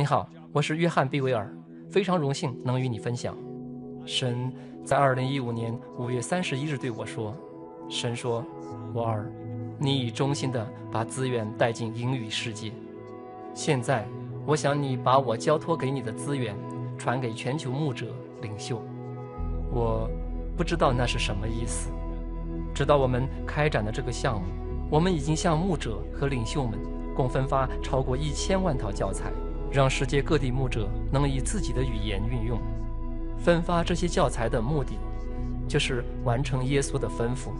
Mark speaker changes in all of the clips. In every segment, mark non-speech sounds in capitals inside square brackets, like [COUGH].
Speaker 1: 你好，我是约翰·毕维尔，非常荣幸能与你分享。神在二零一五年五月三十一日对我说：“神说，我儿，你已忠心地把资源带进英语世界。现在，我想你把我交托给你的资源传给全球牧者领袖。”我不知道那是什么意思，直到我们开展的这个项目，我们已经向牧者和领袖们共分发超过一千万套教材。让世界各地牧者能以自己的语言运用，分发这些教材的目的，就是完成耶稣的吩咐。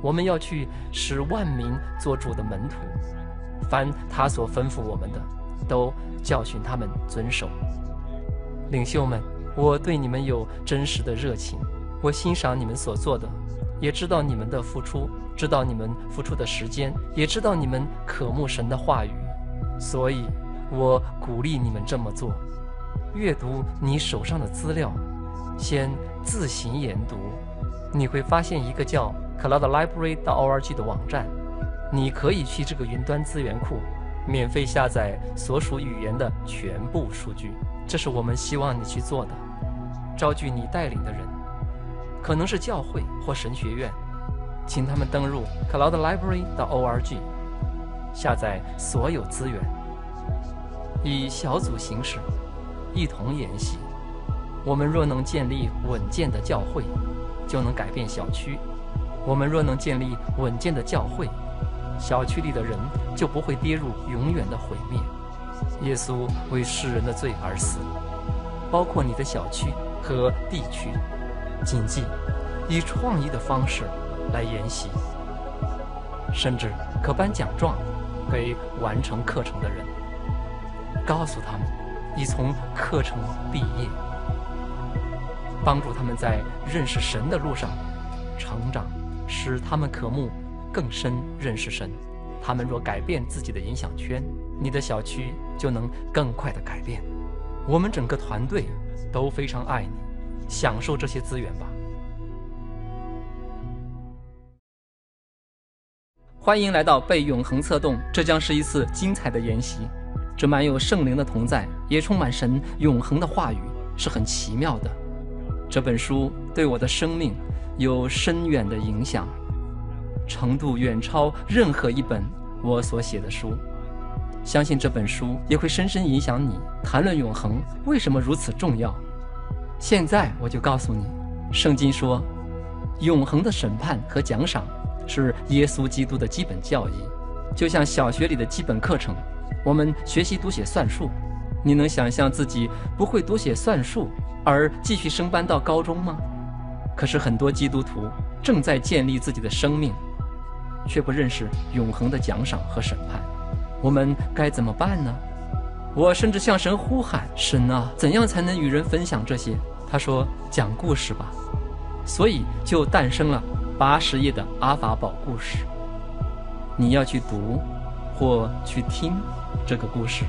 Speaker 1: 我们要去使万民做主的门徒，凡他所吩咐我们的，都教训他们遵守。领袖们，我对你们有真实的热情，我欣赏你们所做的，也知道你们的付出，知道你们付出的时间，也知道你们渴慕神的话语，所以。我鼓励你们这么做，阅读你手上的资料，先自行研读。你会发现一个叫 cloudlibrary.org 的网站，你可以去这个云端资源库，免费下载所属语言的全部数据。这是我们希望你去做的。招聚你带领的人，可能是教会或神学院，请他们登录 cloudlibrary.org，下载所有资源。以小组形式，一同研习。我们若能建立稳健的教会，就能改变小区。我们若能建立稳健的教会，小区里的人就不会跌入永远的毁灭。耶稣为世人的罪而死，包括你的小区和地区。谨记，以创意的方式来研习，甚至可颁奖状给完成课程的人。告诉他们，你从课程毕业，帮助他们在认识神的路上成长，使他们渴慕更深认识神。他们若改变自己的影响圈，你的小区就能更快的改变。我们整个团队都非常爱你，享受这些资源吧。欢迎来到被永恒策动，这将是一次精彩的研习。这满有圣灵的同在，也充满神永恒的话语，是很奇妙的。这本书对我的生命有深远的影响，程度远超任何一本我所写的书。相信这本书也会深深影响你。谈论永恒为什么如此重要？现在我就告诉你，圣经说，永恒的审判和奖赏是耶稣基督的基本教义，就像小学里的基本课程。我们学习读写算术，你能想象自己不会读写算术而继续升班到高中吗？可是很多基督徒正在建立自己的生命，却不认识永恒的奖赏和审判。我们该怎么办呢？我甚至向神呼喊：“神啊，怎样才能与人分享这些？”他说：“讲故事吧。”所以就诞生了八十页的《阿法宝故事》。你要去读，或去听。这个故事。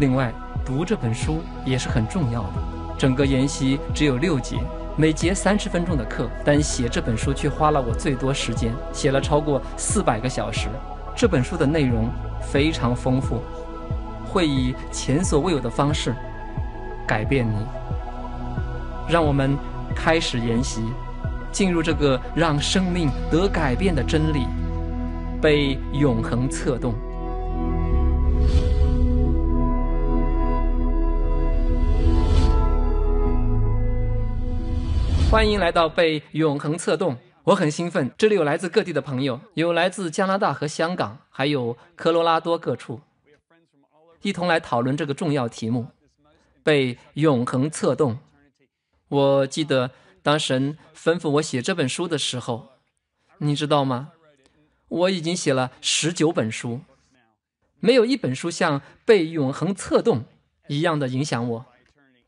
Speaker 1: 另外，读这本书也是很重要的。整个研习只有六节，每节三十分钟的课，但写这本书却花了我最多时间，写了超过四百个小时。这本书的内容非常丰富，会以前所未有的方式改变你。让我们开始研习，进入这个让生命得改变的真理，被永恒策动。欢迎来到被永恒策动，我很兴奋。这里有来自各地的朋友，有来自加拿大和香港，还有科罗拉多各处，一同来讨论这个重要题目——被永恒策动。我记得当神吩咐我写这本书的时候，你知道吗？我已经写了十九本书，没有一本书像被永恒策动一样的影响我。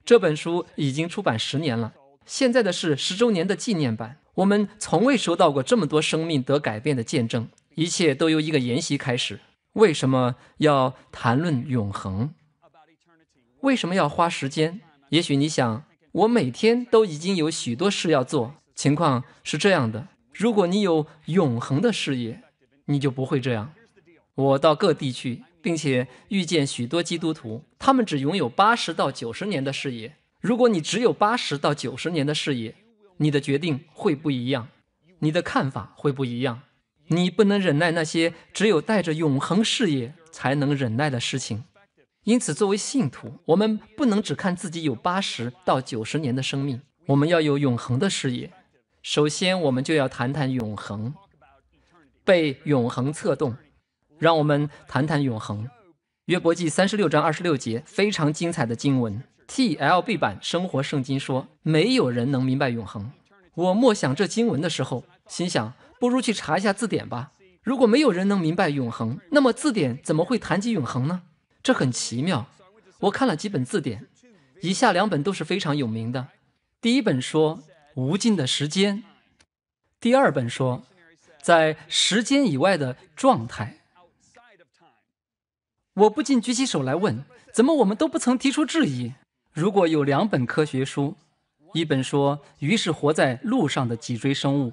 Speaker 1: 这本书已经出版十年了。现在的是十周年的纪念版。我们从未收到过这么多生命得改变的见证。一切都由一个研袭开始。为什么要谈论永恒？为什么要花时间？也许你想，我每天都已经有许多事要做。情况是这样的：如果你有永恒的事业，你就不会这样。我到各地去，并且遇见许多基督徒，他们只拥有八十到九十年的事业。如果你只有八十到九十年的事业，你的决定会不一样，你的看法会不一样，你不能忍耐那些只有带着永恒事业才能忍耐的事情。因此，作为信徒，我们不能只看自己有八十到九十年的生命，我们要有永恒的事业。首先，我们就要谈谈永恒，被永恒策动。让我们谈谈永恒。约伯记三十六章二十六节，非常精彩的经文。T.L.B 版《生活圣经》说：“没有人能明白永恒。”我默想这经文的时候，心想：“不如去查一下字典吧。”如果没有人能明白永恒，那么字典怎么会谈及永恒呢？这很奇妙。我看了几本字典，以下两本都是非常有名的：第一本说“无尽的时间”，第二本说“在时间以外的状态”。我不禁举起手来问：“怎么我们都不曾提出质疑？”如果有两本科学书，一本说鱼是活在陆上的脊椎生物，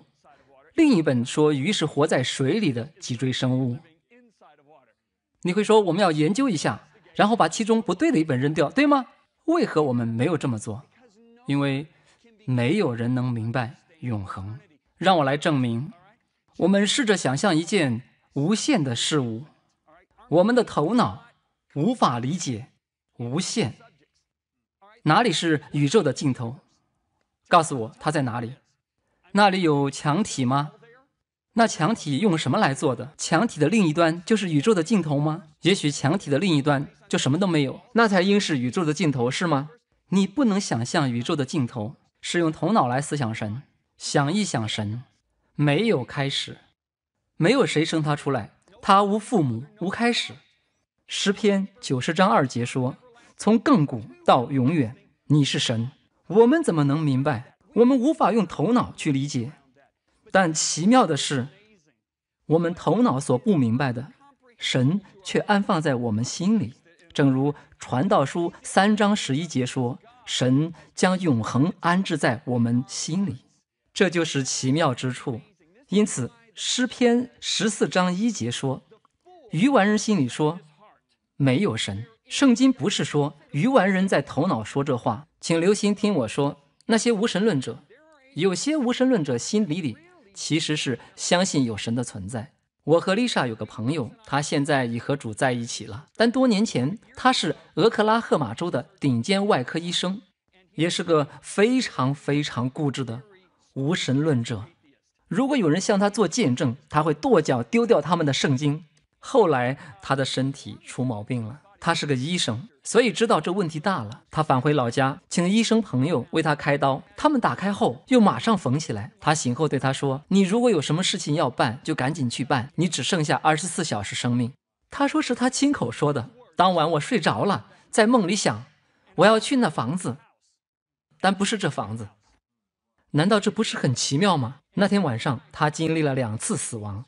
Speaker 1: 另一本说鱼是活在水里的脊椎生物，你会说我们要研究一下，然后把其中不对的一本扔掉，对吗？为何我们没有这么做？因为没有人能明白永恒。让我来证明。我们试着想象一件无限的事物，我们的头脑无法理解无限。哪里是宇宙的尽头？告诉我它在哪里？那里有墙体吗？那墙体用什么来做的？墙体的另一端就是宇宙的尽头吗？也许墙体的另一端就什么都没有，那才应是宇宙的尽头，是吗？你不能想象宇宙的尽头，是用头脑来思想神。想一想，神没有开始，没有谁生他出来，他无父母，无开始。诗篇九十章二节说。从亘古到永远，你是神，我们怎么能明白？我们无法用头脑去理解。但奇妙的是，我们头脑所不明白的，神却安放在我们心里。正如传道书三章十一节说：“神将永恒安置在我们心里。”这就是奇妙之处。因此，诗篇十四章一节说：“愚顽人心里说，没有神。”圣经不是说愚顽人在头脑说这话，请留心听我说。那些无神论者，有些无神论者心里里其实是相信有神的存在。我和丽莎有个朋友，他现在已和主在一起了，但多年前他是俄克拉荷马州的顶尖外科医生，也是个非常非常固执的无神论者。如果有人向他做见证，他会跺脚丢掉他们的圣经。后来他的身体出毛病了。他是个医生，所以知道这问题大了。他返回老家，请医生朋友为他开刀。他们打开后，又马上缝起来。他醒后对他说：“你如果有什么事情要办，就赶紧去办。你只剩下二十四小时生命。”他说是他亲口说的。当晚我睡着了，在梦里想，我要去那房子，但不是这房子。难道这不是很奇妙吗？那天晚上，他经历了两次死亡。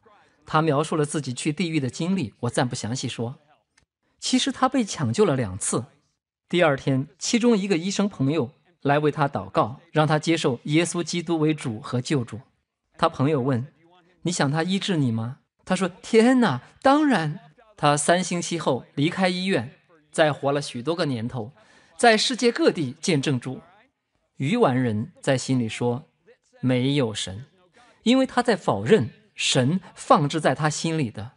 Speaker 1: 他描述了自己去地狱的经历，我暂不详细说。其实他被抢救了两次，第二天，其中一个医生朋友来为他祷告，让他接受耶稣基督为主和救主。他朋友问：“你想他医治你吗？”他说：“天哪，当然。”他三星期后离开医院，再活了许多个年头，在世界各地见证主。鱼丸人在心里说：“没有神，因为他在否认神放置在他心里的，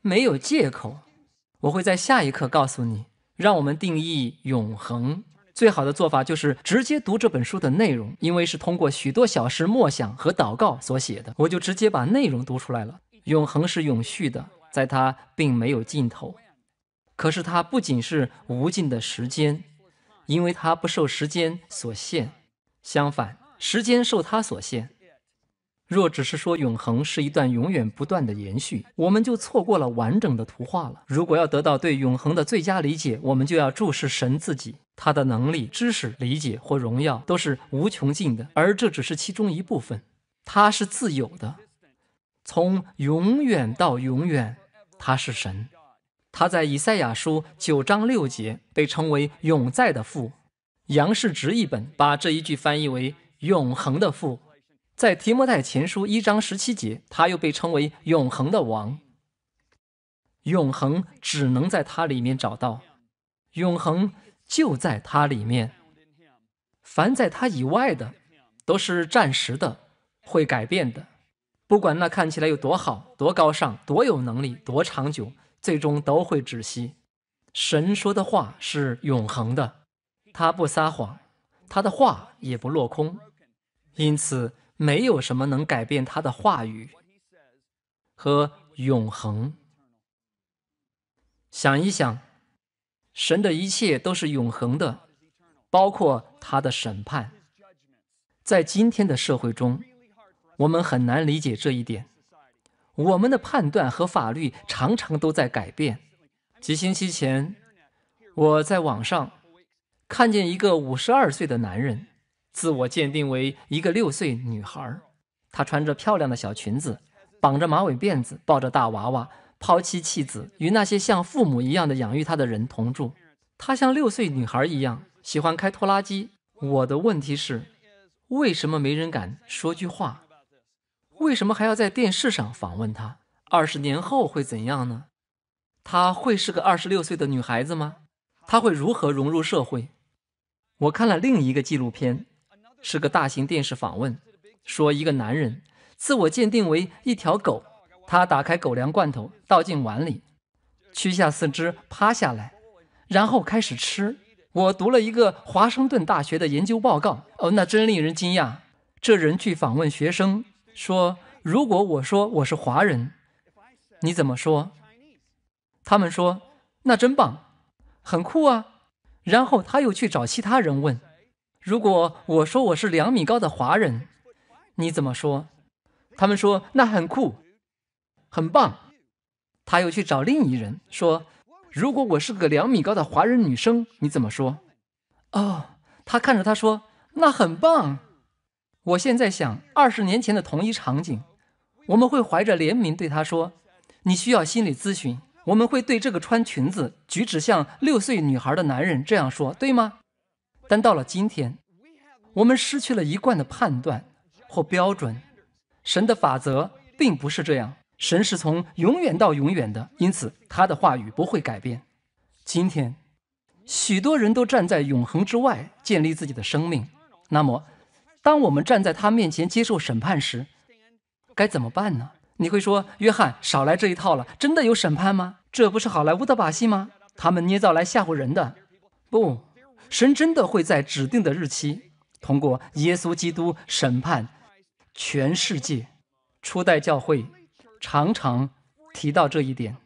Speaker 1: 没有借口。”我会在下一课告诉你。让我们定义永恒。最好的做法就是直接读这本书的内容，因为是通过许多小时默想和祷告所写的。我就直接把内容读出来了。永恒是永续的，在它并没有尽头。可是它不仅是无尽的时间，因为它不受时间所限，相反，时间受它所限。若只是说永恒是一段永远不断的延续，我们就错过了完整的图画了。如果要得到对永恒的最佳理解，我们就要注视神自己，他的能力、知识、理解或荣耀都是无穷尽的，而这只是其中一部分。他是自由的，从永远到永远，他是神。他在以赛亚书九章六节被称为永在的父。杨氏直译本把这一句翻译为永恒的父。在提摩太前书一章十七节，他又被称为永恒的王。永恒只能在他里面找到，永恒就在他里面。凡在他以外的，都是暂时的，会改变的。不管那看起来有多好、多高尚、多有能力、多长久，最终都会窒息。神说的话是永恒的，他不撒谎，他的话也不落空。因此。没有什么能改变他的话语和永恒。想一想，神的一切都是永恒的，包括他的审判。在今天的社会中，我们很难理解这一点。我们的判断和法律常常都在改变。几星期前，我在网上看见一个五十二岁的男人。自我鉴定为一个六岁女孩，她穿着漂亮的小裙子，绑着马尾辫子，抱着大娃娃，抛妻弃子，与那些像父母一样的养育她的人同住。她像六岁女孩一样喜欢开拖拉机。我的问题是，为什么没人敢说句话？为什么还要在电视上访问她？二十年后会怎样呢？她会是个二十六岁的女孩子吗？她会如何融入社会？我看了另一个纪录片。是个大型电视访问，说一个男人自我鉴定为一条狗，他打开狗粮罐头倒进碗里，屈下四肢趴下来，然后开始吃。我读了一个华盛顿大学的研究报告，哦，那真令人惊讶。这人去访问学生，说如果我说我是华人，你怎么说？他们说那真棒，很酷啊。然后他又去找其他人问。如果我说我是两米高的华人，你怎么说？他们说那很酷，很棒。他又去找另一人说，如果我是个两米高的华人女生，你怎么说？哦，他看着他说那很棒。我现在想，二十年前的同一场景，我们会怀着怜悯对他说，你需要心理咨询。我们会对这个穿裙子、举止像六岁女孩的男人这样说，对吗？但到了今天，我们失去了一贯的判断或标准。神的法则并不是这样，神是从永远到永远的，因此他的话语不会改变。今天，许多人都站在永恒之外建立自己的生命。那么，当我们站在他面前接受审判时，该怎么办呢？你会说，约翰，少来这一套了。真的有审判吗？这不是好莱坞的把戏吗？他们捏造来吓唬人的。不。神真的会在指定的日期，通过耶稣基督审判全世界。初代教会常常提到这一点。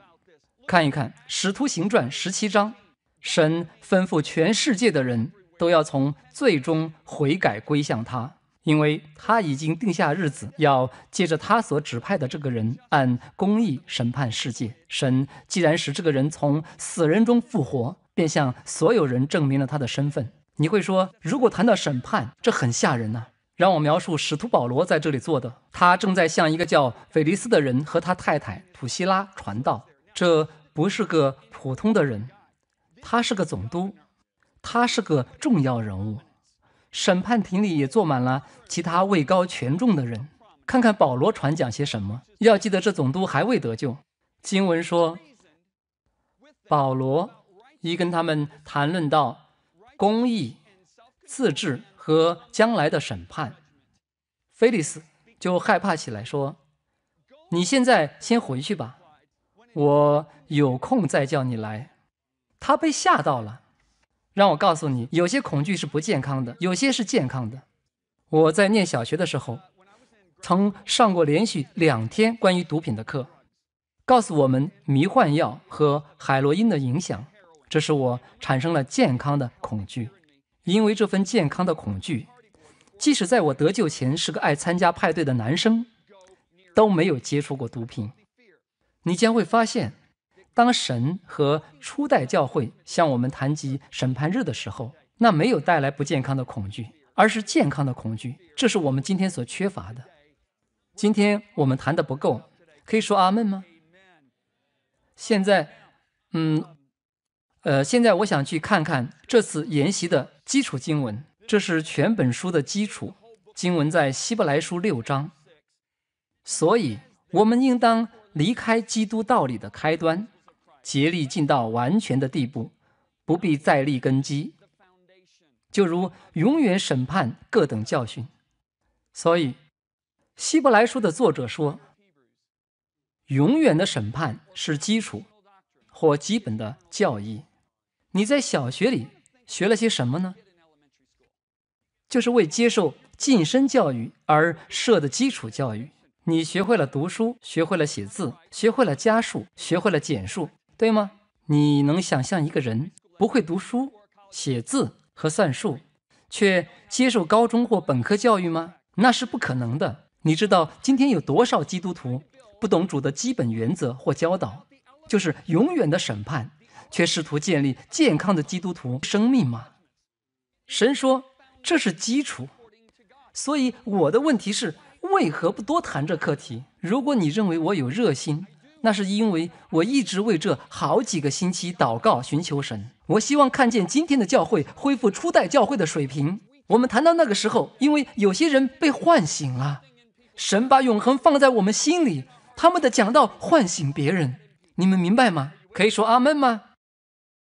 Speaker 1: 看一看《使徒行传》十七章，神吩咐全世界的人都要从最终悔改归向他，因为他已经定下日子，要借着他所指派的这个人按公义审判世界。神既然使这个人从死人中复活。便向所有人证明了他的身份。你会说，如果谈到审判，这很吓人呐。让我描述使徒保罗在这里做的。他正在向一个叫菲利斯的人和他太太普希拉传道。这不是个普通的人，他是个总督，他是个重要人物。审判庭里也坐满了其他位高权重的人。看看保罗传讲些什么。要记得，这总督还未得救。经文说，保罗。一跟他们谈论到公益、自治和将来的审判，菲利斯就害怕起来，说：“你现在先回去吧，我有空再叫你来。”他被吓到了。让我告诉你，有些恐惧是不健康的，有些是健康的。我在念小学的时候，曾上过连续两天关于毒品的课，告诉我们迷幻药和海洛因的影响。这使我产生了健康的恐惧，因为这份健康的恐惧，即使在我得救前是个爱参加派对的男生，都没有接触过毒品。你将会发现，当神和初代教会向我们谈及审判日的时候，那没有带来不健康的恐惧，而是健康的恐惧。这是我们今天所缺乏的。今天我们谈的不够，可以说阿门吗？现在，嗯。呃，现在我想去看看这次研习的基础经文，这是全本书的基础经文，在希伯来书六章。所以，我们应当离开基督道理的开端，竭力尽到完全的地步，不必再立根基。就如永远审判各等教训。所以，希伯来书的作者说，永远的审判是基础或基本的教义。你在小学里学了些什么呢？就是为接受晋升教育而设的基础教育。你学会了读书，学会了写字，学会了加数，学会了减数，对吗？你能想象一个人不会读书、写字和算术，却接受高中或本科教育吗？那是不可能的。你知道今天有多少基督徒不懂主的基本原则或教导，就是永远的审判。却试图建立健康的基督徒生命吗？神说这是基础，所以我的问题是：为何不多谈这课题？如果你认为我有热心，那是因为我一直为这好几个星期祷告，寻求神。我希望看见今天的教会恢复初代教会的水平。我们谈到那个时候，因为有些人被唤醒了，神把永恒放在我们心里，他们的讲道唤醒别人。你们明白吗？可以说阿门吗？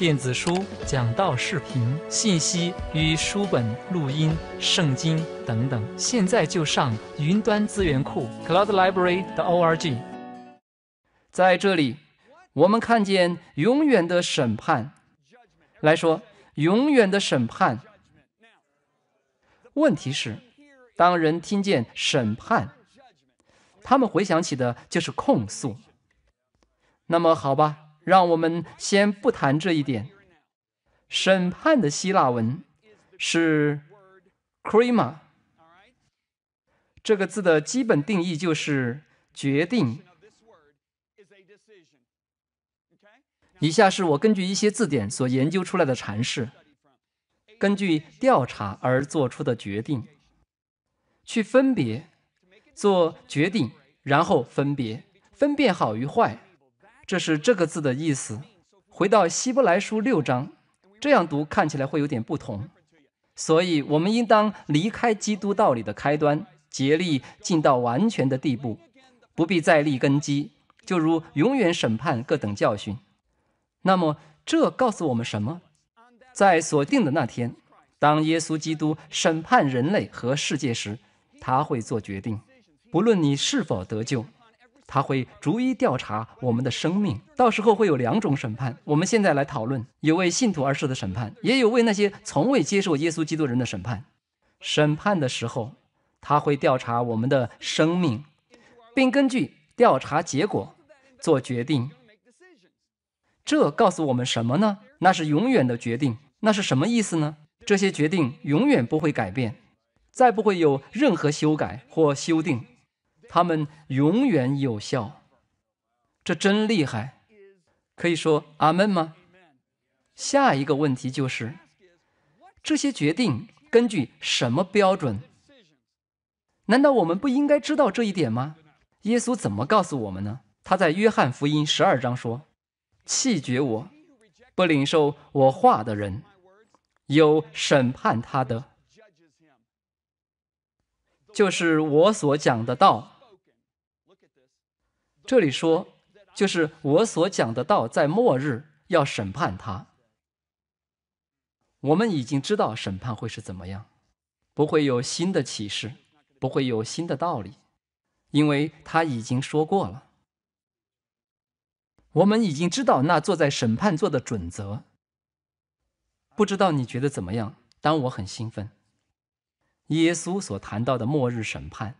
Speaker 1: 电子书、讲道视频、信息与书本、录音、圣经等等，现在就上云端资源库 （Cloud Library） 的 org。在这里，我们看见永远的审判。来说，永远的审判。问题是，当人听见审判，他们回想起的就是控诉。那么好吧。让我们先不谈这一点。审判的希腊文是 c r e m a 这个字的基本定义就是决定。以下是我根据一些字典所研究出来的阐释：根据调查而做出的决定，去分别做决定，然后分别分辨好与坏。这是这个字的意思。回到希伯来书六章，这样读看起来会有点不同。所以，我们应当离开基督道理的开端，竭力尽到完全的地步，不必再立根基，就如永远审判各等教训。那么，这告诉我们什么？在锁定的那天，当耶稣基督审判人类和世界时，他会做决定，不论你是否得救。他会逐一调查我们的生命，到时候会有两种审判。我们现在来讨论，有为信徒而设的审判，也有为那些从未接受耶稣基督人的审判。审判的时候，他会调查我们的生命，并根据调查结果做决定。这告诉我们什么呢？那是永远的决定。那是什么意思呢？这些决定永远不会改变，再不会有任何修改或修订。他们永远有效，这真厉害，可以说阿门吗？下一个问题就是：这些决定根据什么标准？难道我们不应该知道这一点吗？耶稣怎么告诉我们呢？他在约翰福音十二章说：“弃绝我，不领受我话的人，有审判他的，就是我所讲的道。”这里说，就是我所讲的道，在末日要审判他。我们已经知道审判会是怎么样，不会有新的启示，不会有新的道理，因为他已经说过了。我们已经知道那坐在审判座的准则。不知道你觉得怎么样？但我很兴奋。耶稣所谈到的末日审判，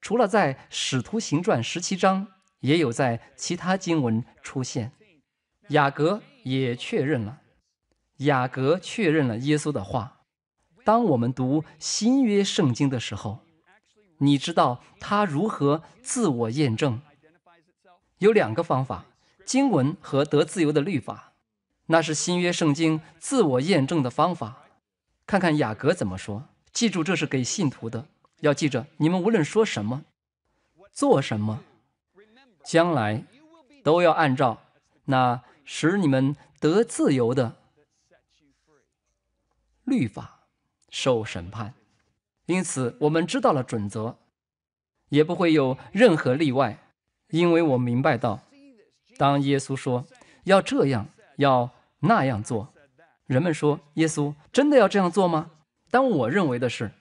Speaker 1: 除了在《使徒行传》十七章。也有在其他经文出现，雅各也确认了。雅各确认了耶稣的话。当我们读新约圣经的时候，你知道他如何自我验证？有两个方法：经文和得自由的律法。那是新约圣经自我验证的方法。看看雅各怎么说。记住，这是给信徒的。要记着，你们无论说什么，做什么。将来都要按照那使你们得自由的律法受审判，因此我们知道了准则，也不会有任何例外。因为我明白到，当耶稣说要这样、要那样做，人们说：“耶稣真的要这样做吗？”但我认为的是，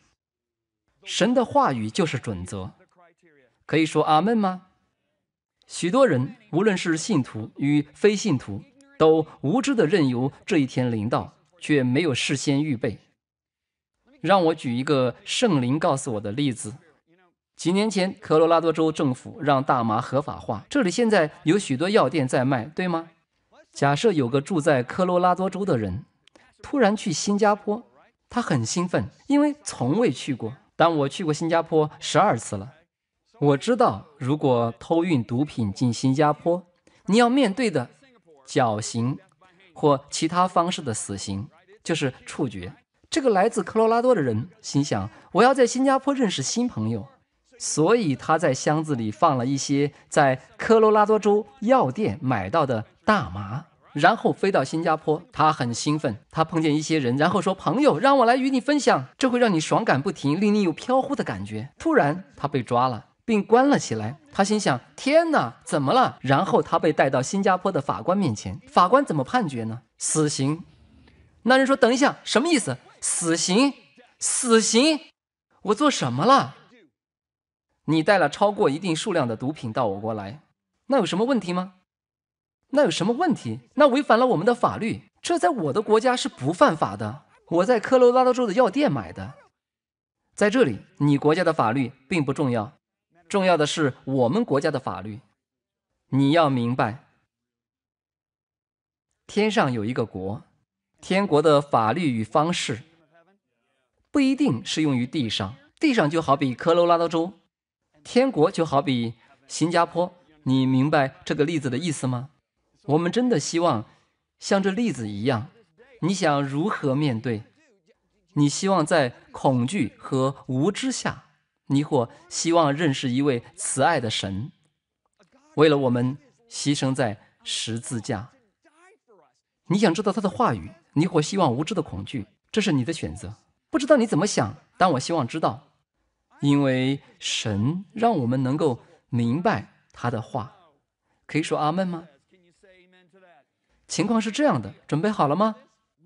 Speaker 1: 神的话语就是准则。可以说阿门吗？许多人，无论是信徒与非信徒，都无知的任由这一天临到，却没有事先预备。让我举一个圣灵告诉我的例子：几年前，科罗拉多州政府让大麻合法化，这里现在有许多药店在卖，对吗？假设有个住在科罗拉多州的人，突然去新加坡，他很兴奋，因为从未去过。但我去过新加坡十二次了。我知道，如果偷运毒品进新加坡，你要面对的绞刑或其他方式的死刑就是处决。这个来自科罗拉多的人心想：“我要在新加坡认识新朋友。”所以他在箱子里放了一些在科罗拉多州药店买到的大麻，然后飞到新加坡。他很兴奋，他碰见一些人，然后说：“朋友，让我来与你分享，这会让你爽感不停，令你有飘忽的感觉。”突然，他被抓了。并关了起来。他心想：“天哪，怎么了？”然后他被带到新加坡的法官面前。法官怎么判决呢？死刑。那人说：“等一下，什么意思？死刑？死刑？我做什么了？”“你带了超过一定数量的毒品到我国来，那有什么问题吗？”“那有什么问题？那违反了我们的法律。这在我的国家是不犯法的。我在科罗拉多州的药店买的。在这里，你国家的法律并不重要。”重要的是，我们国家的法律，你要明白。天上有一个国，天国的法律与方式，不一定适用于地上。地上就好比科罗拉多州，天国就好比新加坡。你明白这个例子的意思吗？我们真的希望像这例子一样。你想如何面对？你希望在恐惧和无知下？你或希望认识一位慈爱的神，为了我们牺牲在十字架。你想知道他的话语？你或希望无知的恐惧？这是你的选择。不知道你怎么想，但我希望知道，因为神让我们能够明白他的话。可以说阿门吗？情况是这样的，准备好了吗？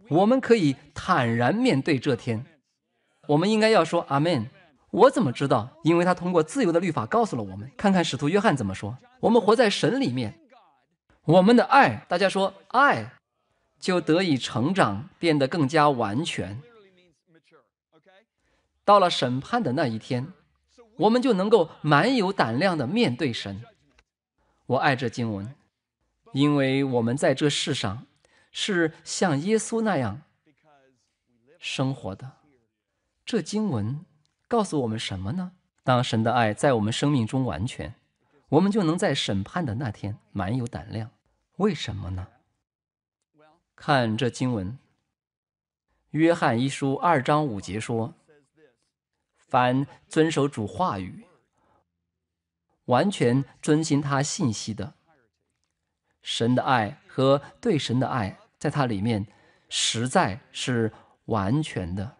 Speaker 1: 我们可以坦然面对这天。我们应该要说阿门。我怎么知道？因为他通过自由的律法告诉了我们。看看使徒约翰怎么说：“我们活在神里面，我们的爱，大家说爱，就得以成长，变得更加完全。到了审判的那一天，我们就能够蛮有胆量的面对神。我爱这经文，因为我们在这世上是像耶稣那样生活的。这经文。”告诉我们什么呢？当神的爱在我们生命中完全，我们就能在审判的那天蛮有胆量。为什么呢？看这经文，《约翰一书》二章五节说：“凡遵守主话语、完全遵循他信息的，神的爱和对神的爱，在他里面实在是完全的。”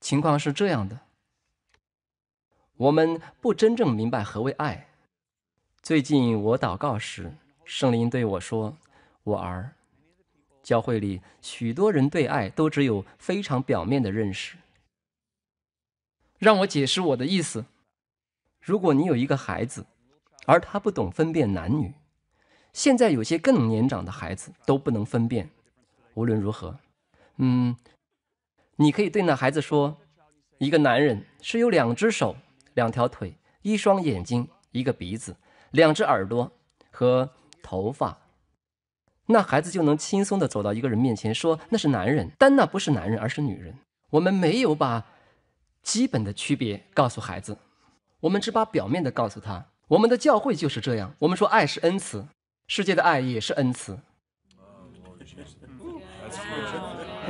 Speaker 1: 情况是这样的，我们不真正明白何为爱。最近我祷告时，圣灵对我说：“我儿，教会里许多人对爱都只有非常表面的认识。让我解释我的意思。如果你有一个孩子，而他不懂分辨男女，现在有些更年长的孩子都不能分辨。无论如何，嗯。”你可以对那孩子说：“一个男人是有两只手、两条腿、一双眼睛、一个鼻子、两只耳朵和头发。”那孩子就能轻松地走到一个人面前，说：“那是男人。”但那不是男人，而是女人。我们没有把基本的区别告诉孩子，我们只把表面的告诉他。我们的教会就是这样。我们说爱是恩赐，世界的爱也是恩赐。[LAUGHS]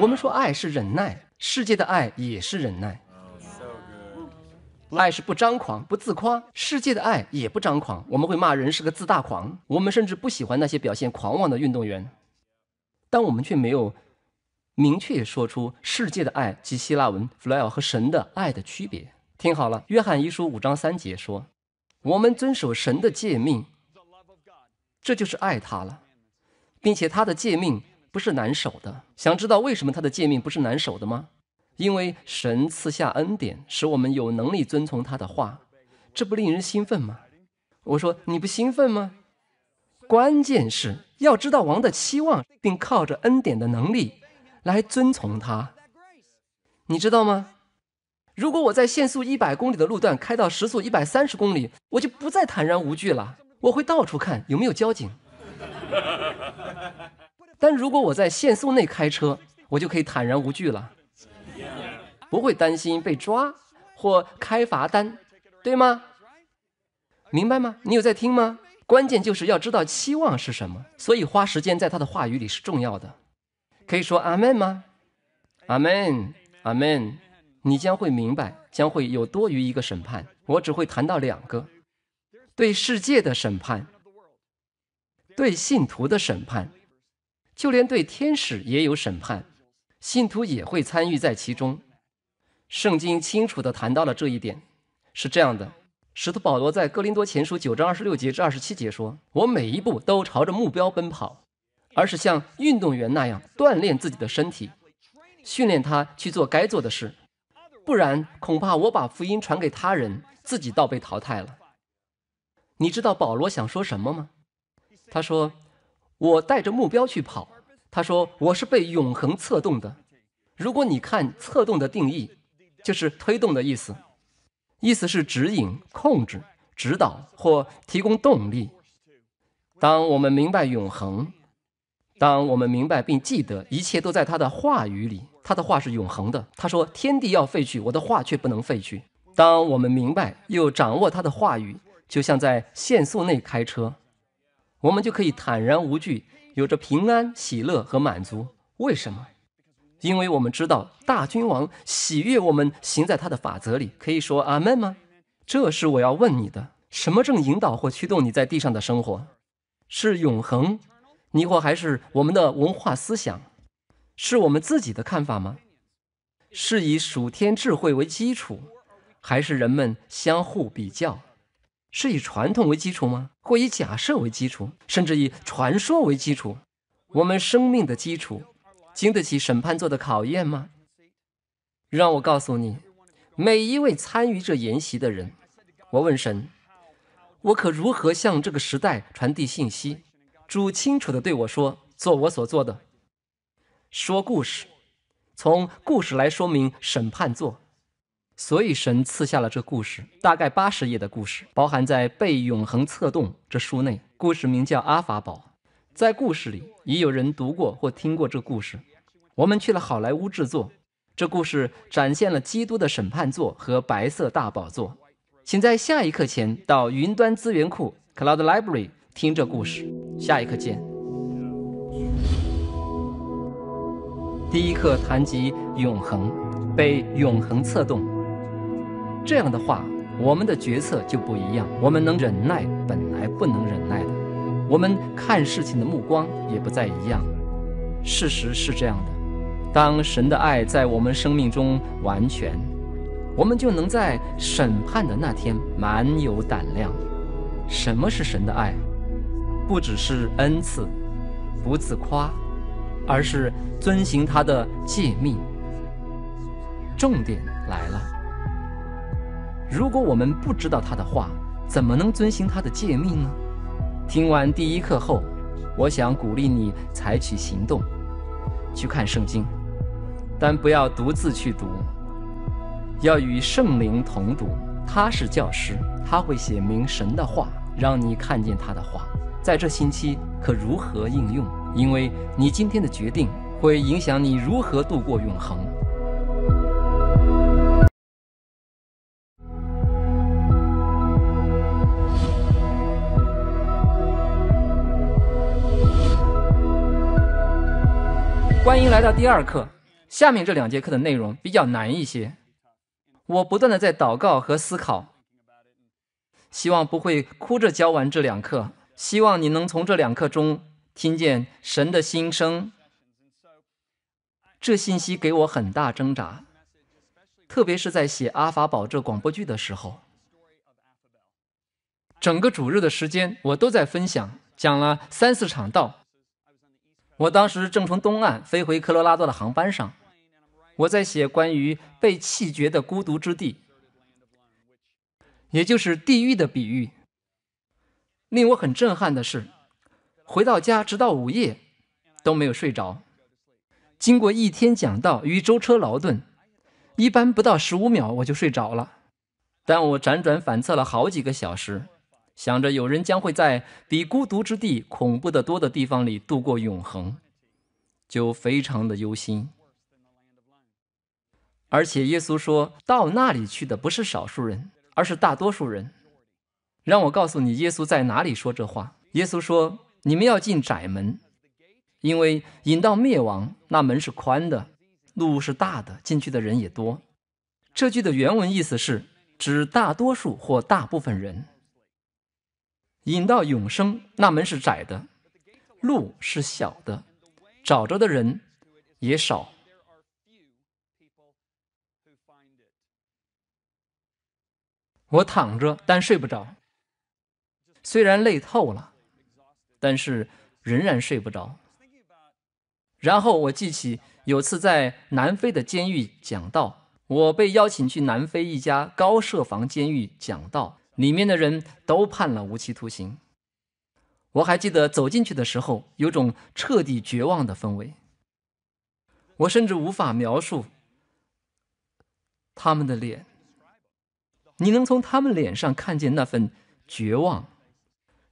Speaker 1: 我们说爱是忍耐。世界的爱也是忍耐，爱是不张狂不自夸。世界的爱也不张狂，我们会骂人是个自大狂，我们甚至不喜欢那些表现狂妄的运动员，但我们却没有明确说出世界的爱及希腊文 f l e i 和神的爱的区别。听好了，约翰一书五章三节说：“我们遵守神的诫命，这就是爱他了，并且他的诫命。”不是难守的。想知道为什么他的诫命不是难守的吗？因为神赐下恩典，使我们有能力遵从他的话，这不令人兴奋吗？我说你不兴奋吗？关键是要知道王的期望，并靠着恩典的能力来遵从他。你知道吗？如果我在限速一百公里的路段开到时速一百三十公里，我就不再坦然无惧了。我会到处看有没有交警。但如果我在限速内开车，我就可以坦然无惧了，不会担心被抓或开罚单，对吗？明白吗？你有在听吗？关键就是要知道期望是什么，所以花时间在他的话语里是重要的。可以说阿门吗？阿门，阿门。你将会明白，将会有多于一个审判。我只会谈到两个：对世界的审判，对信徒的审判。就连对天使也有审判，信徒也会参与在其中。圣经清楚地谈到了这一点，是这样的：使徒保罗在哥林多前书九章二十六节至二十七节说：“我每一步都朝着目标奔跑，而是像运动员那样锻炼自己的身体，训练他去做该做的事。不然，恐怕我把福音传给他人，自己倒被淘汰了。”你知道保罗想说什么吗？他说。我带着目标去跑，他说我是被永恒策动的。如果你看“策动”的定义，就是推动的意思，意思是指引、控制、指导或提供动力。当我们明白永恒，当我们明白并记得一切都在他的话语里，他的话是永恒的。他说：“天地要废去，我的话却不能废去。”当我们明白又掌握他的话语，就像在限速内开车。我们就可以坦然无惧，有着平安、喜乐和满足。为什么？因为我们知道大君王喜悦我们行在他的法则里，可以说阿门吗？这是我要问你的：什么正引导或驱动你在地上的生活？是永恒，你或还是我们的文化思想，是我们自己的看法吗？是以属天智慧为基础，还是人们相互比较？是以传统为基础吗？或以假设为基础，甚至以传说为基础？我们生命的基础，经得起审判座的考验吗？让我告诉你，每一位参与这研习的人，我问神，我可如何向这个时代传递信息？主清楚的对我说：“做我所做的，说故事，从故事来说明审判座。”所以神赐下了这故事，大概八十页的故事，包含在被永恒策动这书内。故事名叫《阿法宝》。在故事里，已有人读过或听过这故事。我们去了好莱坞制作这故事，展现了基督的审判座和白色大宝座。请在下一课前到云端资源库 （Cloud Library） 听这故事。下一课见。第一课谈及永恒，被永恒策动。这样的话，我们的决策就不一样。我们能忍耐本来不能忍耐的，我们看事情的目光也不再一样。事实是这样的：当神的爱在我们生命中完全，我们就能在审判的那天满有胆量。什么是神的爱？不只是恩赐，不自夸，而是遵行他的诫命。重点来了。如果我们不知道他的话，怎么能遵循他的诫命呢？听完第一课后，我想鼓励你采取行动，去看圣经，但不要独自去读，要与圣灵同读。他是教师，他会写明神的话，让你看见他的话在这星期可如何应用。因为你今天的决定会影响你如何度过永恒。欢迎来到第二课。下面这两节课的内容比较难一些。我不断的在祷告和思考，希望不会哭着教完这两课。希望你能从这两课中听见神的心声。这信息给我很大挣扎，特别是在写《阿法堡》这广播剧的时候，整个主日的时间我都在分享，讲了三四场道。我当时正从东岸飞回科罗拉多的航班上，我在写关于被弃绝的孤独之地，也就是地狱的比喻。令我很震撼的是，回到家直到午夜都没有睡着。经过一天讲道与舟车劳顿，一般不到十五秒我就睡着了，但我辗转反侧了好几个小时。想着有人将会在比孤独之地恐怖的多的地方里度过永恒，就非常的忧心。而且耶稣说到那里去的不是少数人，而是大多数人。让我告诉你，耶稣在哪里说这话？耶稣说：“你们要进窄门，因为引到灭亡那门是宽的，路是大的，进去的人也多。”这句的原文意思是指大多数或大部分人。引到永生那门是窄的，路是小的，找着的人也少。我躺着但睡不着，虽然累透了，但是仍然睡不着。然后我记起有次在南非的监狱讲道，我被邀请去南非一家高设防监狱讲道。里面的人都判了无期徒刑。我还记得走进去的时候，有种彻底绝望的氛围。我甚至无法描述他们的脸。你能从他们脸上看见那份绝望。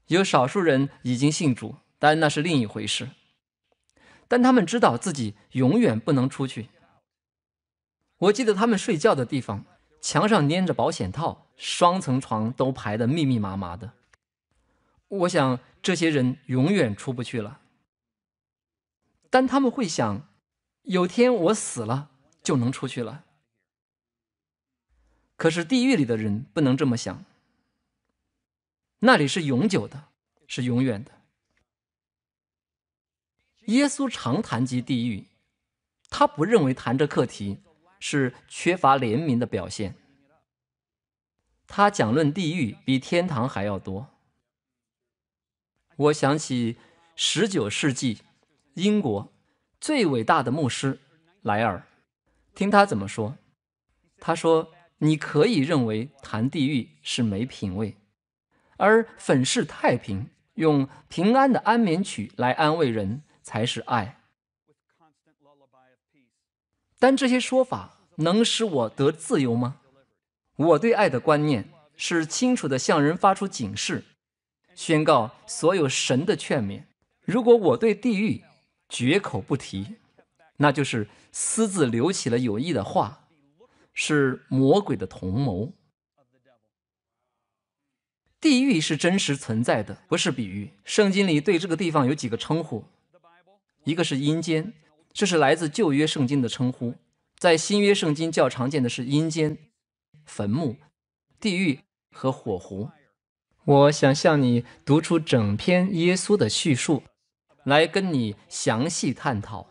Speaker 1: 有少数人已经信主，但那是另一回事。但他们知道自己永远不能出去。我记得他们睡觉的地方，墙上粘着保险套。双层床都排得密密麻麻的，我想这些人永远出不去了。但他们会想，有天我死了就能出去了。可是地狱里的人不能这么想，那里是永久的，是永远的。耶稣常谈及地狱，他不认为谈这课题是缺乏怜悯的表现。他讲论地狱比天堂还要多。我想起十九世纪英国最伟大的牧师莱尔，听他怎么说。他说：“你可以认为谈地狱是没品位，而粉饰太平，用平安的安眠曲来安慰人才是爱。”但这些说法能使我得自由吗？我对爱的观念是清楚的，向人发出警示，宣告所有神的劝勉。如果我对地狱绝口不提，那就是私自留起了有益的话，是魔鬼的同谋。地狱是真实存在的，不是比喻。圣经里对这个地方有几个称呼，一个是阴间，这是来自旧约圣经的称呼，在新约圣经较常见的是阴间。坟墓、地狱和火湖。我想向你读出整篇耶稣的叙述，来跟你详细探讨。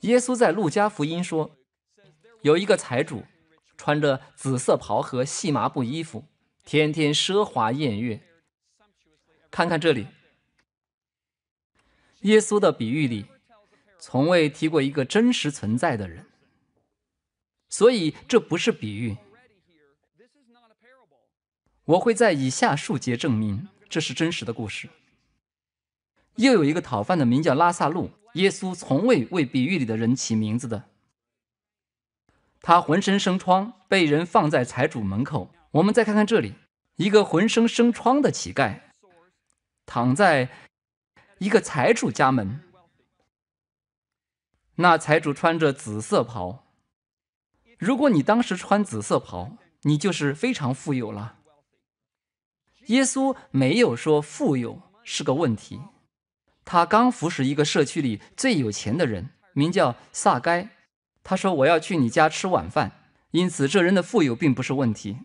Speaker 1: 耶稣在路加福音说，有一个财主穿着紫色袍和细麻布衣服，天天奢华宴乐。看看这里，耶稣的比喻里从未提过一个真实存在的人，所以这不是比喻。我会在以下数节证明这是真实的故事。又有一个讨饭的，名叫拉萨路。耶稣从未为比喻里的人起名字的。他浑身生疮，被人放在财主门口。我们再看看这里，一个浑身生疮的乞丐，躺在一个财主家门。那财主穿着紫色袍。如果你当时穿紫色袍，你就是非常富有了。耶稣没有说富有是个问题。他刚服侍一个社区里最有钱的人，名叫萨该。他说：“我要去你家吃晚饭。”因此，这人的富有并不是问题。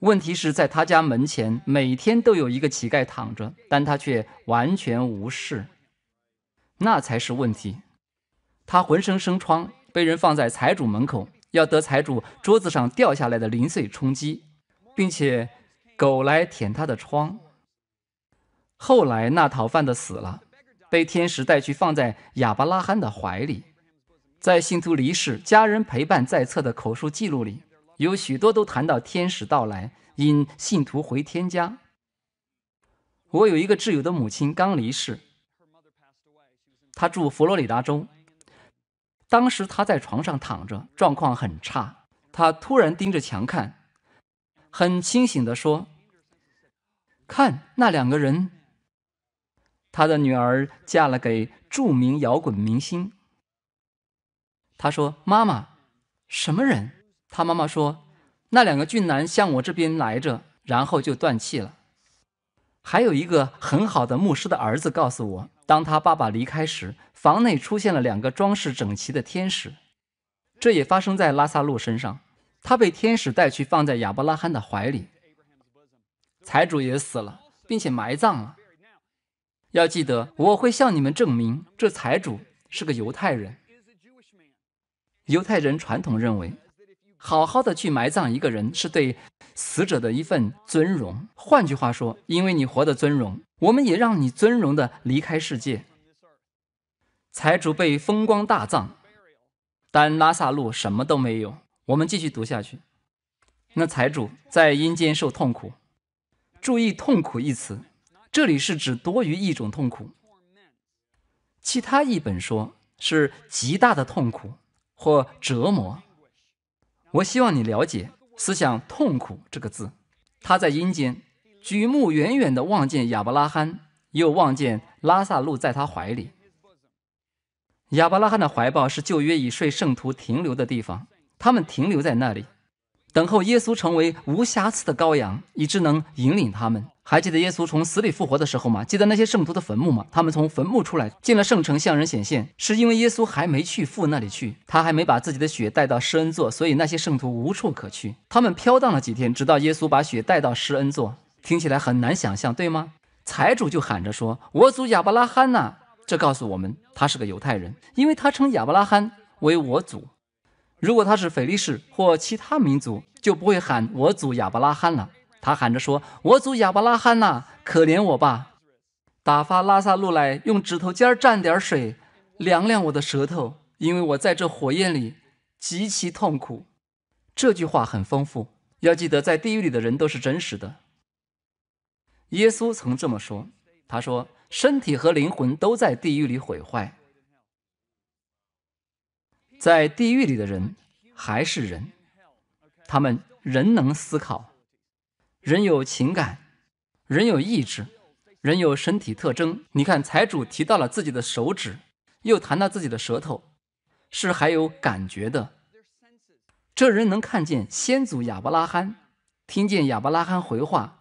Speaker 1: 问题是在他家门前每天都有一个乞丐躺着，但他却完全无视。那才是问题。他浑身生疮，被人放在财主门口，要得财主桌子上掉下来的零碎充饥，并且。狗来舔他的窗。后来那逃犯的死了，被天使带去放在亚伯拉罕的怀里。在信徒离世、家人陪伴在侧的口述记录里，有许多都谈到天使到来，引信徒回天家。我有一个挚友的母亲刚离世，她住佛罗里达州。当时她在床上躺着，状况很差。她突然盯着墙看，很清醒地说。看那两个人，他的女儿嫁了给著名摇滚明星。他说：“妈妈，什么人？”他妈妈说：“那两个俊男向我这边来着，然后就断气了。”还有一个很好的牧师的儿子告诉我，当他爸爸离开时，房内出现了两个装饰整齐的天使。这也发生在拉萨路身上，他被天使带去放在亚伯拉罕的怀里。财主也死了，并且埋葬了。要记得，我会向你们证明，这财主是个犹太人。犹太人传统认为，好好的去埋葬一个人，是对死者的一份尊荣。换句话说，因为你活得尊荣，我们也让你尊荣的离开世界。财主被风光大葬，但拉萨路什么都没有。我们继续读下去。那财主在阴间受痛苦。注意“痛苦”一词，这里是指多于一种痛苦。其他一本说是极大的痛苦或折磨。我希望你了解“思想痛苦”这个字。他在阴间，举目远远地望见亚伯拉罕，又望见拉萨路在他怀里。亚伯拉罕的怀抱是旧约已睡圣徒停留的地方，他们停留在那里。等候耶稣成为无瑕疵的羔羊，以至能引领他们。还记得耶稣从死里复活的时候吗？记得那些圣徒的坟墓吗？他们从坟墓出来，进了圣城，向人显现，是因为耶稣还没去父那里去，他还没把自己的血带到施恩座，所以那些圣徒无处可去。他们飘荡了几天，直到耶稣把血带到施恩座。听起来很难想象，对吗？财主就喊着说：“我祖亚伯拉罕呐！”这告诉我们，他是个犹太人，因为他称亚伯拉罕为我祖。如果他是腓力士或其他民族，就不会喊我祖亚伯拉罕了。他喊着说：“我祖亚伯拉罕呐，可怜我吧，打发拉萨路来，用指头尖蘸点水，凉凉我的舌头，因为我在这火焰里极其痛苦。”这句话很丰富，要记得，在地狱里的人都是真实的。耶稣曾这么说：“他说，身体和灵魂都在地狱里毁坏。”在地狱里的人还是人，他们仍能思考，人有情感，人有意志，人有身体特征。你看财主提到了自己的手指，又谈到自己的舌头，是还有感觉的。这人能看见先祖亚伯拉罕，听见亚伯拉罕回话，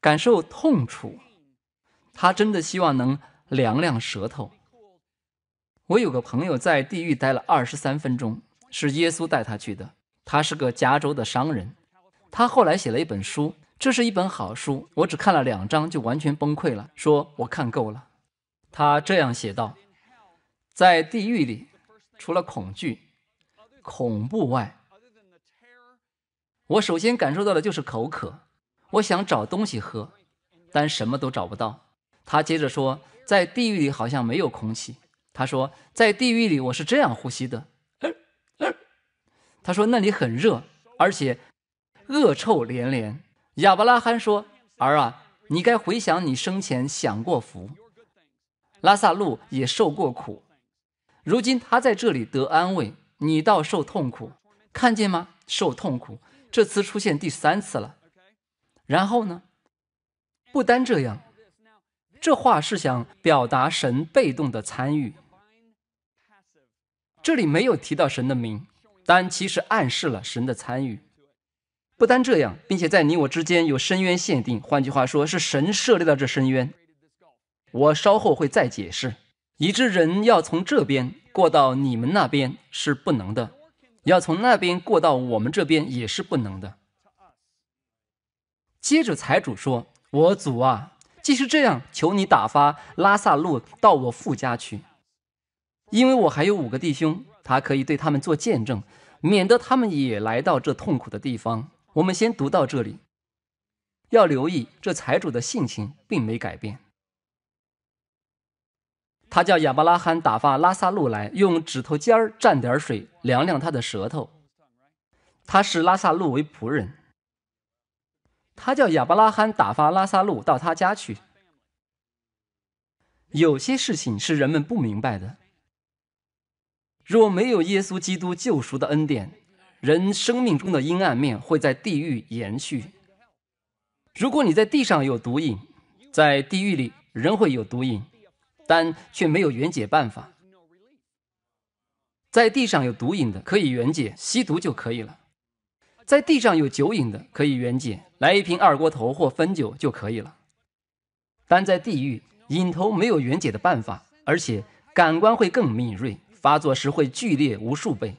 Speaker 1: 感受痛楚。他真的希望能凉凉舌头。我有个朋友在地狱待了二十三分钟，是耶稣带他去的。他是个加州的商人，他后来写了一本书，这是一本好书。我只看了两章就完全崩溃了，说我看够了。他这样写道：在地狱里，除了恐惧、恐怖外，我首先感受到的就是口渴。我想找东西喝，但什么都找不到。他接着说，在地狱里好像没有空气。他说，在地狱里我是这样呼吸的。他说那里很热，而且恶臭连连。亚伯拉罕说儿啊，你该回想你生前享过福，拉萨路也受过苦，如今他在这里得安慰，你倒受痛苦，看见吗？受痛苦，这词出现第三次了。然后呢？不单这样，这话是想表达神被动的参与。这里没有提到神的名，但其实暗示了神的参与。不单这样，并且在你我之间有深渊限定，换句话说，是神设立了这深渊。我稍后会再解释，以致人要从这边过到你们那边是不能的，要从那边过到我们这边也是不能的。接着财主说：“我主啊，既是这样，求你打发拉萨路到我父家去。”因为我还有五个弟兄，他可以对他们做见证，免得他们也来到这痛苦的地方。我们先读到这里，要留意这财主的性情并没改变。他叫亚伯拉罕打发拉萨路来，用指头尖儿蘸点水，量量他的舌头。他视拉萨路为仆人。他叫亚伯拉罕打发拉萨路到他家去。有些事情是人们不明白的。若没有耶稣基督救赎的恩典，人生命中的阴暗面会在地狱延续。如果你在地上有毒瘾，在地狱里仍会有毒瘾，但却没有缘解办法。在地上有毒瘾的可以缘解，吸毒就可以了；在地上有酒瘾的可以缘解，来一瓶二锅头或汾酒就可以了。但在地狱，瘾头没有缘解的办法，而且感官会更敏锐。发作时会剧烈无数倍，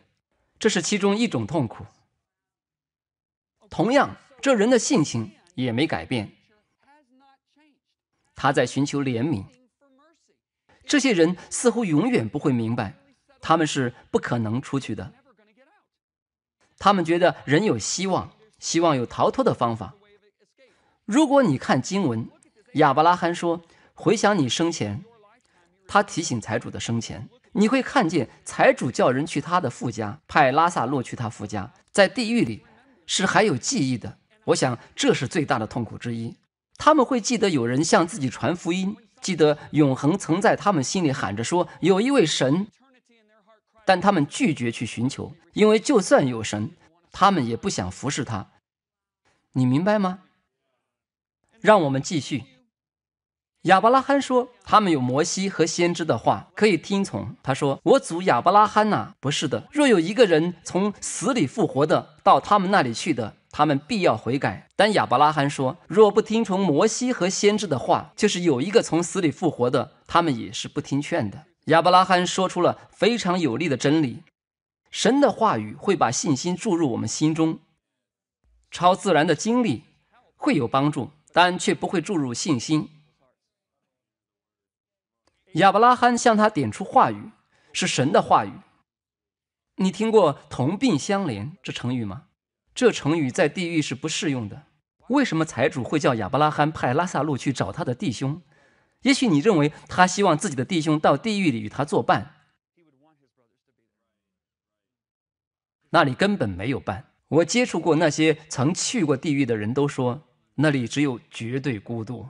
Speaker 1: 这是其中一种痛苦。同样，这人的性情也没改变，他在寻求怜悯。这些人似乎永远不会明白，他们是不可能出去的。他们觉得人有希望，希望有逃脱的方法。如果你看经文，亚伯拉罕说：“回想你生前。”他提醒财主的生前。你会看见财主叫人去他的父家，派拉萨洛去他父家。在地狱里，是还有记忆的。我想，这是最大的痛苦之一。他们会记得有人向自己传福音，记得永恒曾在他们心里喊着说有一位神，但他们拒绝去寻求，因为就算有神，他们也不想服侍他。你明白吗？让我们继续。亚伯拉罕说：“他们有摩西和先知的话可以听从。”他说：“我祖亚伯拉罕呐，不是的。若有一个人从死里复活的，到他们那里去的，他们必要悔改。”但亚伯拉罕说：“若不听从摩西和先知的话，就是有一个从死里复活的，他们也是不听劝的。”亚伯拉罕说出了非常有力的真理：神的话语会把信心注入我们心中，超自然的经历会有帮助，但却不会注入信心。亚伯拉罕向他点出话语，是神的话语。你听过“同病相怜”这成语吗？这成语在地狱是不适用的。为什么财主会叫亚伯拉罕派拉萨路去找他的弟兄？也许你认为他希望自己的弟兄到地狱里与他作伴，那里根本没有伴。我接触过那些曾去过地狱的人都说，那里只有绝对孤独。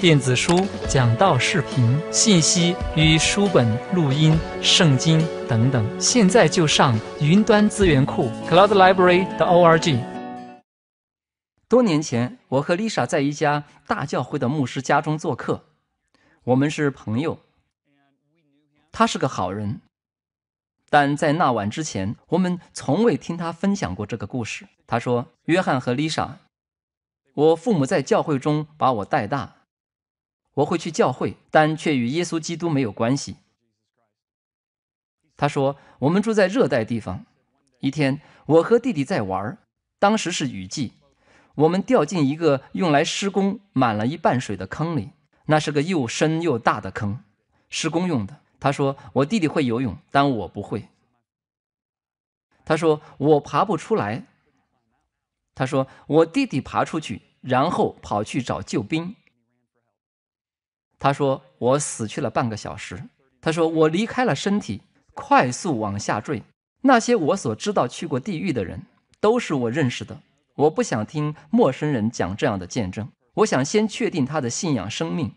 Speaker 1: 电子书、讲道视频、信息与书本、录音、圣经等等，现在就上云端资源库 （Cloud Library 的 O R G）。多年前，我和丽莎在一家大教会的牧师家中做客，我们是朋友，他是个好人，但在那晚之前，我们从未听他分享过这个故事。他说：“约翰和丽莎，我父母在教会中把我带大。”我会去教会，但却与耶稣基督没有关系。他说：“我们住在热带地方。一天，我和弟弟在玩，当时是雨季，我们掉进一个用来施工满了一半水的坑里。那是个又深又大的坑，施工用的。”他说：“我弟弟会游泳，但我不会。”他说：“我爬不出来。”他说：“我弟弟爬出去，然后跑去找救兵。”他说：“我死去了半个小时。”他说：“我离开了身体，快速往下坠。那些我所知道去过地狱的人，都是我认识的。我不想听陌生人讲这样的见证。我想先确定他的信仰生命。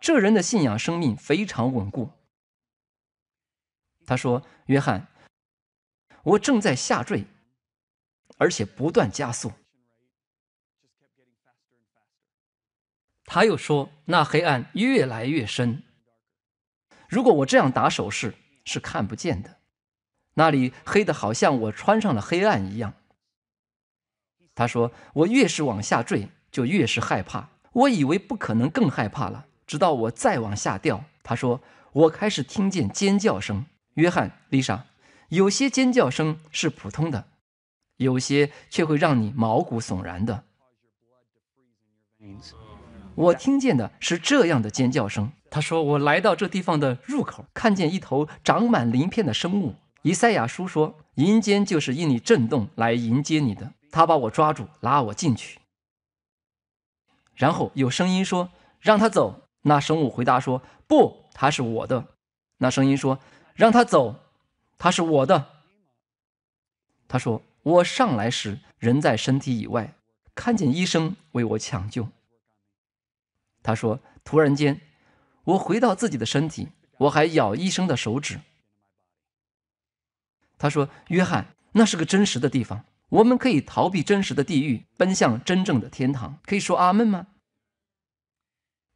Speaker 1: 这人的信仰生命非常稳固。”他说：“约翰，我正在下坠，而且不断加速。”他又说：“那黑暗越来越深。如果我这样打手势，是看不见的。那里黑得好像我穿上了黑暗一样。”他说：“我越是往下坠，就越是害怕。我以为不可能更害怕了，直到我再往下掉。”他说：“我开始听见尖叫声，约翰、丽莎，有些尖叫声是普通的，有些却会让你毛骨悚然的。”我听见的是这样的尖叫声。他说：“我来到这地方的入口，看见一头长满鳞片的生物。”以赛亚叔说：“阴间就是因你震动来迎接你的。”他把我抓住，拉我进去。然后有声音说：“让他走。”那生物回答说：“不，他是我的。”那声音说：“让他走，他是我的。”他说：“我上来时人在身体以外，看见医生为我抢救。”他说：“突然间，我回到自己的身体，我还咬医生的手指。”他说：“约翰，那是个真实的地方，我们可以逃避真实的地狱，奔向真正的天堂。可以说阿门吗？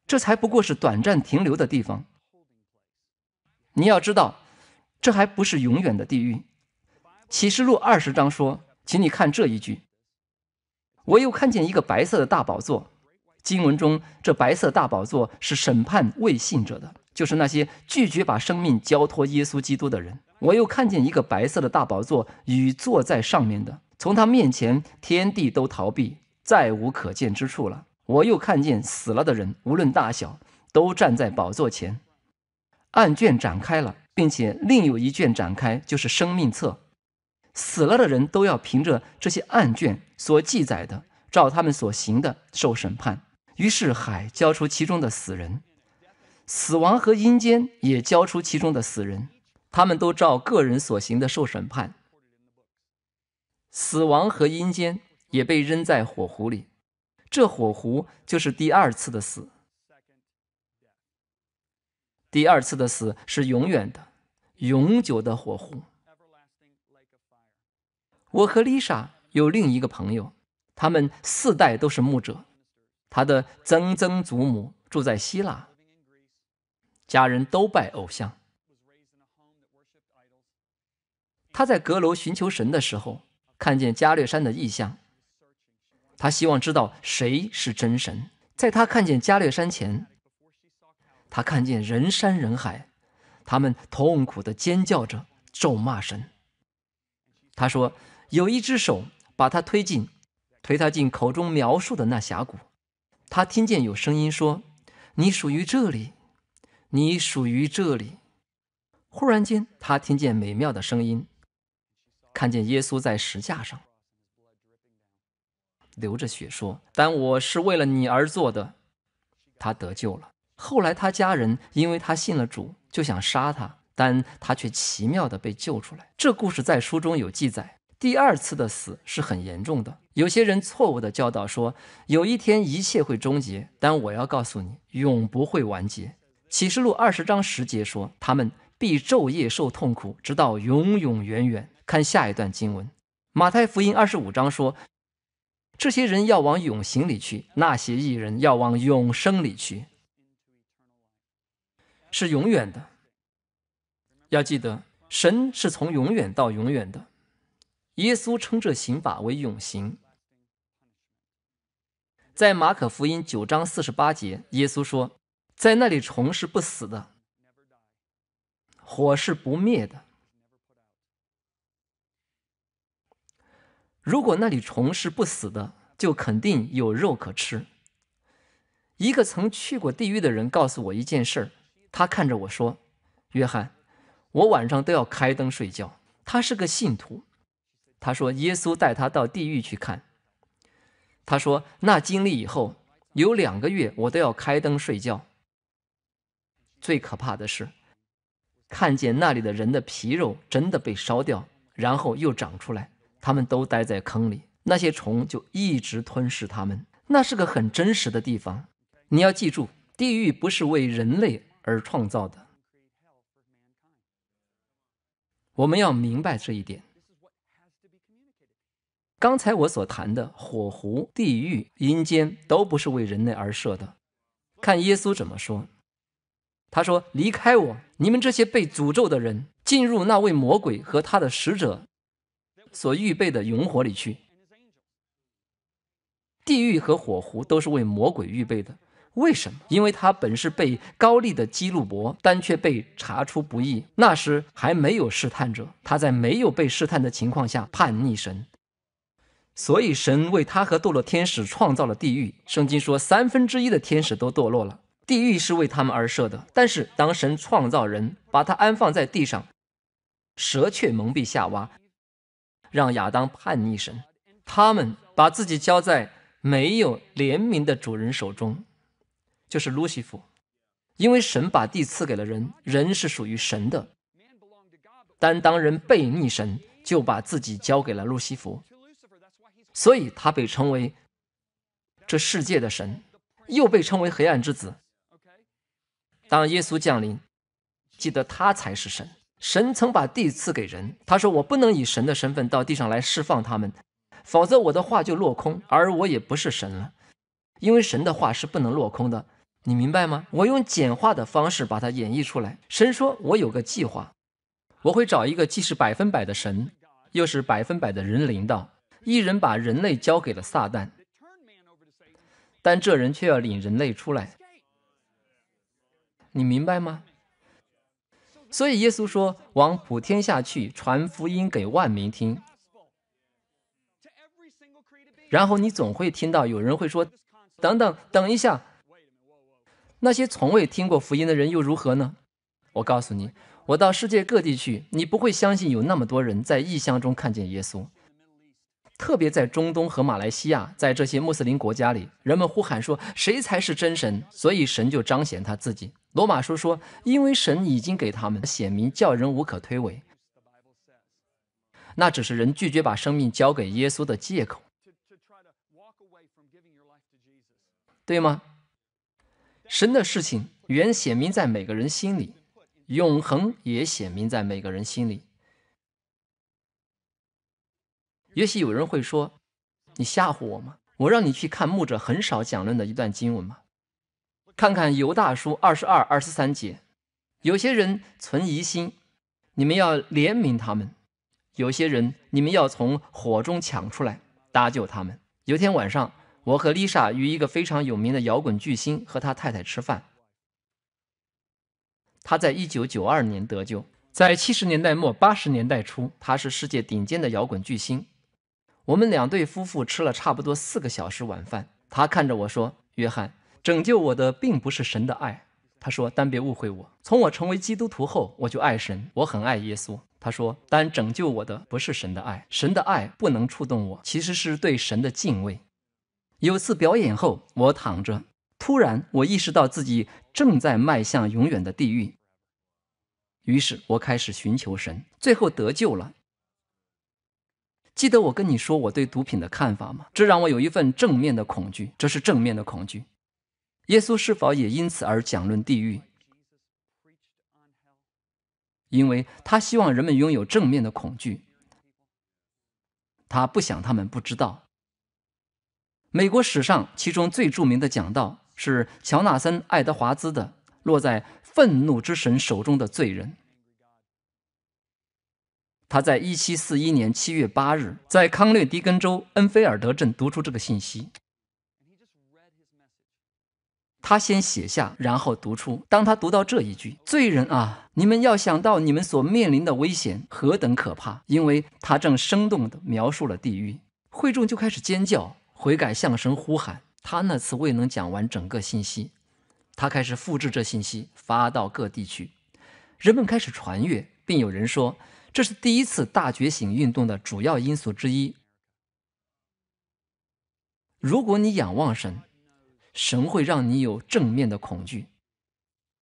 Speaker 1: 这才不过是短暂停留的地方。你要知道，这还不是永远的地狱。启示录二十章说，请你看这一句：我又看见一个白色的大宝座。”经文中，这白色大宝座是审判未信者的，就是那些拒绝把生命交托耶稣基督的人。我又看见一个白色的大宝座与坐在上面的，从他面前天地都逃避，再无可见之处了。我又看见死了的人，无论大小，都站在宝座前，案卷展开了，并且另有一卷展开，就是生命册。死了的人都要凭着这些案卷所记载的，照他们所行的受审判。于是，海交出其中的死人，死亡和阴间也交出其中的死人，他们都照个人所行的受审判。死亡和阴间也被扔在火湖里，这火湖就是第二次的死。第二次的死是永远的、永久的火湖。我和丽莎有另一个朋友，他们四代都是牧者。他的曾曾祖母住在希腊，家人都拜偶像。他在阁楼寻求神的时候，看见加略山的异象。他希望知道谁是真神。在他看见加略山前，他看见人山人海，他们痛苦的尖叫着咒骂神。他说：“有一只手把他推进，推他进口中描述的那峡谷。”他听见有声音说：“你属于这里，你属于这里。”忽然间，他听见美妙的声音，看见耶稣在石架上流着血说：“但我是为了你而做的。”他得救了。后来，他家人因为他信了主，就想杀他，但他却奇妙的被救出来。这故事在书中有记载。第二次的死是很严重的。有些人错误的教导说，有一天一切会终结，但我要告诉你，永不会完结。启示录二十章十节说，他们必昼夜受痛苦，直到永永远远。看下一段经文，马太福音二十五章说，这些人要往永刑里去，那些艺人要往永生里去，是永远的。要记得，神是从永远到永远的。耶稣称这刑法为永刑。在马可福音九章四十八节，耶稣说：“在那里虫是不死的，火是不灭的。如果那里虫是不死的，就肯定有肉可吃。”一个曾去过地狱的人告诉我一件事儿，他看着我说：“约翰，我晚上都要开灯睡觉。”他是个信徒。他说：“耶稣带他到地狱去看。”他说：“那经历以后，有两个月我都要开灯睡觉。最可怕的是，看见那里的人的皮肉真的被烧掉，然后又长出来。他们都待在坑里，那些虫就一直吞噬他们。那是个很真实的地方。你要记住，地狱不是为人类而创造的。我们要明白这一点。”刚才我所谈的火湖、地狱、阴间都不是为人类而设的。看耶稣怎么说，他说：“离开我，你们这些被诅咒的人，进入那位魔鬼和他的使者所预备的永火里去。”地狱和火湖都是为魔鬼预备的。为什么？因为他本是被高利的基路伯，但却被查出不义。那时还没有试探者，他在没有被试探的情况下叛逆神。所以，神为他和堕落天使创造了地狱。圣经说，三分之一的天使都堕落了，地狱是为他们而设的。但是，当神创造人，把他安放在地上，蛇却蒙蔽夏娃，让亚当叛逆神。他们把自己交在没有怜悯的主人手中，就是路西弗。因为神把地赐给了人，人是属于神的。但当人背逆神，就把自己交给了路西弗。所以，他被称为这世界的神，又被称为黑暗之子。当耶稣降临，记得他才是神。神曾把地赐给人，他说：“我不能以神的身份到地上来释放他们，否则我的话就落空，而我也不是神了，因为神的话是不能落空的。”你明白吗？我用简化的方式把它演绎出来。神说：“我有个计划，我会找一个既是百分百的神，又是百分百的人领导。”一人把人类交给了撒旦，但这人却要领人类出来。你明白吗？所以耶稣说：“往普天下去，传福音给万民听。”然后你总会听到有人会说：“等等，等一下。”那些从未听过福音的人又如何呢？我告诉你，我到世界各地去，你不会相信有那么多人在异乡中看见耶稣。特别在中东和马来西亚，在这些穆斯林国家里，人们呼喊说：“谁才是真神？”所以神就彰显他自己。罗马书说：“因为神已经给他们显明，叫人无可推诿。”那只是人拒绝把生命交给耶稣的借口，对吗？神的事情原显明在每个人心里，永恒也显明在每个人心里。也许有人会说：“你吓唬我吗？我让你去看牧者很少讲论的一段经文吗？看看犹大书二十二、二十三节。有些人存疑心，你们要怜悯他们；有些人，你们要从火中抢出来搭救他们。”有天晚上，我和丽莎与一个非常有名的摇滚巨星和他太太吃饭。他在一九九二年得救，在七十年代末、八十年代初，他是世界顶尖的摇滚巨星。我们两对夫妇吃了差不多四个小时晚饭。他看着我说：“约翰，拯救我的并不是神的爱。”他说：“但别误会我，从我成为基督徒后，我就爱神，我很爱耶稣。”他说：“但拯救我的不是神的爱，神的爱不能触动我，其实是对神的敬畏。”有次表演后，我躺着，突然我意识到自己正在迈向永远的地狱。于是我开始寻求神，最后得救了。记得我跟你说我对毒品的看法吗？这让我有一份正面的恐惧，这是正面的恐惧。耶稣是否也因此而讲论地狱？因为他希望人们拥有正面的恐惧，他不想他们不知道。美国史上其中最著名的讲道是乔纳森·爱德华兹的《落在愤怒之神手中的罪人》。他在1741年7月8日，在康涅狄根州恩菲尔德镇读出这个信息。他先写下，然后读出。当他读到这一句：“罪人啊，你们要想到你们所面临的危险何等可怕！”因为他正生动地描述了地狱，会众就开始尖叫、悔改、向声呼喊。他那次未能讲完整个信息，他开始复制这信息发到各地去。人们开始传阅，并有人说。这是第一次大觉醒运动的主要因素之一。如果你仰望神，神会让你有正面的恐惧，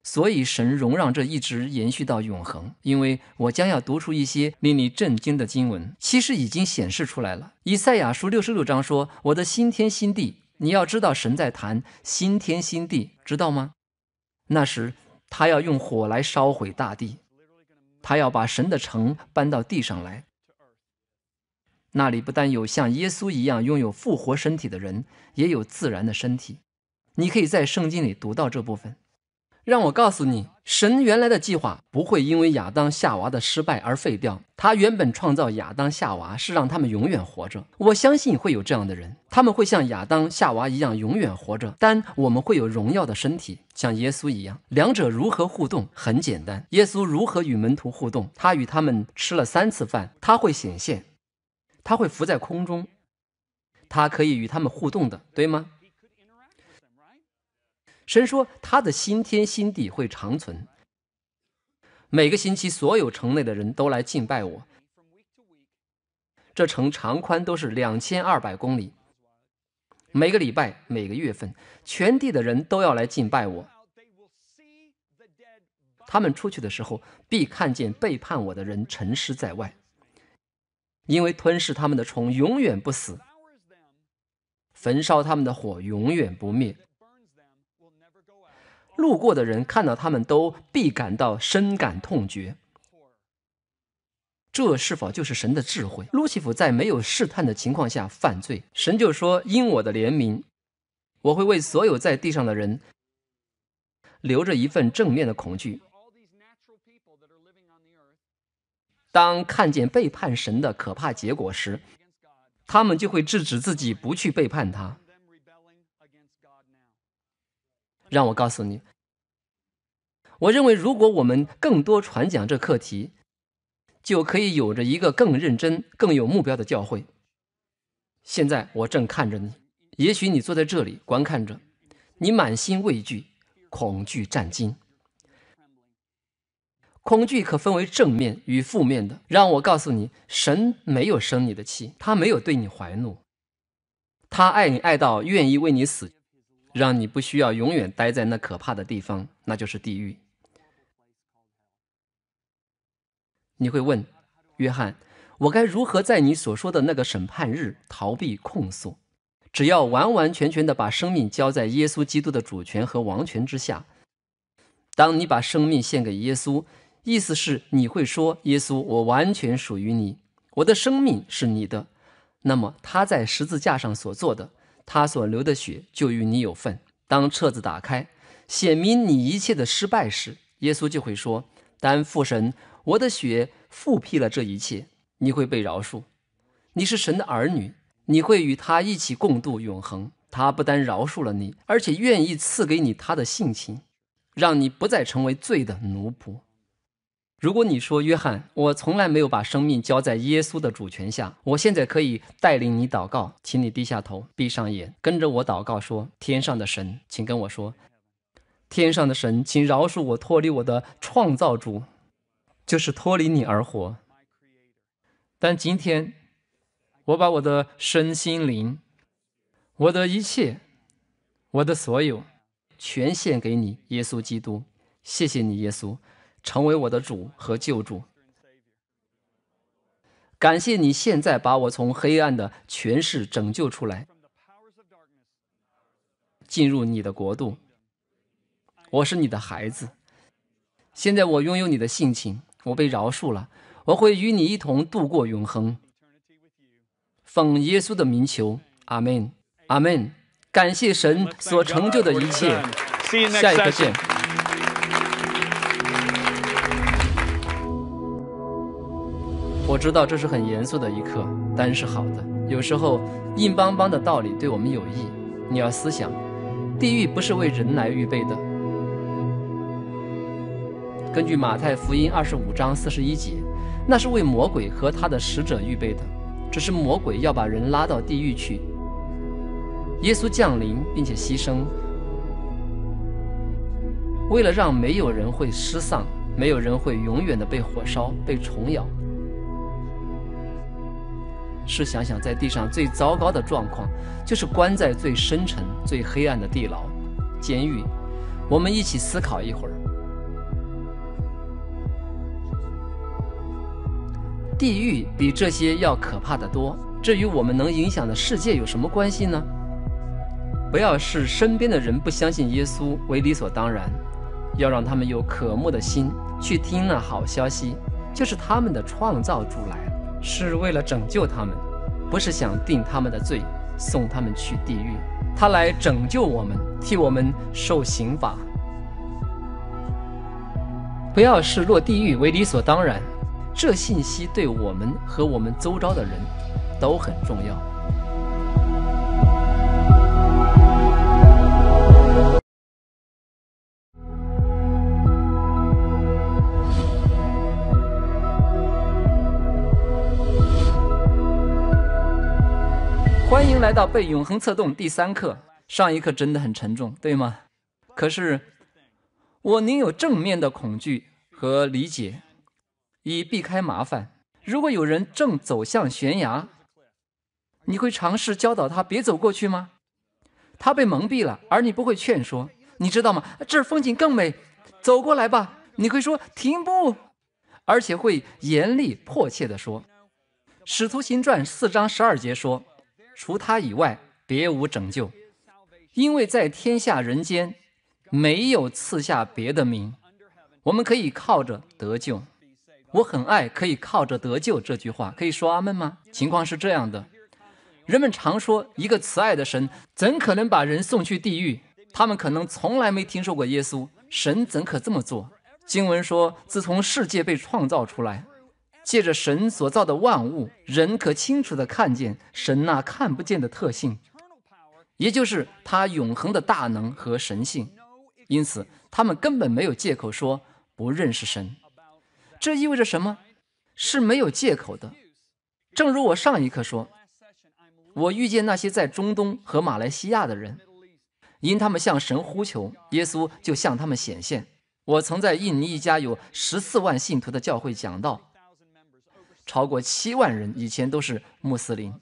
Speaker 1: 所以神容让这一直延续到永恒。因为我将要读出一些令你震惊的经文，其实已经显示出来了。以赛亚书六十六章说：“我的心天心地，你要知道神在谈心天心地，知道吗？那时他要用火来烧毁大地。”他要把神的城搬到地上来，那里不但有像耶稣一样拥有复活身体的人，也有自然的身体。你可以在圣经里读到这部分。让我告诉你，神原来的计划不会因为亚当夏娃的失败而废掉。他原本创造亚当夏娃是让他们永远活着。我相信会有这样的人，他们会像亚当夏娃一样永远活着。但我们会有荣耀的身体，像耶稣一样。两者如何互动？很简单。耶稣如何与门徒互动？他与他们吃了三次饭。他会显现，他会浮在空中，他可以与他们互动的，对吗？神说他的新天新地会长存。每个星期，所有城内的人都来敬拜我。这城长宽都是两千二百公里。每个礼拜、每个月份，全地的人都要来敬拜我。他们出去的时候，必看见背叛我的人沉尸在外，因为吞噬他们的虫永远不死，焚烧他们的火永远不灭。路过的人看到他们，都必感到深感痛绝。这是否就是神的智慧？路西弗在没有试探的情况下犯罪，神就说：“因我的怜悯，我会为所有在地上的人留着一份正面的恐惧。当看见背叛神的可怕结果时，他们就会制止自己不去背叛他。”让我告诉你，我认为如果我们更多传讲这课题，就可以有着一个更认真、更有目标的教会。现在我正看着你，也许你坐在这里观看着，你满心畏惧、恐惧战惊。恐惧可分为正面与负面的。让我告诉你，神没有生你的气，他没有对你怀怒，他爱你爱到愿意为你死。让你不需要永远待在那可怕的地方，那就是地狱。你会问约翰：“我该如何在你所说的那个审判日逃避控诉？”只要完完全全的把生命交在耶稣基督的主权和王权之下。当你把生命献给耶稣，意思是你会说：“耶稣，我完全属于你，我的生命是你的。”那么他在十字架上所做的。他所流的血就与你有份。当册子打开，显明你一切的失败时，耶稣就会说：“但父神，我的血复辟了这一切，你会被饶恕。你是神的儿女，你会与他一起共度永恒。他不单饶恕了你，而且愿意赐给你他的性情，让你不再成为罪的奴仆。”如果你说，约翰，我从来没有把生命交在耶稣的主权下。我现在可以带领你祷告，请你低下头，闭上眼，跟着我祷告说：“天上的神，请跟我说，天上的神，请饶恕我脱离我的创造主，就是脱离你而活。但今天，我把我的身心灵，我的一切，我的所有，全献给你，耶稣基督。谢谢你，耶稣。”成为我的主和救主，感谢你现在把我从黑暗的权势拯救出来，进入你的国度。我是你的孩子，现在我拥有你的性情，我被饶恕了，我会与你一同度过永恒。奉耶稣的名求，阿门，阿门。感谢神所成就的一切。下一个见。我知道这是很严肃的一刻，但是好的，有时候硬邦邦的道理对我们有益。你要思想，地狱不是为人来预备的。根据马太福音二十五章四十一节，那是为魔鬼和他的使者预备的。只是魔鬼要把人拉到地狱去。耶稣降临并且牺牲，为了让没有人会失丧，没有人会永远的被火烧、被虫咬。试想想，在地上最糟糕的状况，就是关在最深沉、最黑暗的地牢、监狱。我们一起思考一会儿。地狱比这些要可怕的多。这与我们能影响的世界有什么关系呢？不要视身边的人不相信耶稣为理所当然，要让他们有渴慕的心去听那好消息，就是他们的创造主来了。是为了拯救他们，不是想定他们的罪，送他们去地狱。他来拯救我们，替我们受刑罚。不要视落地狱为理所当然。这信息对我们和我们周遭的人，都很重要。来到被永恒策动第三课，上一课真的很沉重，对吗？可是我宁有正面的恐惧和理解，以避开麻烦。如果有人正走向悬崖，你会尝试教导他别走过去吗？他被蒙蔽了，而你不会劝说，你知道吗？这儿风景更美，走过来吧。你会说停步，而且会严厉迫切地说，《使徒行传》四章十二节说。除他以外，别无拯救，因为在天下人间，没有赐下别的名，我们可以靠着得救。我很爱可以靠着得救这句话，可以说阿门吗？情况是这样的，人们常说一个慈爱的神怎可能把人送去地狱？他们可能从来没听说过耶稣，神怎可这么做？经文说，自从世界被创造出来。借着神所造的万物，人可清楚地看见神那看不见的特性，也就是他永恒的大能和神性。因此，他们根本没有借口说不认识神。这意味着什么？是没有借口的。正如我上一课说，我遇见那些在中东和马来西亚的人，因他们向神呼求，耶稣就向他们显现。我曾在印尼一家有十四万信徒的教会讲道。超过七万人以前都是穆斯林。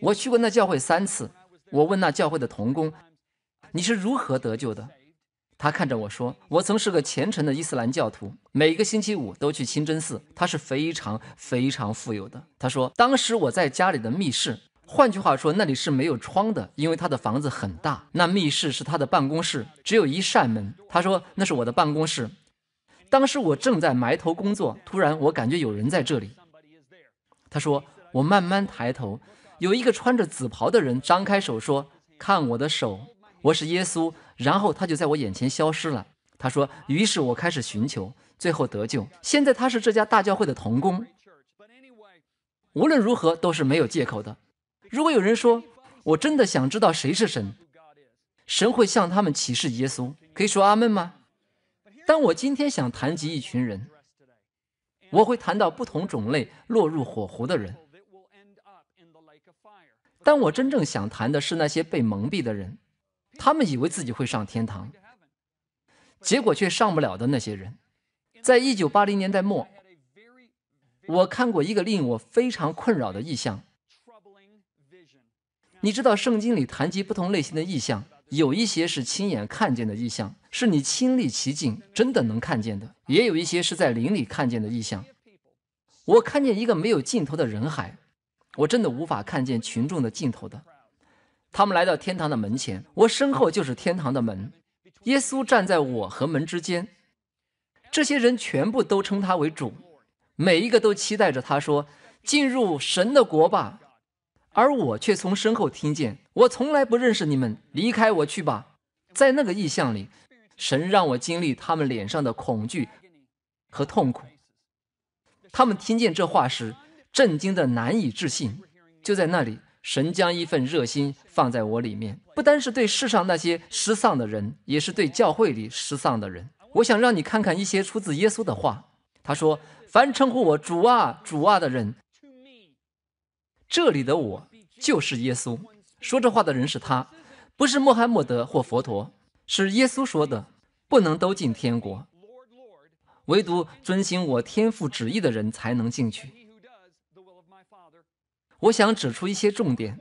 Speaker 1: 我去过那教会三次。我问那教会的童工：“你是如何得救的？”他看着我说：“我曾是个虔诚的伊斯兰教徒，每个星期五都去清真寺。”他是非常非常富有的。他说：“当时我在家里的密室，换句话说，那里是没有窗的，因为他的房子很大。那密室是他的办公室，只有一扇门。”他说：“那是我的办公室。当时我正在埋头工作，突然我感觉有人在这里。”他说：“我慢慢抬头，有一个穿着紫袍的人张开手说：‘看我的手，我是耶稣。’然后他就在我眼前消失了。”他说：“于是我开始寻求，最后得救。现在他是这家大教会的童工。无论如何都是没有借口的。如果有人说我真的想知道谁是神，神会向他们启示耶稣。可以说阿门吗？但我今天想谈及一群人。”我会谈到不同种类落入火湖的人。但我真正想谈的是那些被蒙蔽的人，他们以为自己会上天堂，结果却上不了的那些人。在一九八零年代末，我看过一个令我非常困扰的意象。你知道圣经里谈及不同类型的意象。有一些是亲眼看见的异象，是你亲历其境，真的能看见的；也有一些是在灵里看见的异象。我看见一个没有尽头的人海，我真的无法看见群众的尽头的。他们来到天堂的门前，我身后就是天堂的门。耶稣站在我和门之间，这些人全部都称他为主，每一个都期待着他说：“进入神的国吧。”而我却从身后听见，我从来不认识你们，离开我去吧。在那个意象里，神让我经历他们脸上的恐惧和痛苦。他们听见这话时，震惊的难以置信。就在那里，神将一份热心放在我里面，不单是对世上那些失丧的人，也是对教会里失丧的人。我想让你看看一些出自耶稣的话。他说：“凡称呼我主啊、主啊的人。”这里的我就是耶稣，说这话的人是他，不是穆罕默德或佛陀，是耶稣说的。不能都进天国，唯独遵行我天父旨意的人才能进去。我想指出一些重点。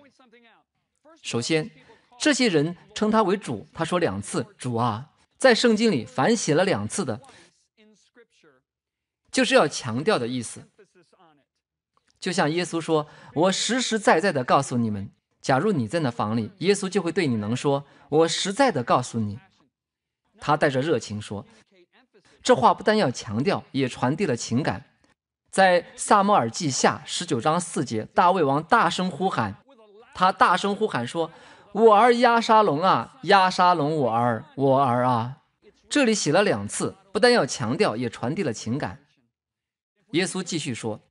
Speaker 1: 首先，这些人称他为主，他说两次“主啊”，在圣经里反写了两次的，就是要强调的意思。就像耶稣说：“我实实在在的告诉你们，假如你在那房里，耶稣就会对你能说：我实在的告诉你。”他带着热情说：“这话不但要强调，也传递了情感。”在《萨摩尔记下》十九章四节，大卫王大声呼喊：“他大声呼喊说：我儿押沙龙啊，押沙龙，我儿，我儿啊！”这里写了两次，不但要强调，也传递了情感。耶稣继续说。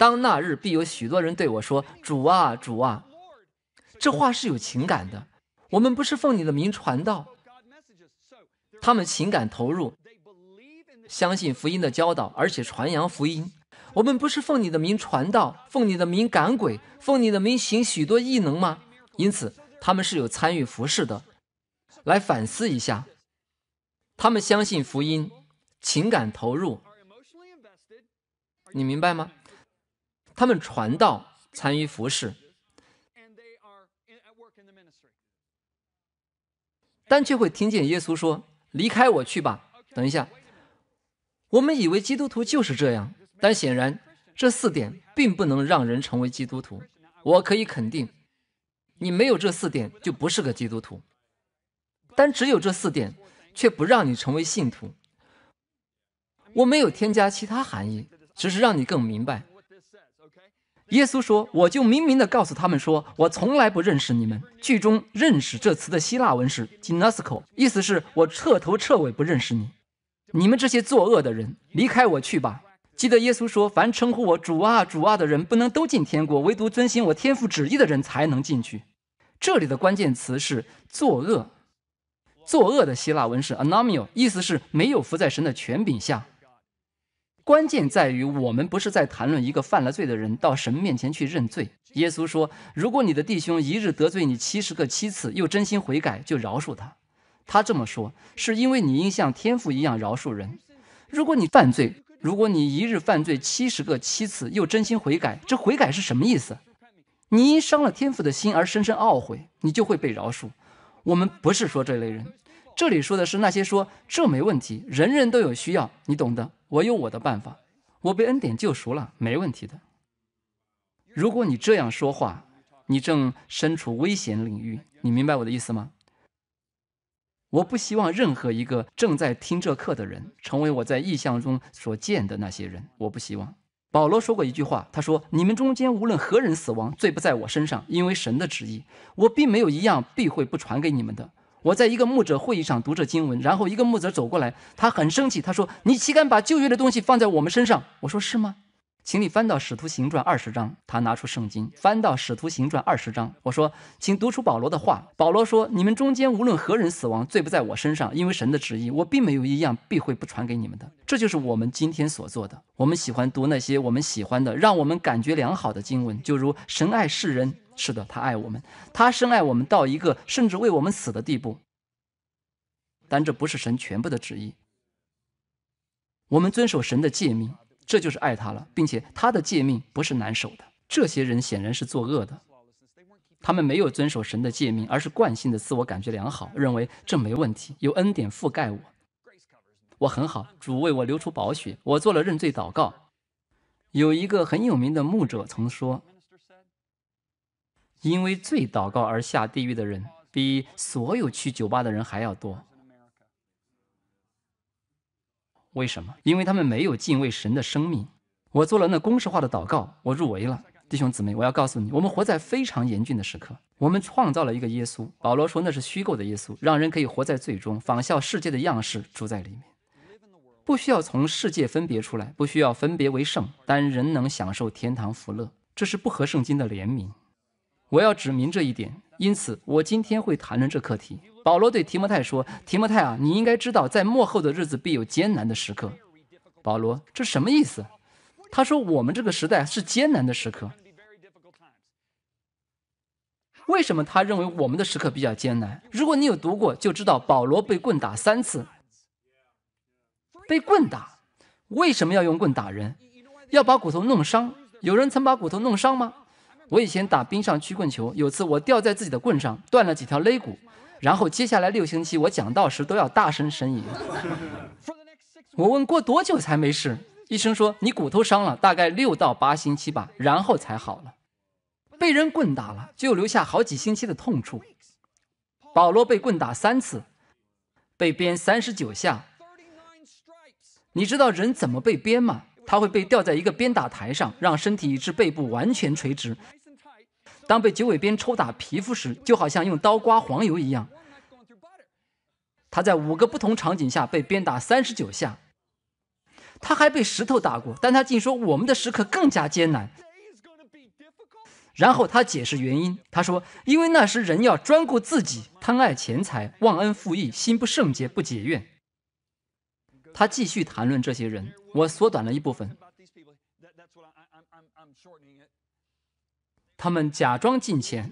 Speaker 1: 当那日必有许多人对我说：“主啊，主啊！”这话是有情感的。我们不是奉你的名传道，他们情感投入，相信福音的教导，而且传扬福音。我们不是奉你的名传道，奉你的名赶鬼，奉你的名行许多异能吗？因此，他们是有参与服饰的。来反思一下，他们相信福音，情感投入，你明白吗？他们传道，参与服饰。但却会听见耶稣说：“离开我去吧。”等一下，我们以为基督徒就是这样，但显然这四点并不能让人成为基督徒。我可以肯定，你没有这四点就不是个基督徒，但只有这四点却不让你成为信徒。我没有添加其他含义，只是让你更明白。耶稣说：“我就明明的告诉他们说，我从来不认识你们。剧中‘认识’这词的希腊文是 g i n a s c o 意思是我彻头彻尾不认识你。你们这些作恶的人，离开我去吧！记得耶稣说，凡称呼我主啊、主啊的人，不能都进天国，唯独遵行我天父旨意的人才能进去。这里的关键词是‘作恶’，作恶的希腊文是 anomio，意思是没有服在神的权柄下。”关键在于，我们不是在谈论一个犯了罪的人到神面前去认罪。耶稣说：“如果你的弟兄一日得罪你七十个七次，又真心悔改，就饶恕他。”他这么说是因为你应像天父一样饶恕人。如果你犯罪，如果你一日犯罪七十个七次，又真心悔改，这悔改是什么意思？你因伤了天父的心而深深懊悔，你就会被饶恕。我们不是说这类人，这里说的是那些说这没问题，人人都有需要，你懂的。我有我的办法，我被恩典救赎了，没问题的。如果你这样说话，你正身处危险领域，你明白我的意思吗？我不希望任何一个正在听这课的人成为我在意象中所见的那些人。我不希望。保罗说过一句话，他说：“你们中间无论何人死亡，罪不在我身上，因为神的旨意，我并没有一样避讳不传给你们的。”我在一个牧者会议上读着经文，然后一个牧者走过来，他很生气，他说：“你岂敢把旧约的东西放在我们身上？”我说：“是吗？”请你翻到《使徒行传》二十章。他拿出圣经，翻到《使徒行传》二十章。我说：“请读出保罗的话。”保罗说：“你们中间无论何人死亡，罪不在我身上，因为神的旨意，我并没有一样必会不传给你们的。这就是我们今天所做的。我们喜欢读那些我们喜欢的，让我们感觉良好的经文，就如‘神爱世人’，是的，他爱我们，他深爱我们到一个甚至为我们死的地步。但这不是神全部的旨意。我们遵守神的诫命。”这就是爱他了，并且他的诫命不是难守的。这些人显然是作恶的，他们没有遵守神的诫命，而是惯性的自我感觉良好，认为这没问题，有恩典覆盖我，我很好，主为我流出宝血，我做了认罪祷告。有一个很有名的牧者曾说：“因为罪祷告而下地狱的人，比所有去酒吧的人还要多。”为什么？因为他们没有敬畏神的生命。我做了那公式化的祷告，我入围了，弟兄姊妹。我要告诉你，我们活在非常严峻的时刻。我们创造了一个耶稣，保罗说那是虚构的耶稣，让人可以活在最终，仿效世界的样式住在里面，不需要从世界分别出来，不需要分别为圣，但仍能享受天堂福乐。这是不合圣经的联名。我要指明这一点。因此，我今天会谈论这课题。保罗对提摩太说：“提摩太啊，你应该知道，在末后的日子必有艰难的时刻。”保罗，这什么意思？他说：“我们这个时代是艰难的时刻。”为什么他认为我们的时刻比较艰难？如果你有读过，就知道保罗被棍打三次。被棍打，为什么要用棍打人？要把骨头弄伤。有人曾把骨头弄伤吗？我以前打冰上曲棍球，有次我掉在自己的棍上，断了几条肋骨。然后接下来六星期，我讲道时都要大声呻吟。我问过多久才没事，医生说你骨头伤了，大概六到八星期吧，然后才好了。被人棍打了，就留下好几星期的痛处。保罗被棍打三次，被鞭三十九下。你知道人怎么被鞭吗？他会被吊在一个鞭打台上，让身体以致背部完全垂直，当被九尾鞭抽打皮肤时，就好像用刀刮黄油一样。他在五个不同场景下被鞭打三十九下。他还被石头打过，但他竟说我们的时刻更加艰难。然后他解释原因，他说：“因为那时人要专顾自己，贪爱钱财，忘恩负义，心不圣洁，不解怨。”他继续谈论这些人，我缩短了一部分。他们假装进钱，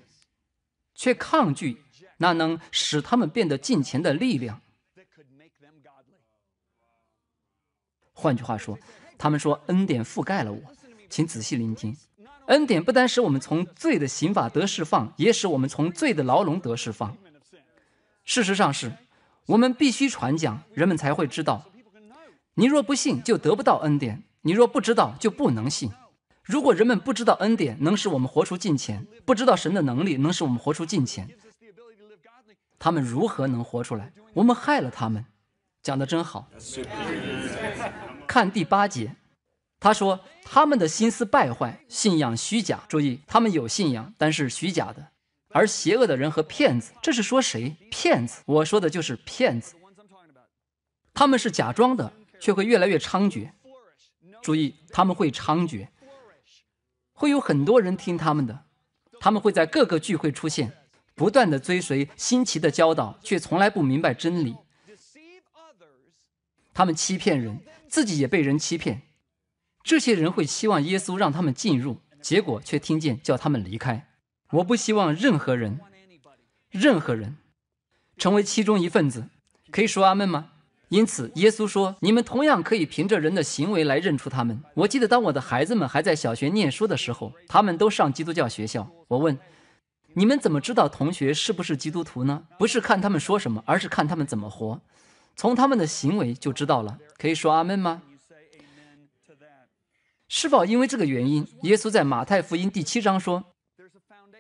Speaker 1: 却抗拒那能使他们变得进钱的力量。换句话说，他们说恩典覆盖了我，请仔细聆听。恩典不单使我们从罪的刑法得释放，也使我们从罪的牢笼得释放。事实上，是我们必须传讲，人们才会知道。你若不信，就得不到恩典；你若不知道，就不能信。如果人们不知道恩典能使我们活出金钱，不知道神的能力能使我们活出金钱，他们如何能活出来？我们害了他们。讲得真好。看第八节，他说他们的心思败坏，信仰虚假。注意，他们有信仰，但是虚假的。而邪恶的人和骗子，这是说谁？骗子。我说的就是骗子。他们是假装的，却会越来越猖獗。注意，他们会猖獗。会有很多人听他们的，他们会在各个聚会出现，不断的追随新奇的教导，却从来不明白真理。他们欺骗人，自己也被人欺骗。这些人会期望耶稣让他们进入，结果却听见叫他们离开。我不希望任何人，任何人，成为其中一份子。可以说阿门吗？因此，耶稣说：“你们同样可以凭着人的行为来认出他们。”我记得，当我的孩子们还在小学念书的时候，他们都上基督教学校。我问：“你们怎么知道同学是不是基督徒呢？”不是看他们说什么，而是看他们怎么活，从他们的行为就知道了。可以说阿门吗？是否因为这个原因，耶稣在马太福音第七章说：“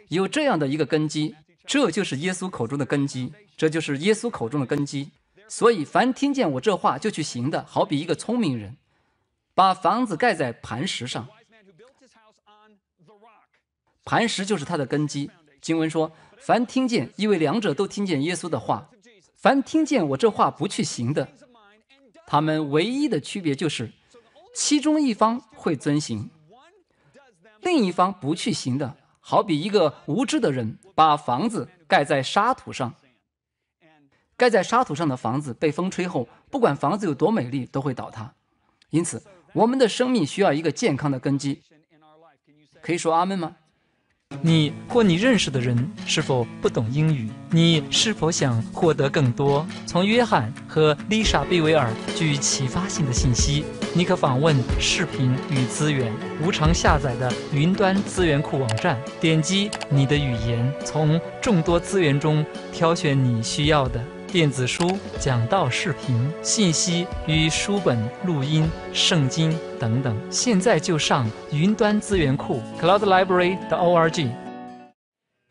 Speaker 1: 有这样的一个根基，这就是耶稣口中的根基，这就是耶稣口中的根基。”所以，凡听见我这话就去行的，好比一个聪明人，把房子盖在磐石上，磐石就是他的根基。经文说，凡听见，因为两者都听见耶稣的话；凡听见我这话不去行的，他们唯一的区别就是，其中一方会遵行，另一方不去行的，好比一个无知的人，把房子盖在沙土上。盖在沙土上的房子被风吹后，不管房子有多美丽，都会倒塌。因此，我们的生命需要一个健康的根基。可以说阿门吗？你或你认识的人是否不懂英语？你是否想获得更多从约翰和丽莎·贝维尔具启发性的信息？你可访问视频与资源无偿下载的云端资源库网站，点击你的语言，从众多资源中挑选你需要的。电子书、讲道视频、信息与书本、录音、圣经等等，现在就上云端资源库 （Cloud Library 的 org）。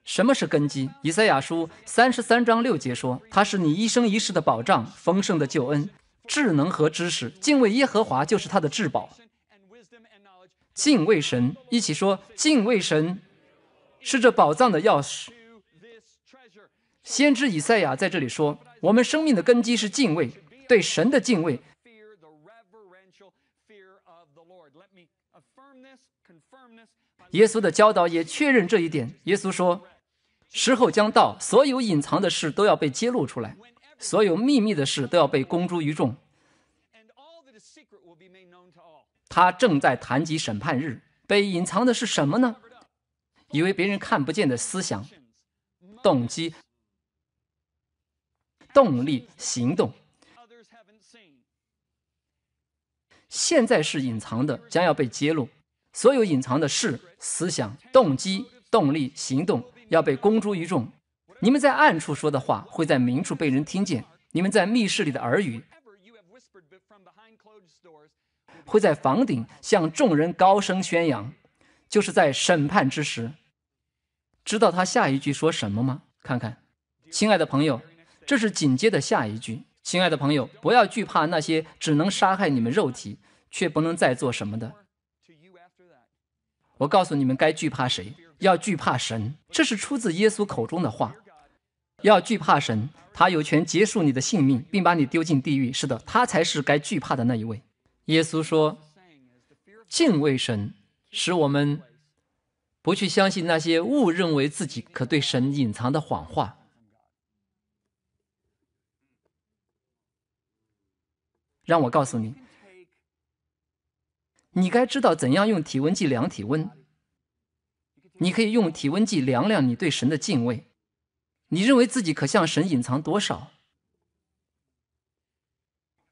Speaker 1: 什么是根基？以赛亚书三十三章六节说：“它是你一生一世的保障，丰盛的救恩，智能和知识。敬畏耶和华就是他的至宝。敬畏神，一起说：敬畏神，是这宝藏的钥匙。”先知以赛亚在这里说。我们生命的根基是敬畏，对神的敬畏。耶稣的教导也确认这一点。耶稣说：“时候将到，所有隐藏的事都要被揭露出来，所有秘密的事都要被公诸于众。”他正在谈及审判日。被隐藏的是什么呢？以为别人看不见的思想、动机。动力行动，现在是隐藏的，将要被揭露。所有隐藏的事、思想、动机、动力、行动，要被公诸于众。你们在暗处说的话，会在明处被人听见；你们在密室里的耳语，会在房顶向众人高声宣扬。就是在审判之时，知道他下一句说什么吗？看看，亲爱的朋友。这是紧接的下一句，亲爱的朋友，不要惧怕那些只能杀害你们肉体却不能再做什么的。我告诉你们该惧怕谁？要惧怕神。这是出自耶稣口中的话。要惧怕神，他有权结束你的性命，并把你丢进地狱。是的，他才是该惧怕的那一位。耶稣说：“敬畏神，使我们不去相信那些误认为自己可对神隐藏的谎话。”让我告诉你，你该知道怎样用体温计量体温。你可以用体温计量量你对神的敬畏。你认为自己可向神隐藏多少？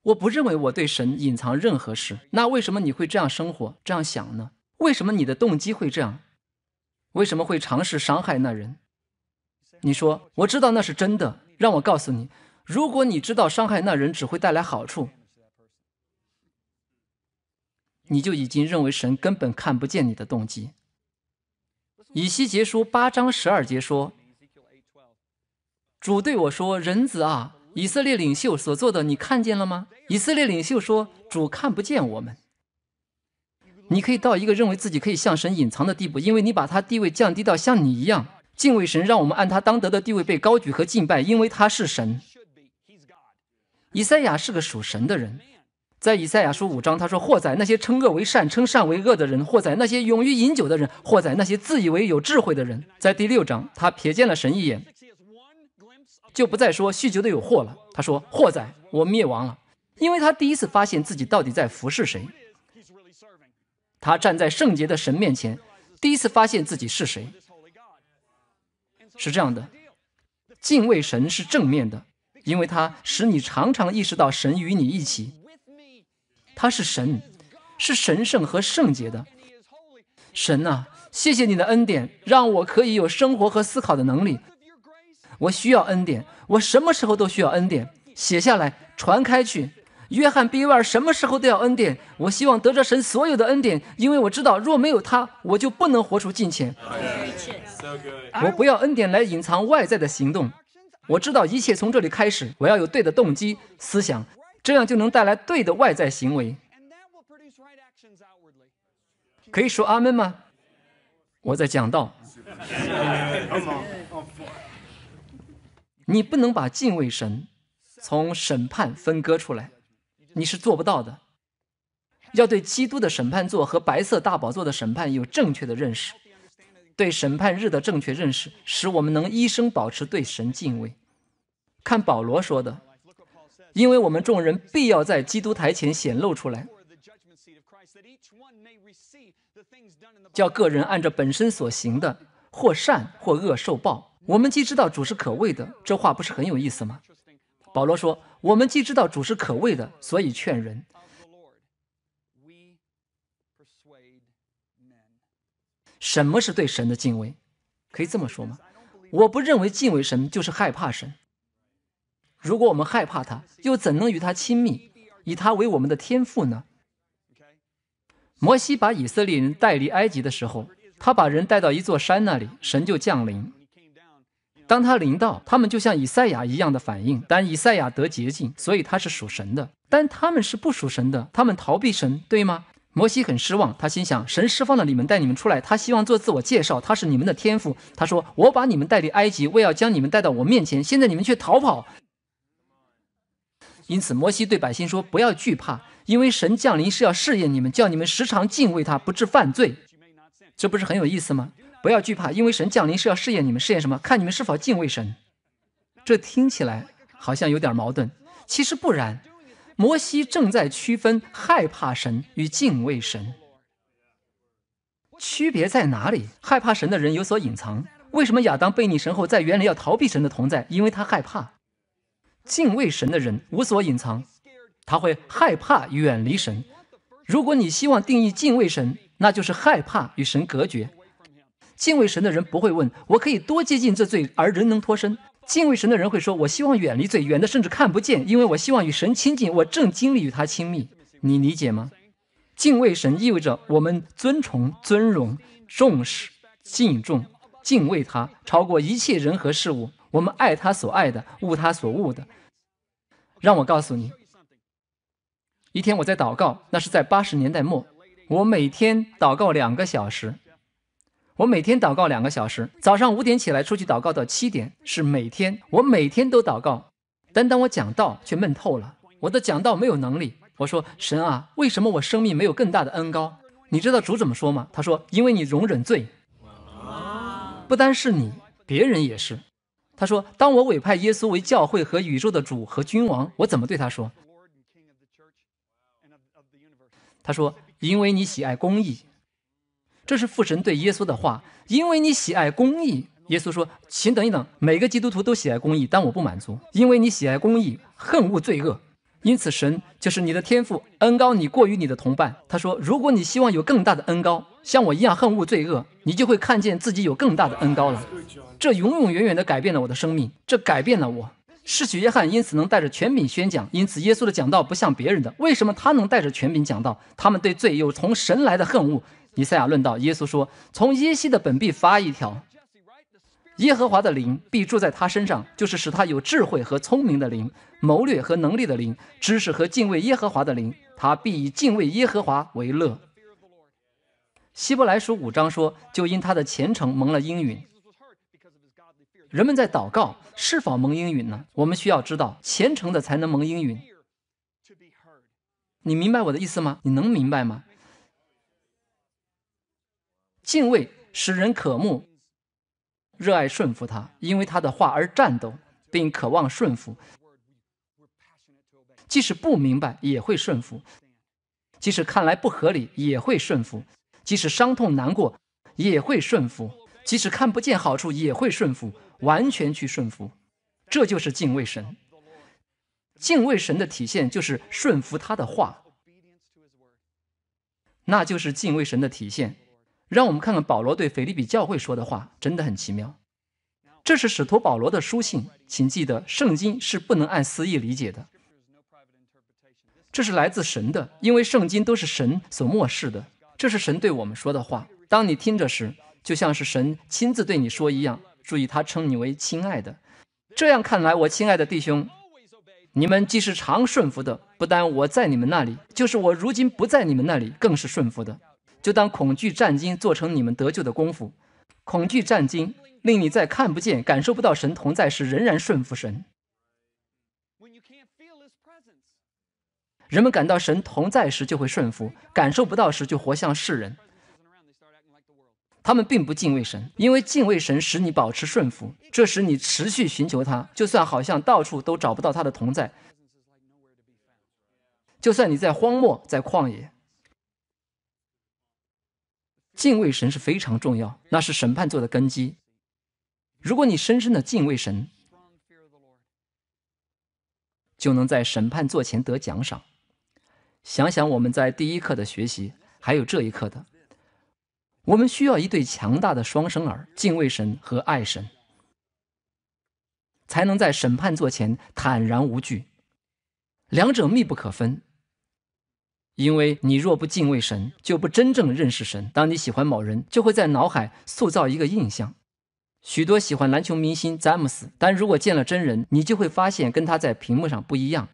Speaker 1: 我不认为我对神隐藏任何事。那为什么你会这样生活、这样想呢？为什么你的动机会这样？为什么会尝试伤害那人？你说，我知道那是真的。让我告诉你，如果你知道伤害那人只会带来好处。你就已经认为神根本看不见你的动机。以西结书八章十二节说：“主对我说，人子啊，以色列领袖所做的，你看见了吗？”以色列领袖说：“主看不见我们。”你可以到一个认为自己可以向神隐藏的地步，因为你把他地位降低到像你一样敬畏神。让我们按他当得的地位被高举和敬拜，因为他是神。以赛亚是个属神的人。在以赛亚书五章，他说：“或在那些称恶为善、称善为恶的人；或在那些勇于饮酒的人；或在那些自以为有智慧的人。”在第六章，他瞥见了神一眼，就不再说酗酒的有祸了。他说：“或在我灭亡了，因为他第一次发现自己到底在服侍谁。他站在圣洁的神面前，第一次发现自己是谁。是这样的，敬畏神是正面的，因为它使你常常意识到神与你一起。”他是神，是神圣和圣洁的神呐！谢谢你的恩典，让我可以有生活和思考的能力。我需要恩典，我什么时候都需要恩典。写下来，传开去。约翰 ·B· 威尔，什么时候都要恩典。我希望得着神所有的恩典，因为我知道，若没有他，我就不能活出金钱。我不要恩典来隐藏外在的行动。我知道一切从这里开始。我要有对的动机、思想。这样就能带来对的外在行为，可以说阿门吗？我在讲道，[LAUGHS] 你不能把敬畏神从审判分割出来，你是做不到的。要对基督的审判座和白色大宝座的审判有正确的认识，对审判日的正确认识，使我们能一生保持对神敬畏。看保罗说的。因为我们众人必要在基督台前显露出来，叫个人按着本身所行的，或善或恶受报。我们既知道主是可畏的，这话不是很有意思吗？保罗说：“我们既知道主是可畏的，所以劝人。”什么是对神的敬畏？可以这么说吗？我不认为敬畏神就是害怕神。如果我们害怕他，又怎能与他亲密，以他为我们的天赋呢？摩西把以色列人带离埃及的时候，他把人带到一座山那里，神就降临。当他临到，他们就像以赛亚一样的反应。但以赛亚得洁净，所以他是属神的。但他们是不属神的，他们逃避神，对吗？摩西很失望，他心想：神释放了你们，带你们出来。他希望做自我介绍，他是你们的天赋。他说：“我把你们带离埃及，我要将你们带到我面前。现在你们却逃跑。”因此，摩西对百姓说：“不要惧怕，因为神降临是要试验你们，叫你们时常敬畏他，不致犯罪。这不是很有意思吗？不要惧怕，因为神降临是要试验你们，试验什么？看你们是否敬畏神。这听起来好像有点矛盾，其实不然。摩西正在区分害怕神与敬畏神。区别在哪里？害怕神的人有所隐藏。为什么亚当被逆神后，在园里要逃避神的同在？因为他害怕。”敬畏神的人无所隐藏，他会害怕远离神。如果你希望定义敬畏神，那就是害怕与神隔绝。敬畏神的人不会问：“我可以多接近这罪而仍能脱身？”敬畏神的人会说：“我希望远离罪，远的甚至看不见，因为我希望与神亲近。我正经历与他亲密。”你理解吗？敬畏神意味着我们尊崇、尊荣、重视、敬重、敬畏他，超过一切人和事物。我们爱他所爱的，悟他所悟的。让我告诉你，一天我在祷告，那是在八十年代末。我每天祷告两个小时，我每天祷告两个小时，早上五点起来出去祷告到七点，是每天，我每天都祷告。但当我讲道却闷透了，我的讲道没有能力。我说：“神啊，为什么我生命没有更大的恩高？你知道主怎么说吗？他说：“因为你容忍罪，不单是你，别人也是。”他说：“当我委派耶稣为教会和宇宙的主和君王，我怎么对他说？”他说：“因为你喜爱公义。”这是父神对耶稣的话：“因为你喜爱公义。”耶稣说：“请等一等，每个基督徒都喜爱公义，但我不满足。因为你喜爱公义，恨恶罪恶。”因此，神就是你的天赋恩高，你过于你的同伴。他说：“如果你希望有更大的恩高，像我一样恨恶罪恶，你就会看见自己有更大的恩高了。”这永永远远的改变了我的生命，这改变了我。使徒约翰因此能带着权柄宣讲，因此耶稣的讲道不像别人的。为什么他能带着权柄讲道？他们对罪有从神来的恨恶。以赛亚论道，耶稣说：“从耶西的本必发一条。”耶和华的灵必住在他身上，就是使他有智慧和聪明的灵，谋略和能力的灵，知识和敬畏耶和华的灵。他必以敬畏耶和华为乐。希伯来书五章说：“就因他的虔诚蒙了应允。”人们在祷告是否蒙应允呢？我们需要知道，虔诚的才能蒙应允。你明白我的意思吗？你能明白吗？敬畏使人可慕。热爱顺服他，因为他的话而战斗，并渴望顺服；即使不明白也会顺服；即使看来不合理也会顺服；即使伤痛难过也会顺服；即使看不见好处也会顺服，完全去顺服。这就是敬畏神。敬畏神的体现就是顺服他的话，那就是敬畏神的体现。让我们看看保罗对腓利比教会说的话，真的很奇妙。这是使徒保罗的书信，请记得圣经是不能按私意理解的。这是来自神的，因为圣经都是神所漠视的。这是神对我们说的话。当你听着时，就像是神亲自对你说一样。注意，他称你为亲爱的。这样看来，我亲爱的弟兄，你们既是常顺服的，不单我在你们那里，就是我如今不在你们那里，更是顺服的。就当恐惧战惊做成你们得救的功夫，恐惧战惊令你在看不见、感受不到神同在时，仍然顺服神。人们感到神同在时就会顺服，感受不到时就活像世人。他们并不敬畏神，因为敬畏神使你保持顺服，这使你持续寻求他，就算好像到处都找不到他的同在，就算你在荒漠、在旷野。敬畏神是非常重要，那是审判座的根基。如果你深深的敬畏神，就能在审判座前得奖赏。想想我们在第一课的学习，还有这一课的，我们需要一对强大的双生儿——敬畏神和爱神，才能在审判座前坦然无惧。两者密不可分。因为你若不敬畏神，就不真正认识神。当你喜欢某人，就会在脑海塑造一个印象。许多喜欢篮球明星詹姆斯，但如果见了真人，你就会发现跟他在屏幕上不一样。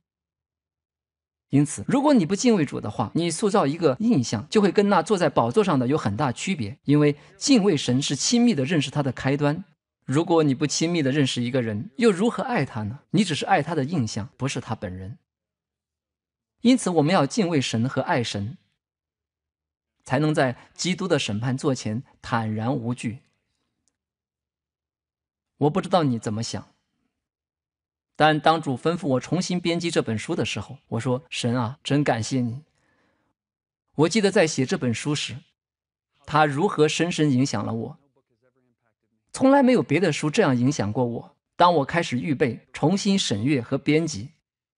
Speaker 1: 因此，如果你不敬畏主的话，你塑造一个印象，就会跟那坐在宝座上的有很大区别。因为敬畏神是亲密的认识他的开端。如果你不亲密的认识一个人，又如何爱他呢？你只是爱他的印象，不是他本人。因此，我们要敬畏神和爱神，才能在基督的审判座前坦然无惧。我不知道你怎么想，但当主吩咐我重新编辑这本书的时候，我说：“神啊，真感谢你！”我记得在写这本书时，它如何深深影响了我。从来没有别的书这样影响过我。当我开始预备重新审阅和编辑，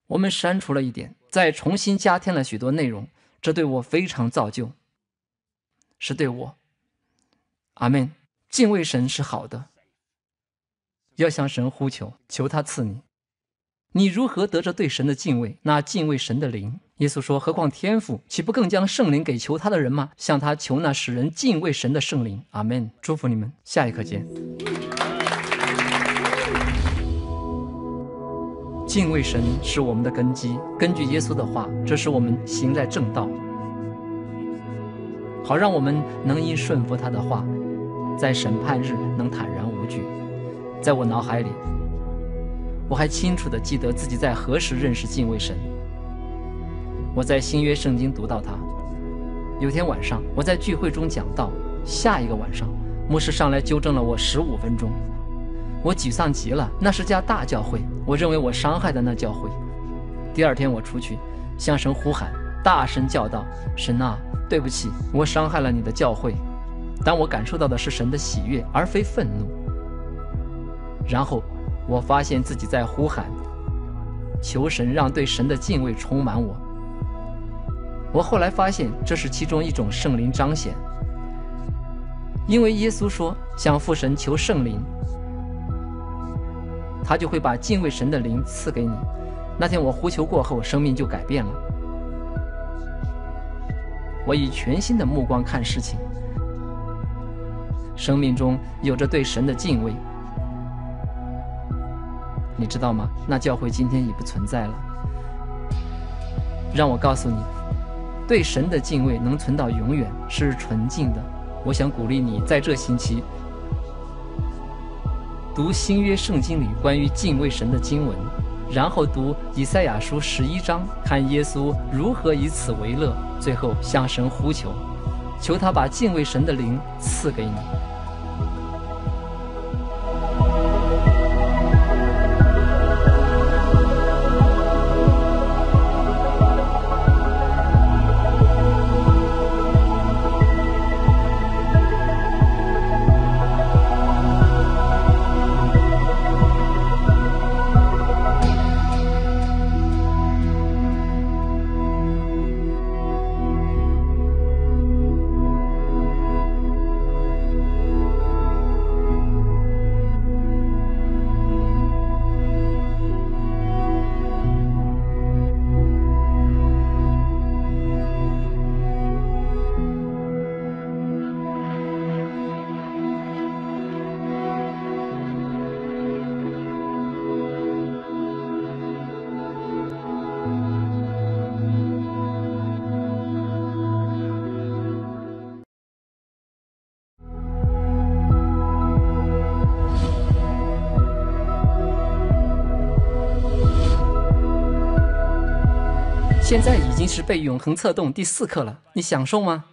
Speaker 1: 我们删除了一点。再重新加添了许多内容，这对我非常造就。是对我。阿门。敬畏神是好的，要向神呼求，求他赐你。你如何得着对神的敬畏？那敬畏神的灵，耶稣说：何况天赋，岂不更将圣灵给求他的人吗？向他求那使人敬畏神的圣灵。阿门。祝福你们，下一课见。敬畏神是我们的根基。根据耶稣的话，这是我们行在正道，好让我们能因顺服他的话，在审判日能坦然无惧。在我脑海里，我还清楚地记得自己在何时认识敬畏神。我在新约圣经读到他。有天晚上，我在聚会中讲到，下一个晚上，牧师上来纠正了我十五分钟。我沮丧极了，那是家大教会。我认为我伤害的那教会。第二天我出去，向神呼喊，大声叫道：“神啊，对不起，我伤害了你的教会。”但我感受到的是神的喜悦，而非愤怒。然后我发现自己在呼喊，求神让对神的敬畏充满我。我后来发现这是其中一种圣灵彰显，因为耶稣说：“向父神求圣灵。”他就会把敬畏神的灵赐给你。那天我呼求过后，生命就改变了。我以全新的目光看事情，生命中有着对神的敬畏。你知道吗？那教会今天已不存在了。让我告诉你，对神的敬畏能存到永远，是纯净的。我想鼓励你，在这星期。读新约圣经里关于敬畏神的经文，然后读以赛亚书十一章，看耶稣如何以此为乐，最后向神呼求，求他把敬畏神的灵赐给你。是被永恒策动第四课了，你享受吗？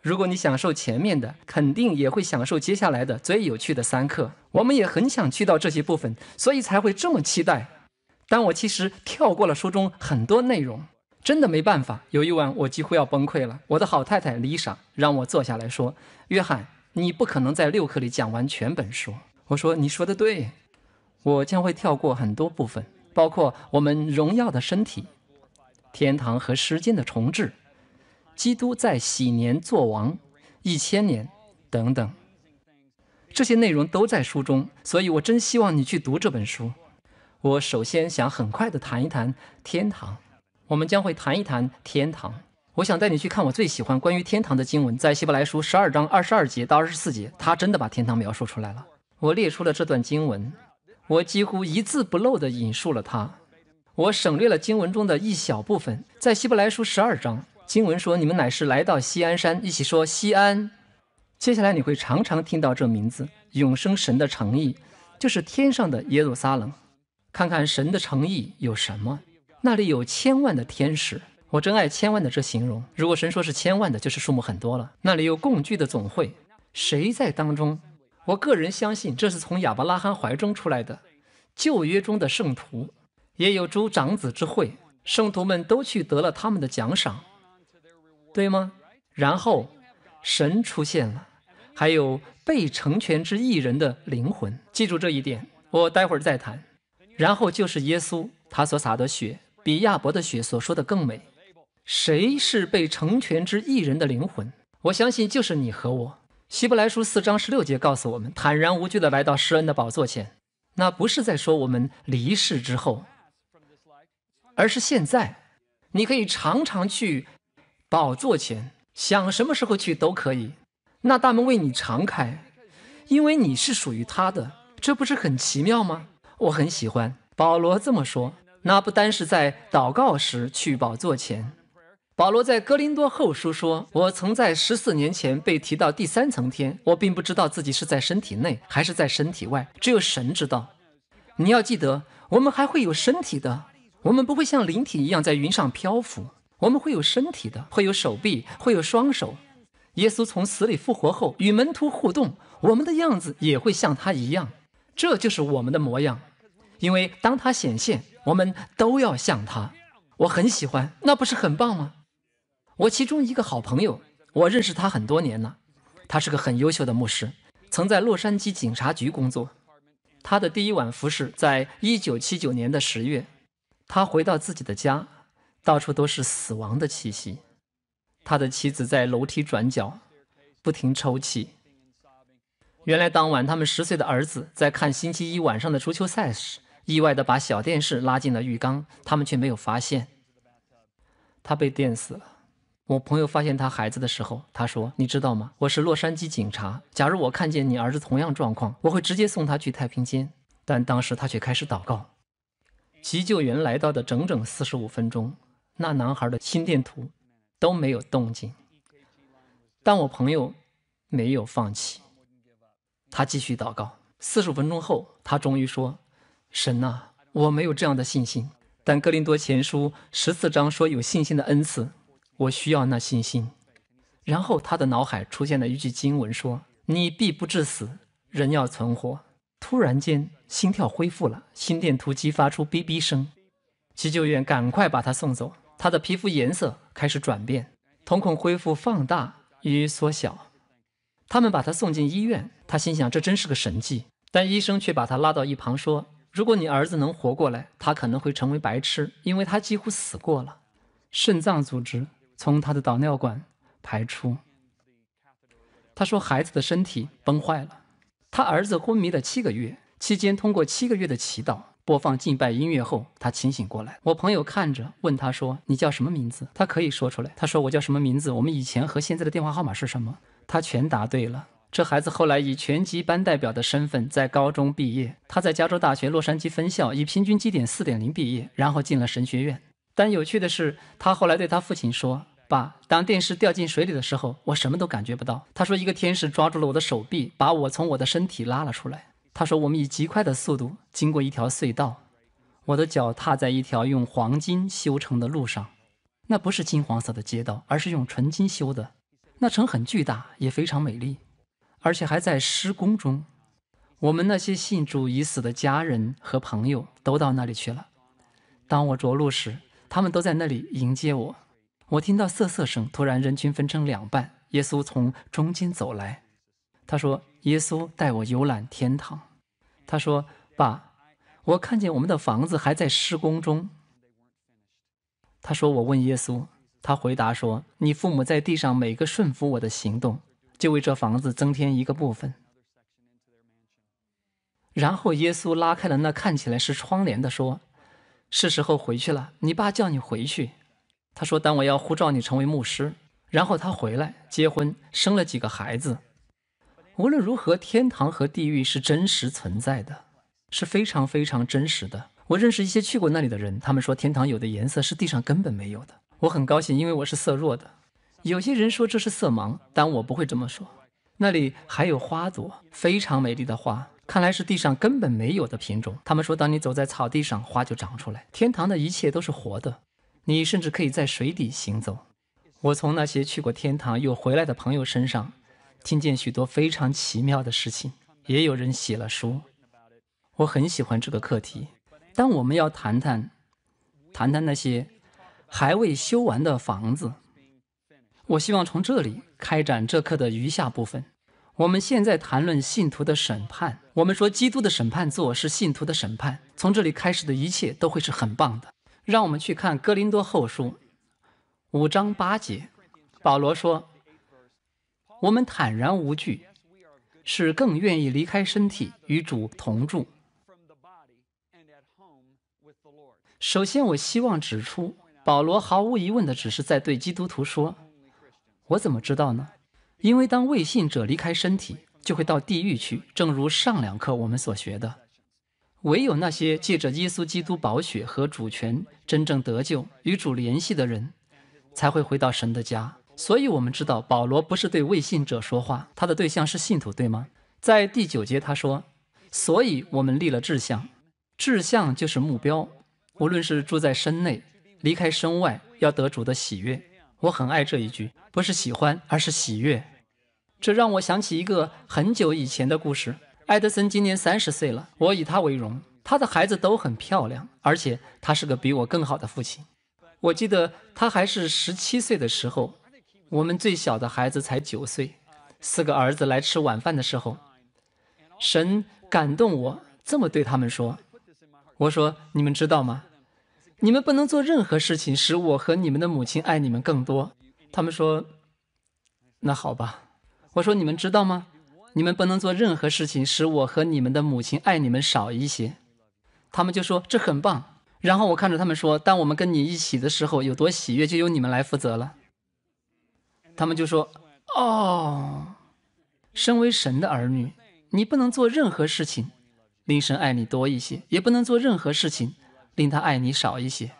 Speaker 1: 如果你享受前面的，肯定也会享受接下来的最有趣的三课。我们也很想去到这些部分，所以才会这么期待。但我其实跳过了书中很多内容，真的没办法。有一晚我几乎要崩溃了，我的好太太丽莎让我坐下来说：“约翰，你不可能在六课里讲完全本书。”我说：“你说的对，我将会跳过很多部分，包括我们荣耀的身体。”天堂和时间的重置，基督在喜年作王一千年，等等，这些内容都在书中，所以我真希望你去读这本书。我首先想很快的谈一谈天堂，我们将会谈一谈天堂。我想带你去看我最喜欢关于天堂的经文，在希伯来书十二章二十二节到二十四节，他真的把天堂描述出来了。我列出了这段经文，我几乎一字不漏的引述了它。我省略了经文中的一小部分，在希伯来书十二章，经文说你们乃是来到西安山，一起说西安。接下来你会常常听到这名字，永生神的诚意，就是天上的耶路撒冷。看看神的诚意有什么？那里有千万的天使，我真爱千万的这形容。如果神说是千万的，就是数目很多了。那里有共聚的总会，谁在当中？我个人相信这是从亚伯拉罕怀中出来的，旧约中的圣徒。也有诸长子之会，圣徒们都去得了他们的奖赏，对吗？然后神出现了，还有被成全之一人的灵魂。记住这一点，我待会儿再谈。然后就是耶稣，他所洒的血比亚伯的血所说的更美。谁是被成全之一人的灵魂？我相信就是你和我。希伯来书四章十六节告诉我们：坦然无惧地来到施恩的宝座前。那不是在说我们离世之后。而是现在，你可以常常去宝座前，想什么时候去都可以，那大门为你敞开，因为你是属于他的，这不是很奇妙吗？我很喜欢保罗这么说。那不单是在祷告时去宝座前，保罗在哥林多后书说：“我曾在十四年前被提到第三层天，我并不知道自己是在身体内还是在身体外，只有神知道。”你要记得，我们还会有身体的。我们不会像灵体一样在云上漂浮，我们会有身体的，会有手臂，会有双手。耶稣从死里复活后与门徒互动，我们的样子也会像他一样，这就是我们的模样。因为当他显现，我们都要像他。我很喜欢，那不是很棒吗？我其中一个好朋友，我认识他很多年了，他是个很优秀的牧师，曾在洛杉矶警察局工作。他的第一晚服侍在1979年的十月。他回到自己的家，到处都是死亡的气息。他的妻子在楼梯转角不停抽泣。原来当晚，他们十岁的儿子在看星期一晚上的足球赛时，意外地把小电视拉进了浴缸，他们却没有发现。他被电死了。我朋友发现他孩子的时候，他说：“你知道吗？我是洛杉矶警察。假如我看见你儿子同样状况，我会直接送他去太平间。”但当时他却开始祷告。急救员来到的整整四十五分钟，那男孩的心电图都没有动静。但我朋友没有放弃，他继续祷告。四十分钟后，他终于说：“神啊，我没有这样的信心，但格林多前书十四章说有信心的恩赐，我需要那信心。”然后他的脑海出现了一句经文说：“你必不至死，人要存活。”突然间，心跳恢复了，心电图激发出哔哔声，急救员赶快把他送走。他的皮肤颜色开始转变，瞳孔恢复放大与缩小。他们把他送进医院，他心想这真是个神迹。但医生却把他拉到一旁说：“如果你儿子能活过来，他可能会成为白痴，因为他几乎死过了。”肾脏组织从他的导尿管排出。他说：“孩子的身体崩坏了。”他儿子昏迷了七个月，期间通过七个月的祈祷、播放敬拜音乐后，他清醒过来。我朋友看着问他说：“你叫什么名字？”他可以说出来。他说：“我叫什么名字？我们以前和现在的电话号码是什么？”他全答对了。这孩子后来以全级班代表的身份在高中毕业。他在加州大学洛杉矶分校以平均绩点四点零毕业，然后进了神学院。但有趣的是，他后来对他父亲说。爸，当电视掉进水里的时候，我什么都感觉不到。他说，一个天使抓住了我的手臂，把我从我的身体拉了出来。他说，我们以极快的速度经过一条隧道，我的脚踏在一条用黄金修成的路上，那不是金黄色的街道，而是用纯金修的。那城很巨大，也非常美丽，而且还在施工中。我们那些信主已死的家人和朋友都到那里去了。当我着陆时，他们都在那里迎接我。我听到瑟瑟声，突然人群分成两半。耶稣从中间走来，他说：“耶稣带我游览天堂。”他说：“爸，我看见我们的房子还在施工中。”他说：“我问耶稣，他回答说：‘你父母在地上每个顺服我的行动，就为这房子增添一个部分。’”然后耶稣拉开了那看起来是窗帘的，说：“是时候回去了，你爸叫你回去。”他说：“当我要呼召你成为牧师，然后他回来结婚，生了几个孩子。无论如何，天堂和地狱是真实存在的，是非常非常真实的。我认识一些去过那里的人，他们说天堂有的颜色是地上根本没有的。我很高兴，因为我是色弱的。有些人说这是色盲，但我不会这么说。那里还有花朵，非常美丽的花，看来是地上根本没有的品种。他们说，当你走在草地上，花就长出来。天堂的一切都是活的。”你甚至可以在水底行走。我从那些去过天堂又回来的朋友身上，听见许多非常奇妙的事情。也有人写了书。我很喜欢这个课题。当我们要谈谈，谈谈那些还未修完的房子，我希望从这里开展这课的余下部分。我们现在谈论信徒的审判。我们说基督的审判座是信徒的审判。从这里开始的一切都会是很棒的。让我们去看《哥林多后书》五章八节，保罗说：“我们坦然无惧，是更愿意离开身体与主同住。”首先，我希望指出，保罗毫无疑问的只是在对基督徒说：“我怎么知道呢？”因为当未信者离开身体，就会到地狱去，正如上两课我们所学的。唯有那些借着耶稣基督宝血和主权真正得救、与主联系的人，才会回到神的家。所以，我们知道保罗不是对未信者说话，他的对象是信徒，对吗？在第九节，他说：“所以我们立了志向，志向就是目标，无论是住在身内，离开身外，要得主的喜悦。”我很爱这一句，不是喜欢，而是喜悦。这让我想起一个很久以前的故事。埃德森今年三十岁了，我以他为荣。他的孩子都很漂亮，而且他是个比我更好的父亲。我记得他还是十七岁的时候，我们最小的孩子才九岁。四个儿子来吃晚饭的时候，神感动我，这么对他们说：“我说，你们知道吗？你们不能做任何事情使我和你们的母亲爱你们更多。”他们说：“那好吧。”我说：“你们知道吗？”你们不能做任何事情使我和你们的母亲爱你们少一些，他们就说这很棒。然后我看着他们说：“当我们跟你一起的时候有多喜悦，就由你们来负责了。”他们就说：“哦，身为神的儿女，你不能做任何事情令神爱你多一些，也不能做任何事情令他爱你少一些，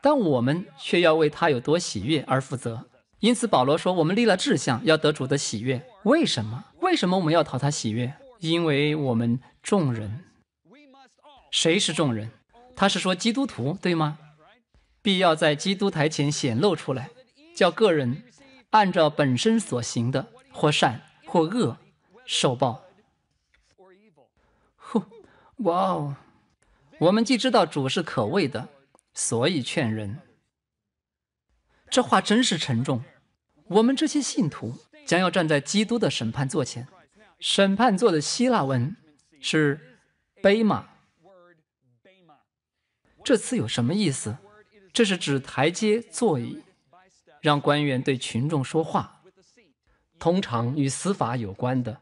Speaker 1: 但我们却要为他有多喜悦而负责。”因此，保罗说：“我们立了志向，要得主的喜悦。为什么？”为什么我们要讨他喜悦？因为我们众人，谁是众人？他是说基督徒，对吗？必要在基督台前显露出来，叫个人按照本身所行的，或善或恶受报。呼，哇哦！我们既知道主是可畏的，所以劝人。这话真是沉重。我们这些信徒。将要站在基督的审判座前，审判座的希腊文是“贝马”，这词有什么意思？这是指台阶座椅，让官员对群众说话，通常与司法有关的。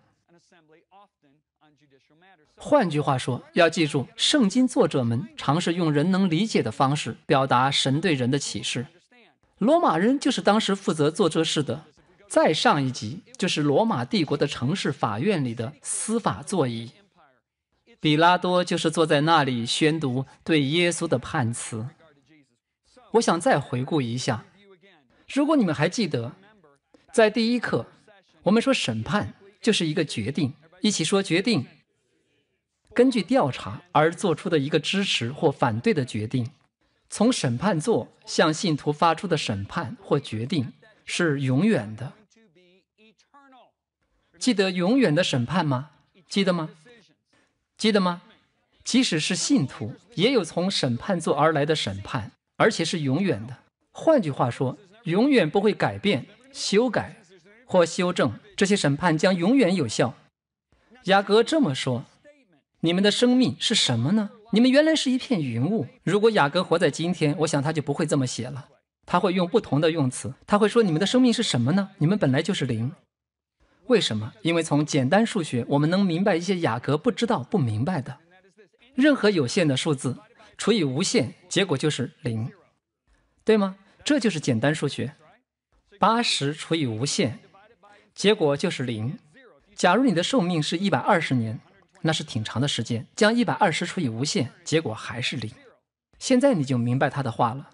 Speaker 1: 换句话说，要记住，圣经作者们尝试用人能理解的方式表达神对人的启示。罗马人就是当时负责做这事的。再上一集，就是罗马帝国的城市法院里的司法座椅，比拉多就是坐在那里宣读对耶稣的判词。我想再回顾一下，如果你们还记得，在第一课，我们说审判就是一个决定，一起说决定，根据调查而做出的一个支持或反对的决定。从审判座向信徒发出的审判或决定是永远的。记得永远的审判吗？记得吗？记得吗？即使是信徒，也有从审判座而来的审判，而且是永远的。换句话说，永远不会改变、修改或修正这些审判将永远有效。雅各这么说：“你们的生命是什么呢？你们原来是一片云雾。如果雅各活在今天，我想他就不会这么写了，他会用不同的用词。他会说：‘你们的生命是什么呢？你们本来就是灵。’”为什么？因为从简单数学，我们能明白一些雅各不知道、不明白的。任何有限的数字除以无限，结果就是零，对吗？这就是简单数学。八十除以无限，结果就是零。假如你的寿命是一百二十年，那是挺长的时间。将一百二十除以无限，结果还是零。现在你就明白他的话了。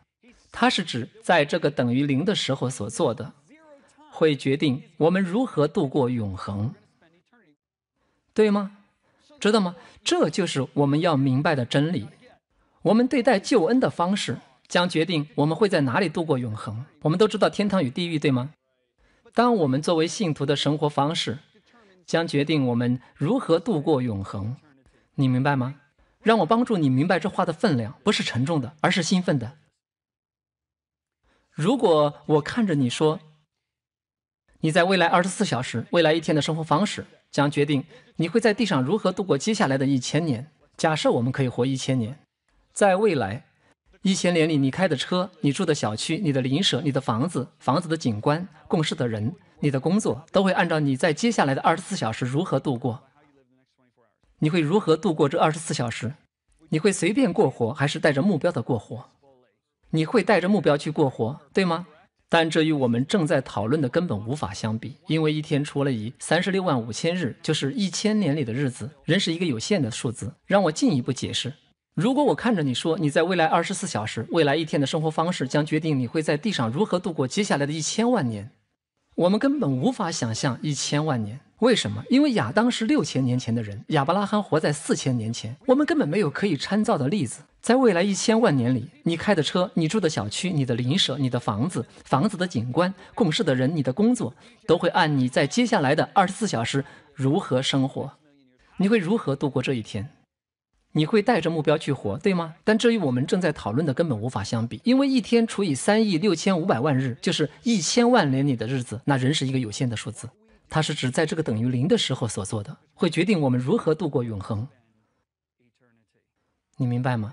Speaker 1: 他是指在这个等于零的时候所做的。会决定我们如何度过永恒，对吗？知道吗？这就是我们要明白的真理。我们对待救恩的方式，将决定我们会在哪里度过永恒。我们都知道天堂与地狱，对吗？当我们作为信徒的生活方式，将决定我们如何度过永恒。你明白吗？让我帮助你明白这话的分量，不是沉重的，而是兴奋的。如果我看着你说。你在未来二十四小时、未来一天的生活方式，将决定你会在地上如何度过接下来的一千年。假设我们可以活一千年，在未来一千年里，你开的车、你住的小区、你的邻舍、你的房子、房子的景观、共事的人、你的工作，都会按照你在接下来的二十四小时如何度过。你会如何度过这二十四小时？你会随便过活，还是带着目标的过活？你会带着目标去过活，对吗？但这与我们正在讨论的根本无法相比，因为一天除了以三十六万五千日，就是一千年里的日子，仍是一个有限的数字。让我进一步解释：如果我看着你说，你在未来二十四小时、未来一天的生活方式，将决定你会在地上如何度过接下来的一千万年。我们根本无法想象一千万年，为什么？因为亚当是六千年前的人，亚伯拉罕活在四千年前，我们根本没有可以参照的例子。在未来一千万年里，你开的车、你住的小区、你的邻舍、你的房子、房子的景观、共事的人、你的工作，都会按你在接下来的二十四小时如何生活，你会如何度过这一天。你会带着目标去活，对吗？但这与我们正在讨论的根本无法相比，因为一天除以三亿六千五百万日，就是一千万年里的日子，那仍是一个有限的数字。它是指在这个等于零的时候所做的，会决定我们如何度过永恒。你明白吗？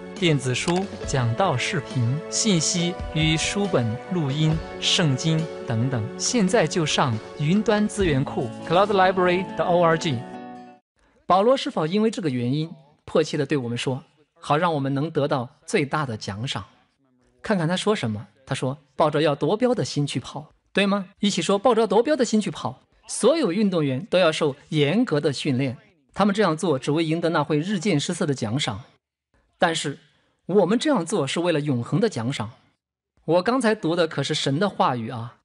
Speaker 1: 电子书、讲道视频、信息与书本、录音、圣经等等，现在就上云端资源库 （cloudlibrary.org）。保罗是否因为这个原因迫切地对我们说：“好，让我们能得到最大的奖赏。”看看他说什么。他说：“抱着要夺标的心去跑，对吗？”一起说：“抱着夺标的心去跑。”所有运动员都要受严格的训练，他们这样做只为赢得那会日渐失色的奖赏。但是。我们这样做是为了永恒的奖赏。我刚才读的可是神的话语啊！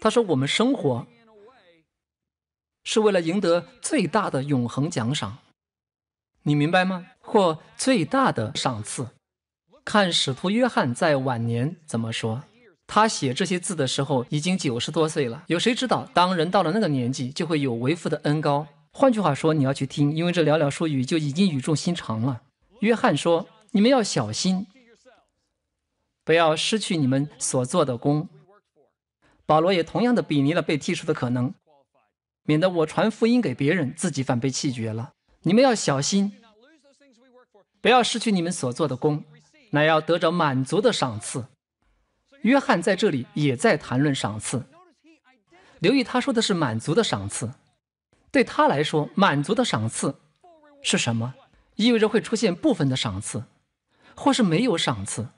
Speaker 1: 他说我们生活是为了赢得最大的永恒奖赏，你明白吗？或最大的赏赐。看使徒约翰在晚年怎么说。他写这些字的时候已经九十多岁了。有谁知道，当人到了那个年纪，就会有为父的恩高。换句话说，你要去听，因为这寥寥数语就已经语重心长了。约翰说。你们要小心，不要失去你们所做的功。保罗也同样的比拟了被剔除的可能，免得我传福音给别人，自己反被弃绝了。你们要小心，不要失去你们所做的功，乃要得着满足的赏赐。约翰在这里也在谈论赏赐，留意他说的是满足的赏赐。对他来说，满足的赏赐是什么？意味着会出现部分的赏赐。或是没有赏赐，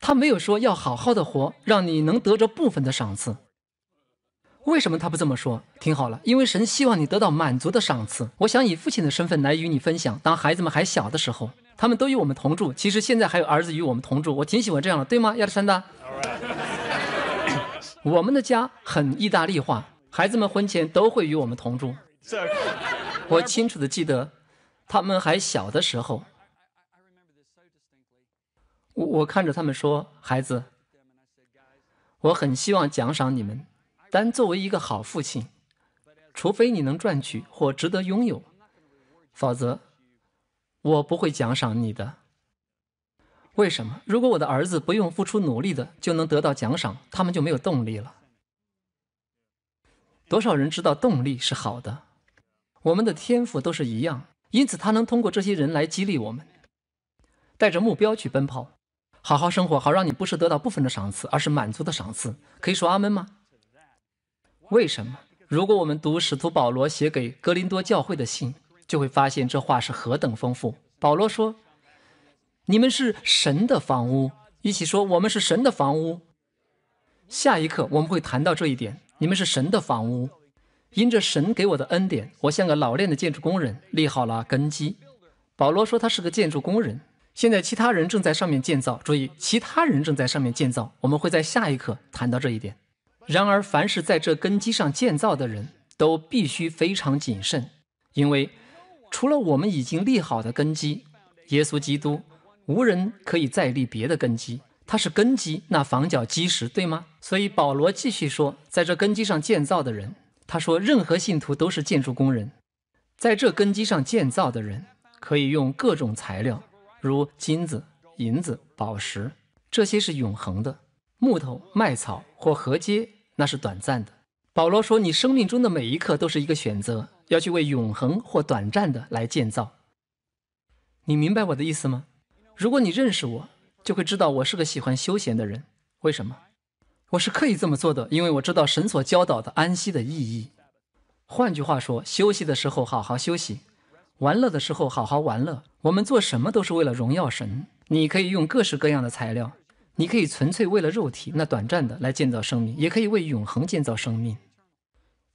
Speaker 1: 他没有说要好好的活，让你能得着部分的赏赐。为什么他不这么说？听好了，因为神希望你得到满足的赏赐。我想以父亲的身份来与你分享。当孩子们还小的时候，他们都与我们同住。其实现在还有儿子与我们同住，我挺喜欢这样的，对吗，亚历山大？[COUGHS] 我们的家很意大利化，孩子们婚前都会与我们同住。我清楚的记得，他们还小的时候。我我看着他们说：“孩子，我很希望奖赏你们，但作为一个好父亲，除非你能赚取或值得拥有，否则我不会奖赏你的。为什么？如果我的儿子不用付出努力的就能得到奖赏，他们就没有动力了。多少人知道动力是好的？我们的天赋都是一样，因此他能通过这些人来激励我们，带着目标去奔跑。”好好生活，好让你不是得到部分的赏赐，而是满足的赏赐。可以说阿门吗？为什么？如果我们读使徒保罗写给格林多教会的信，就会发现这话是何等丰富。保罗说：“你们是神的房屋。”一起说：“我们是神的房屋。”下一刻我们会谈到这一点。你们是神的房屋，因着神给我的恩典，我像个老练的建筑工人立好了根基。保罗说他是个建筑工人。现在其他人正在上面建造，注意，其他人正在上面建造。我们会在下一课谈到这一点。然而，凡是在这根基上建造的人都必须非常谨慎，因为除了我们已经立好的根基，耶稣基督，无人可以再立别的根基。他是根基，那房角基石，对吗？所以保罗继续说，在这根基上建造的人，他说，任何信徒都是建筑工人，在这根基上建造的人可以用各种材料。如金子、银子、宝石，这些是永恒的；木头、麦草或河街，那是短暂的。保罗说：“你生命中的每一刻都是一个选择，要去为永恒或短暂的来建造。”你明白我的意思吗？如果你认识我，就会知道我是个喜欢休闲的人。为什么？我是刻意这么做的，因为我知道神所教导的安息的意义。换句话说，休息的时候好好休息。玩乐的时候，好好玩乐。我们做什么都是为了荣耀神。你可以用各式各样的材料，你可以纯粹为了肉体那短暂的来建造生命，也可以为永恒建造生命。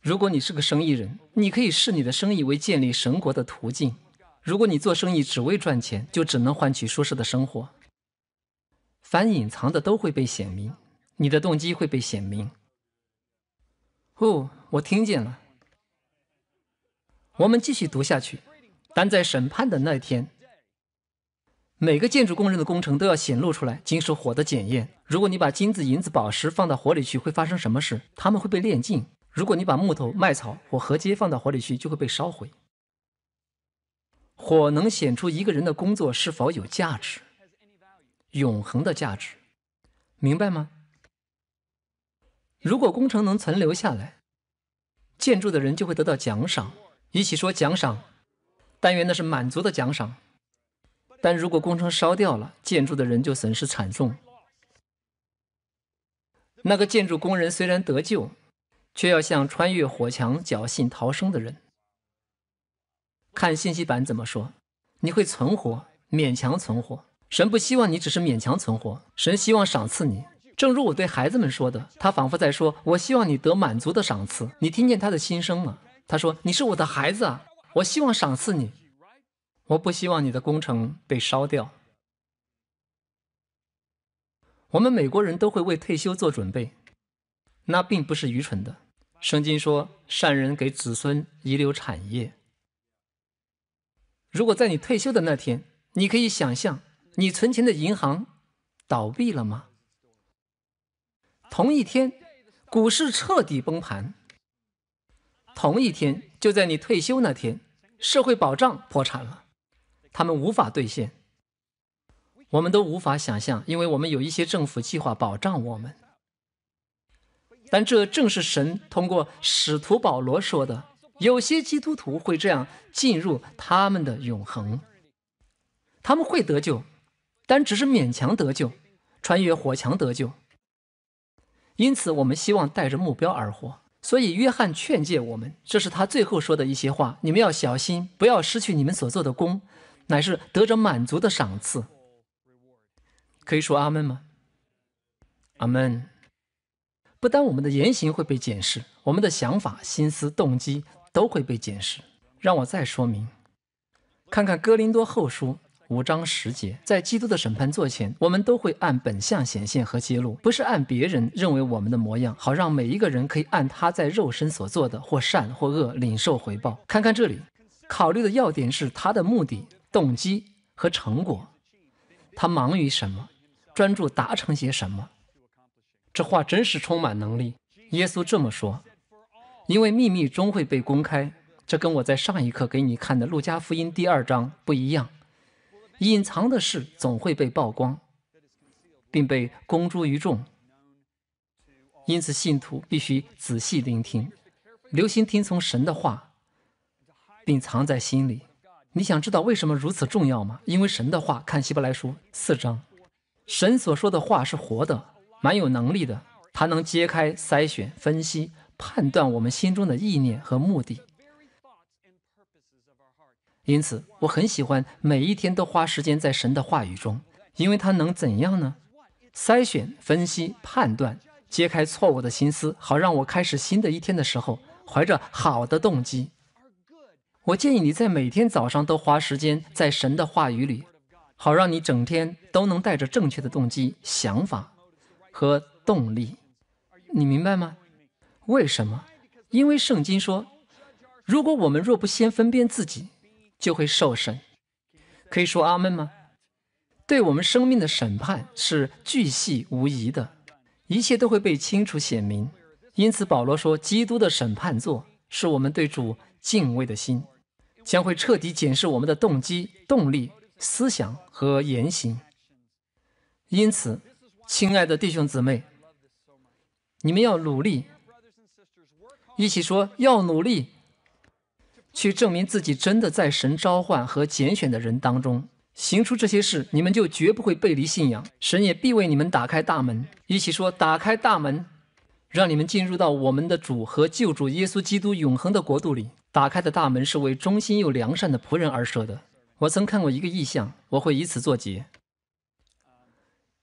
Speaker 1: 如果你是个生意人，你可以视你的生意为建立神国的途径。如果你做生意只为赚钱，就只能换取舒适的生活。凡隐藏的都会被显明，你的动机会被显明。哦，我听见了。我们继续读下去。但在审判的那天，每个建筑工人的工程都要显露出来，经受火的检验。如果你把金子、银子、宝石放到火里去，会发生什么事？它们会被炼尽。如果你把木头、麦草或河街放到火里去，就会被烧毁。火能显出一个人的工作是否有价值，永恒的价值，明白吗？如果工程能存留下来，建筑的人就会得到奖赏。与其说奖赏，但愿那是满足的奖赏，但如果工程烧掉了，建筑的人就损失惨重。那个建筑工人虽然得救，却要像穿越火墙侥幸逃生的人。看信息板怎么说，你会存活，勉强存活。神不希望你只是勉强存活，神希望赏赐你。正如我对孩子们说的，他仿佛在说：“我希望你得满足的赏赐。”你听见他的心声了？他说：“你是我的孩子啊。”我希望赏赐你，我不希望你的工程被烧掉。我们美国人都会为退休做准备，那并不是愚蠢的。圣经说，善人给子孙遗留产业。如果在你退休的那天，你可以想象你存钱的银行倒闭了吗？同一天，股市彻底崩盘。同一天。就在你退休那天，社会保障破产了，他们无法兑现。我们都无法想象，因为我们有一些政府计划保障我们。但这正是神通过使徒保罗说的：有些基督徒会这样进入他们的永恒，他们会得救，但只是勉强得救，穿越火墙得救。因此，我们希望带着目标而活。所以，约翰劝诫我们，这是他最后说的一些话。你们要小心，不要失去你们所做的功，乃是得着满足的赏赐。可以说阿门吗？阿门。不单我们的言行会被检视，我们的想法、心思、动机都会被检视。让我再说明，看看哥林多后书。无章十节，在基督的审判座前，我们都会按本相显现和揭露，不是按别人认为我们的模样。好让每一个人可以按他在肉身所做的或善或恶领受回报。看看这里，考虑的要点是他的目的、动机和成果。他忙于什么？专注达成些什么？这话真是充满能力。耶稣这么说，因为秘密终会被公开。这跟我在上一课给你看的路加福音第二章不一样。隐藏的事总会被曝光，并被公诸于众。因此，信徒必须仔细聆听，留心听从神的话，并藏在心里。你想知道为什么如此重要吗？因为神的话，看希伯来书四章，神所说的话是活的，蛮有能力的，他能揭开、筛选、分析、判断我们心中的意念和目的。因此，我很喜欢每一天都花时间在神的话语中，因为他能怎样呢？筛选、分析、判断、揭开错误的心思，好让我开始新的一天的时候，怀着好的动机。我建议你在每天早上都花时间在神的话语里，好让你整天都能带着正确的动机、想法和动力。你明白吗？为什么？因为圣经说，如果我们若不先分辨自己，就会受审，可以说阿门吗？对我们生命的审判是巨细无遗的，一切都会被清楚显明。因此，保罗说，基督的审判座是我们对主敬畏的心，将会彻底检视我们的动机、动力、思想和言行。因此，亲爱的弟兄姊妹，你们要努力，一起说要努力。去证明自己真的在神召唤和拣选的人当中，行出这些事，你们就绝不会背离信仰，神也必为你们打开大门。与其说打开大门，让你们进入到我们的主和救主耶稣基督永恒的国度里，打开的大门是为忠心又良善的仆人而设的。我曾看过一个意象，我会以此作结。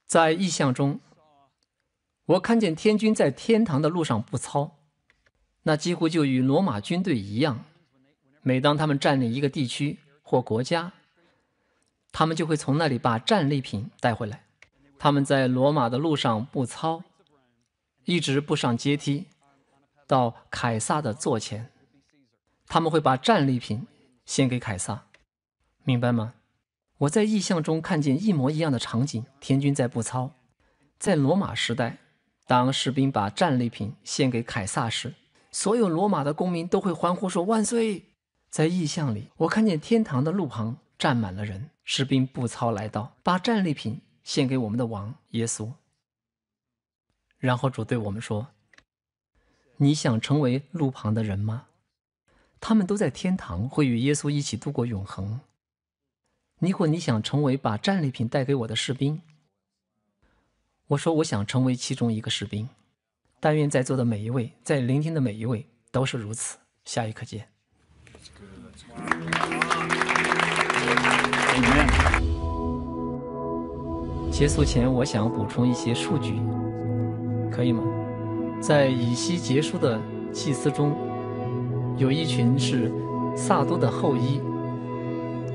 Speaker 1: 在意象中，我看见天君在天堂的路上不操，那几乎就与罗马军队一样。每当他们占领一个地区或国家，他们就会从那里把战利品带回来。他们在罗马的路上步操，一直步上阶梯，到凯撒的座前，他们会把战利品献给凯撒。明白吗？我在意象中看见一模一样的场景：天军在步操，在罗马时代，当士兵把战利品献给凯撒时，所有罗马的公民都会欢呼说：“万岁！”在异象里，我看见天堂的路旁站满了人，士兵步操来到，把战利品献给我们的王耶稣。然后主对我们说：“你想成为路旁的人吗？他们都在天堂，会与耶稣一起度过永恒。你或你想成为把战利品带给我的士兵。”我说：“我想成为其中一个士兵。”但愿在座的每一位，在聆听的每一位都是如此。下一课见。结束前，我想补充一些数据，可以吗？在以西结书的祭司中，有一群是萨都的后裔，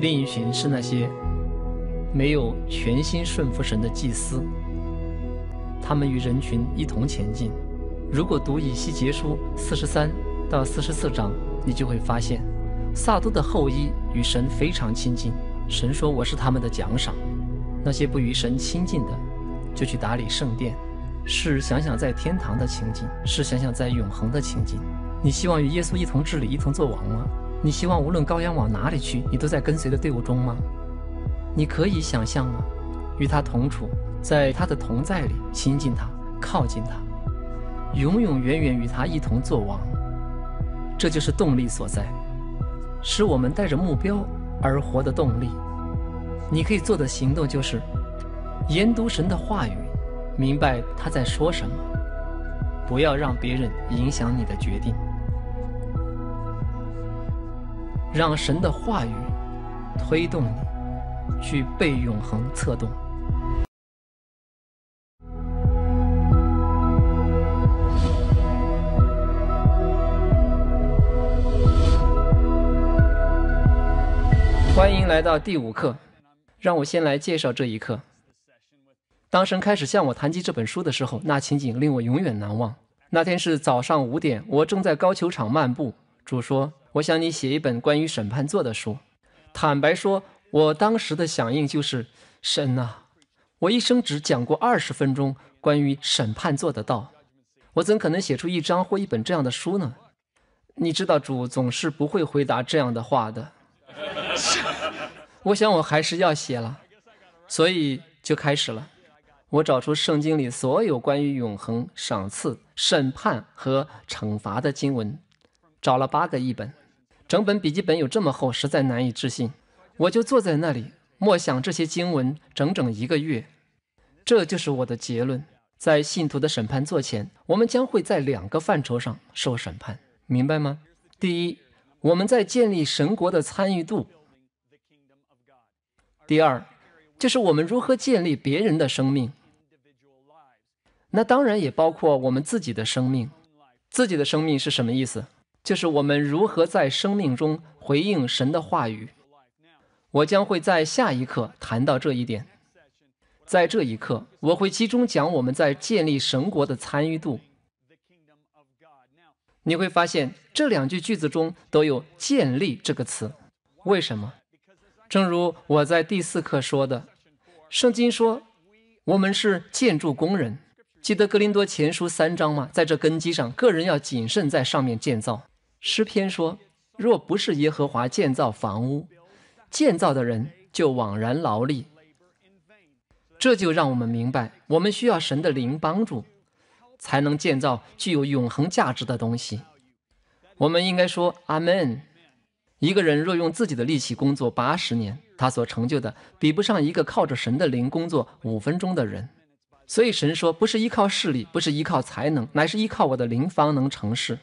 Speaker 1: 另一群是那些没有全心顺服神的祭司。他们与人群一同前进。如果读以西结书四十三到四十四章，你就会发现。萨都的后裔与神非常亲近。神说：“我是他们的奖赏。”那些不与神亲近的，就去打理圣殿。是想想在天堂的情景，是想想在永恒的情景。你希望与耶稣一同治理，一同做王吗？你希望无论羔羊往哪里去，你都在跟随的队伍中吗？你可以想象吗？与他同处，在他的同在里，亲近他，靠近他，永永远远与他一同做王。这就是动力所在。使我们带着目标而活的动力。你可以做的行动就是研读神的话语，明白他在说什么，不要让别人影响你的决定，让神的话语推动你去被永恒策动。欢迎来到第五课，让我先来介绍这一课。当神开始向我谈及这本书的时候，那情景令我永远难忘。那天是早上五点，我正在高球场漫步。主说：“我想你写一本关于审判座的书。”坦白说，我当时的响应就是：“神呐，我一生只讲过二十分钟关于审判座的道，我怎可能写出一章或一本这样的书呢？”你知道，主总是不会回答这样的话的。我想我还是要写了，所以就开始了。我找出圣经里所有关于永恒赏赐、审判和惩罚的经文，找了八个译本，整本笔记本有这么厚，实在难以置信。我就坐在那里默想这些经文整整一个月。这就是我的结论：在信徒的审判座前，我们将会在两个范畴上受审判，明白吗？第一，我们在建立神国的参与度。第二，就是我们如何建立别人的生命，那当然也包括我们自己的生命。自己的生命是什么意思？就是我们如何在生命中回应神的话语。我将会在下一课谈到这一点。在这一刻，我会集中讲我们在建立神国的参与度。你会发现这两句句子中都有“建立”这个词，为什么？正如我在第四课说的，圣经说我们是建筑工人。记得格林多前书三章吗？在这根基上，个人要谨慎在上面建造。诗篇说，若不是耶和华建造房屋，建造的人就枉然劳力。这就让我们明白，我们需要神的灵帮助，才能建造具有永恒价值的东西。我们应该说阿门。一个人若用自己的力气工作八十年，他所成就的比不上一个靠着神的灵工作五分钟的人。所以神说，不是依靠势力，不是依靠才能，乃是依靠我的灵方能成事。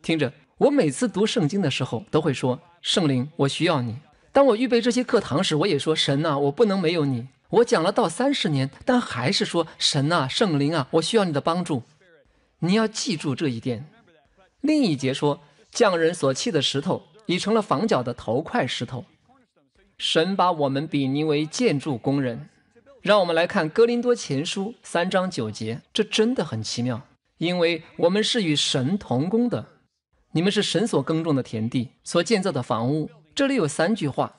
Speaker 1: 听着，我每次读圣经的时候都会说，圣灵，我需要你。当我预备这些课堂时，我也说，神啊，我不能没有你。我讲了到三十年，但还是说，神啊，圣灵啊，我需要你的帮助。你要记住这一点。另一节说，匠人所砌的石头。已成了房角的头块石头。神把我们比拟为建筑工人，让我们来看哥林多前书三章九节。这真的很奇妙，因为我们是与神同工的。你们是神所耕种的田地，所建造的房屋。这里有三句话：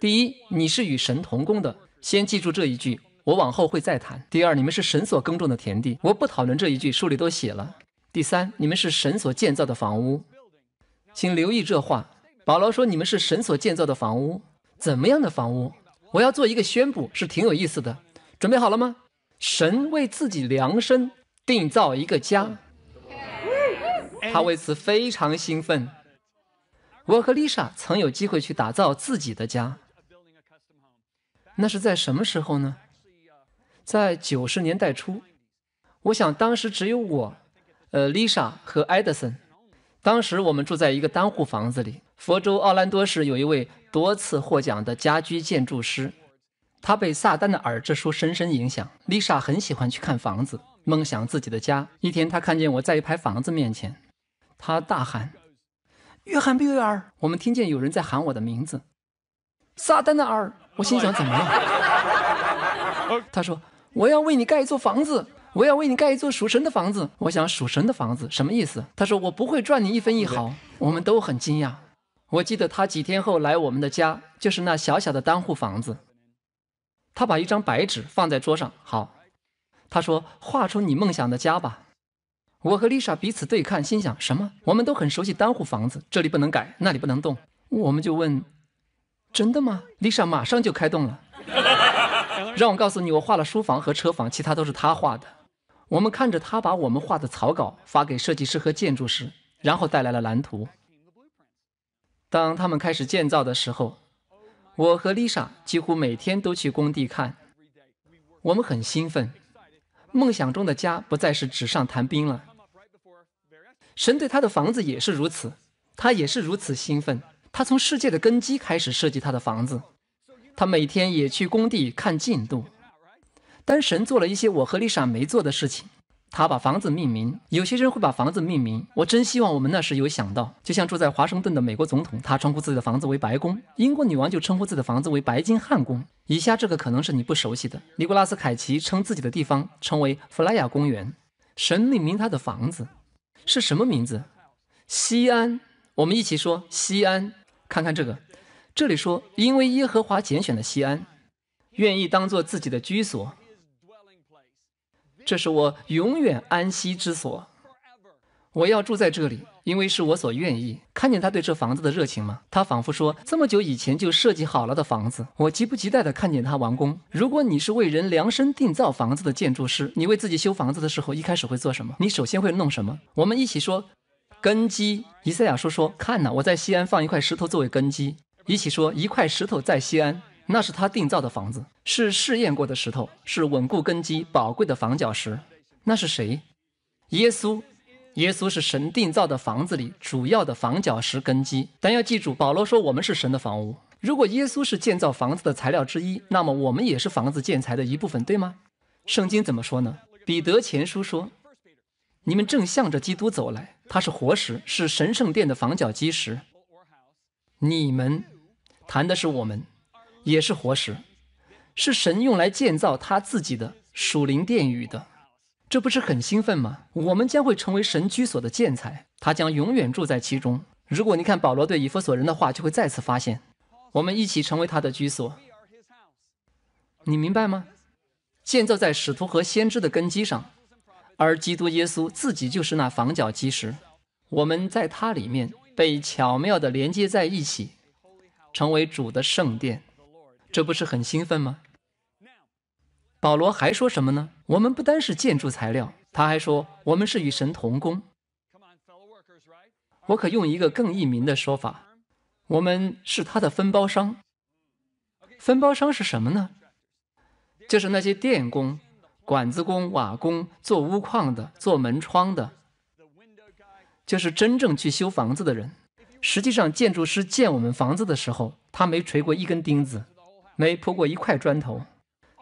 Speaker 1: 第一，你是与神同工的，先记住这一句，我往后会再谈。第二，你们是神所耕种的田地，我不讨论这一句，书里都写了。第三，你们是神所建造的房屋，请留意这话。保罗说：“你们是神所建造的房屋，怎么样的房屋？我要做一个宣布，是挺有意思的。准备好了吗？神为自己量身定造一个家，他为此非常兴奋。我和丽莎曾有机会去打造自己的家，那是在什么时候呢？在九十年代初。我想当时只有我，呃，丽莎和埃德森。当时我们住在一个单户房子里。”佛州奥兰多市有一位多次获奖的家居建筑师，他被撒旦的耳字书深深影响。丽莎很喜欢去看房子，梦想自己的家。一天，她看见我在一排房子面前，她大喊：“约翰·贝尔！”我们听见有人在喊我的名字，撒旦的耳。我心想：“怎么了？”他说：“我要为你盖一座房子，我要为你盖一座属神的房子。”我想：“属神的房子什么意思？”他说：“我不会赚你一分一毫。”我们都很惊讶。我记得他几天后来我们的家，就是那小小的单户房子。他把一张白纸放在桌上，好，他说：“画出你梦想的家吧。”我和丽莎彼此对看，心想：什么？我们都很熟悉单户房子，这里不能改，那里不能动。我们就问：“真的吗？”丽莎马上就开动了。让我告诉你，我画了书房和车房，其他都是他画的。我们看着他把我们画的草稿发给设计师和建筑师，然后带来了蓝图。当他们开始建造的时候，我和丽莎几乎每天都去工地看。我们很兴奋，梦想中的家不再是纸上谈兵了。神对他的房子也是如此，他也是如此兴奋。他从世界的根基开始设计他的房子，他每天也去工地看进度。当神做了一些我和丽莎没做的事情。他把房子命名，有些人会把房子命名。我真希望我们那时有想到，就像住在华盛顿的美国总统，他称呼自己的房子为白宫；英国女王就称呼自己的房子为白金汉宫。以下这个可能是你不熟悉的，尼古拉斯凯奇称自己的地方称为弗莱亚公园。神命名他的房子是什么名字？西安。我们一起说西安。看看这个，这里说因为耶和华拣选了西安，愿意当做自己的居所。这是我永远安息之所，我要住在这里，因为是我所愿意。看见他对这房子的热情吗？他仿佛说，这么久以前就设计好了的房子，我急不及待地看见他完工。如果你是为人量身定造房子的建筑师，你为自己修房子的时候，一开始会做什么？你首先会弄什么？我们一起说，根基。伊赛亚说说，看呐，我在西安放一块石头作为根基。一起说，一块石头在西安。那是他定造的房子，是试验过的石头，是稳固根基宝贵的房角石。那是谁？耶稣，耶稣是神定造的房子里主要的房角石根基。但要记住，保罗说我们是神的房屋。如果耶稣是建造房子的材料之一，那么我们也是房子建材的一部分，对吗？圣经怎么说呢？彼得前书说：“你们正向着基督走来，他是活石，是神圣殿的房角基石。”你们谈的是我们。也是活石，是神用来建造他自己的属灵殿宇的，这不是很兴奋吗？我们将会成为神居所的建材，他将永远住在其中。如果你看保罗对以弗所人的话，就会再次发现，我们一起成为他的居所。你明白吗？建造在使徒和先知的根基上，而基督耶稣自己就是那房角基石。我们在他里面被巧妙地连接在一起，成为主的圣殿。这不是很兴奋吗？保罗还说什么呢？我们不单是建筑材料，他还说我们是与神同工。我可用一个更易明的说法：我们是他的分包商。分包商是什么呢？就是那些电工、管子工、瓦工、做屋框的、做门窗的，就是真正去修房子的人。实际上，建筑师建我们房子的时候，他没锤过一根钉子。没铺过一块砖头，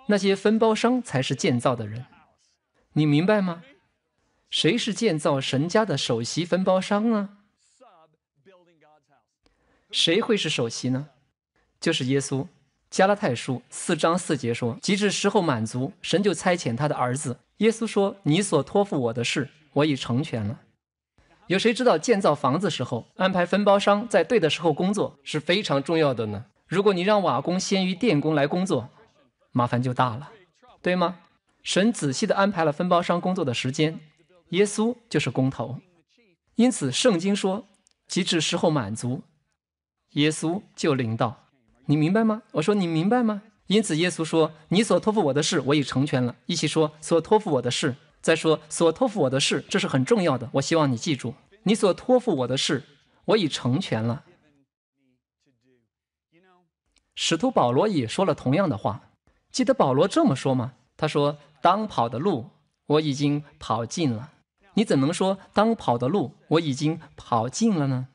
Speaker 1: 那些分包商才是建造的人，你明白吗？谁是建造神家的首席分包商呢？谁会是首席呢？就是耶稣。加拉太书四章四节说：“及至时候满足，神就差遣他的儿子耶稣说：你所托付我的事，我已成全了。”有谁知道建造房子时候安排分包商在对的时候工作是非常重要的呢？如果你让瓦工先于电工来工作，麻烦就大了，对吗？神仔细地安排了分包商工作的时间，耶稣就是工头，因此圣经说，及至时候满足，耶稣就领到。你明白吗？我说你明白吗？因此耶稣说，你所托付我的事，我已成全了。一起说，所托付我的事。再说，所托付我的事，这是很重要的。我希望你记住，你所托付我的事，我已成全了。使徒保罗也说了同样的话，记得保罗这么说吗？他说：“当跑的路我已经跑尽了，你怎能说当跑的路我已经跑尽了呢？”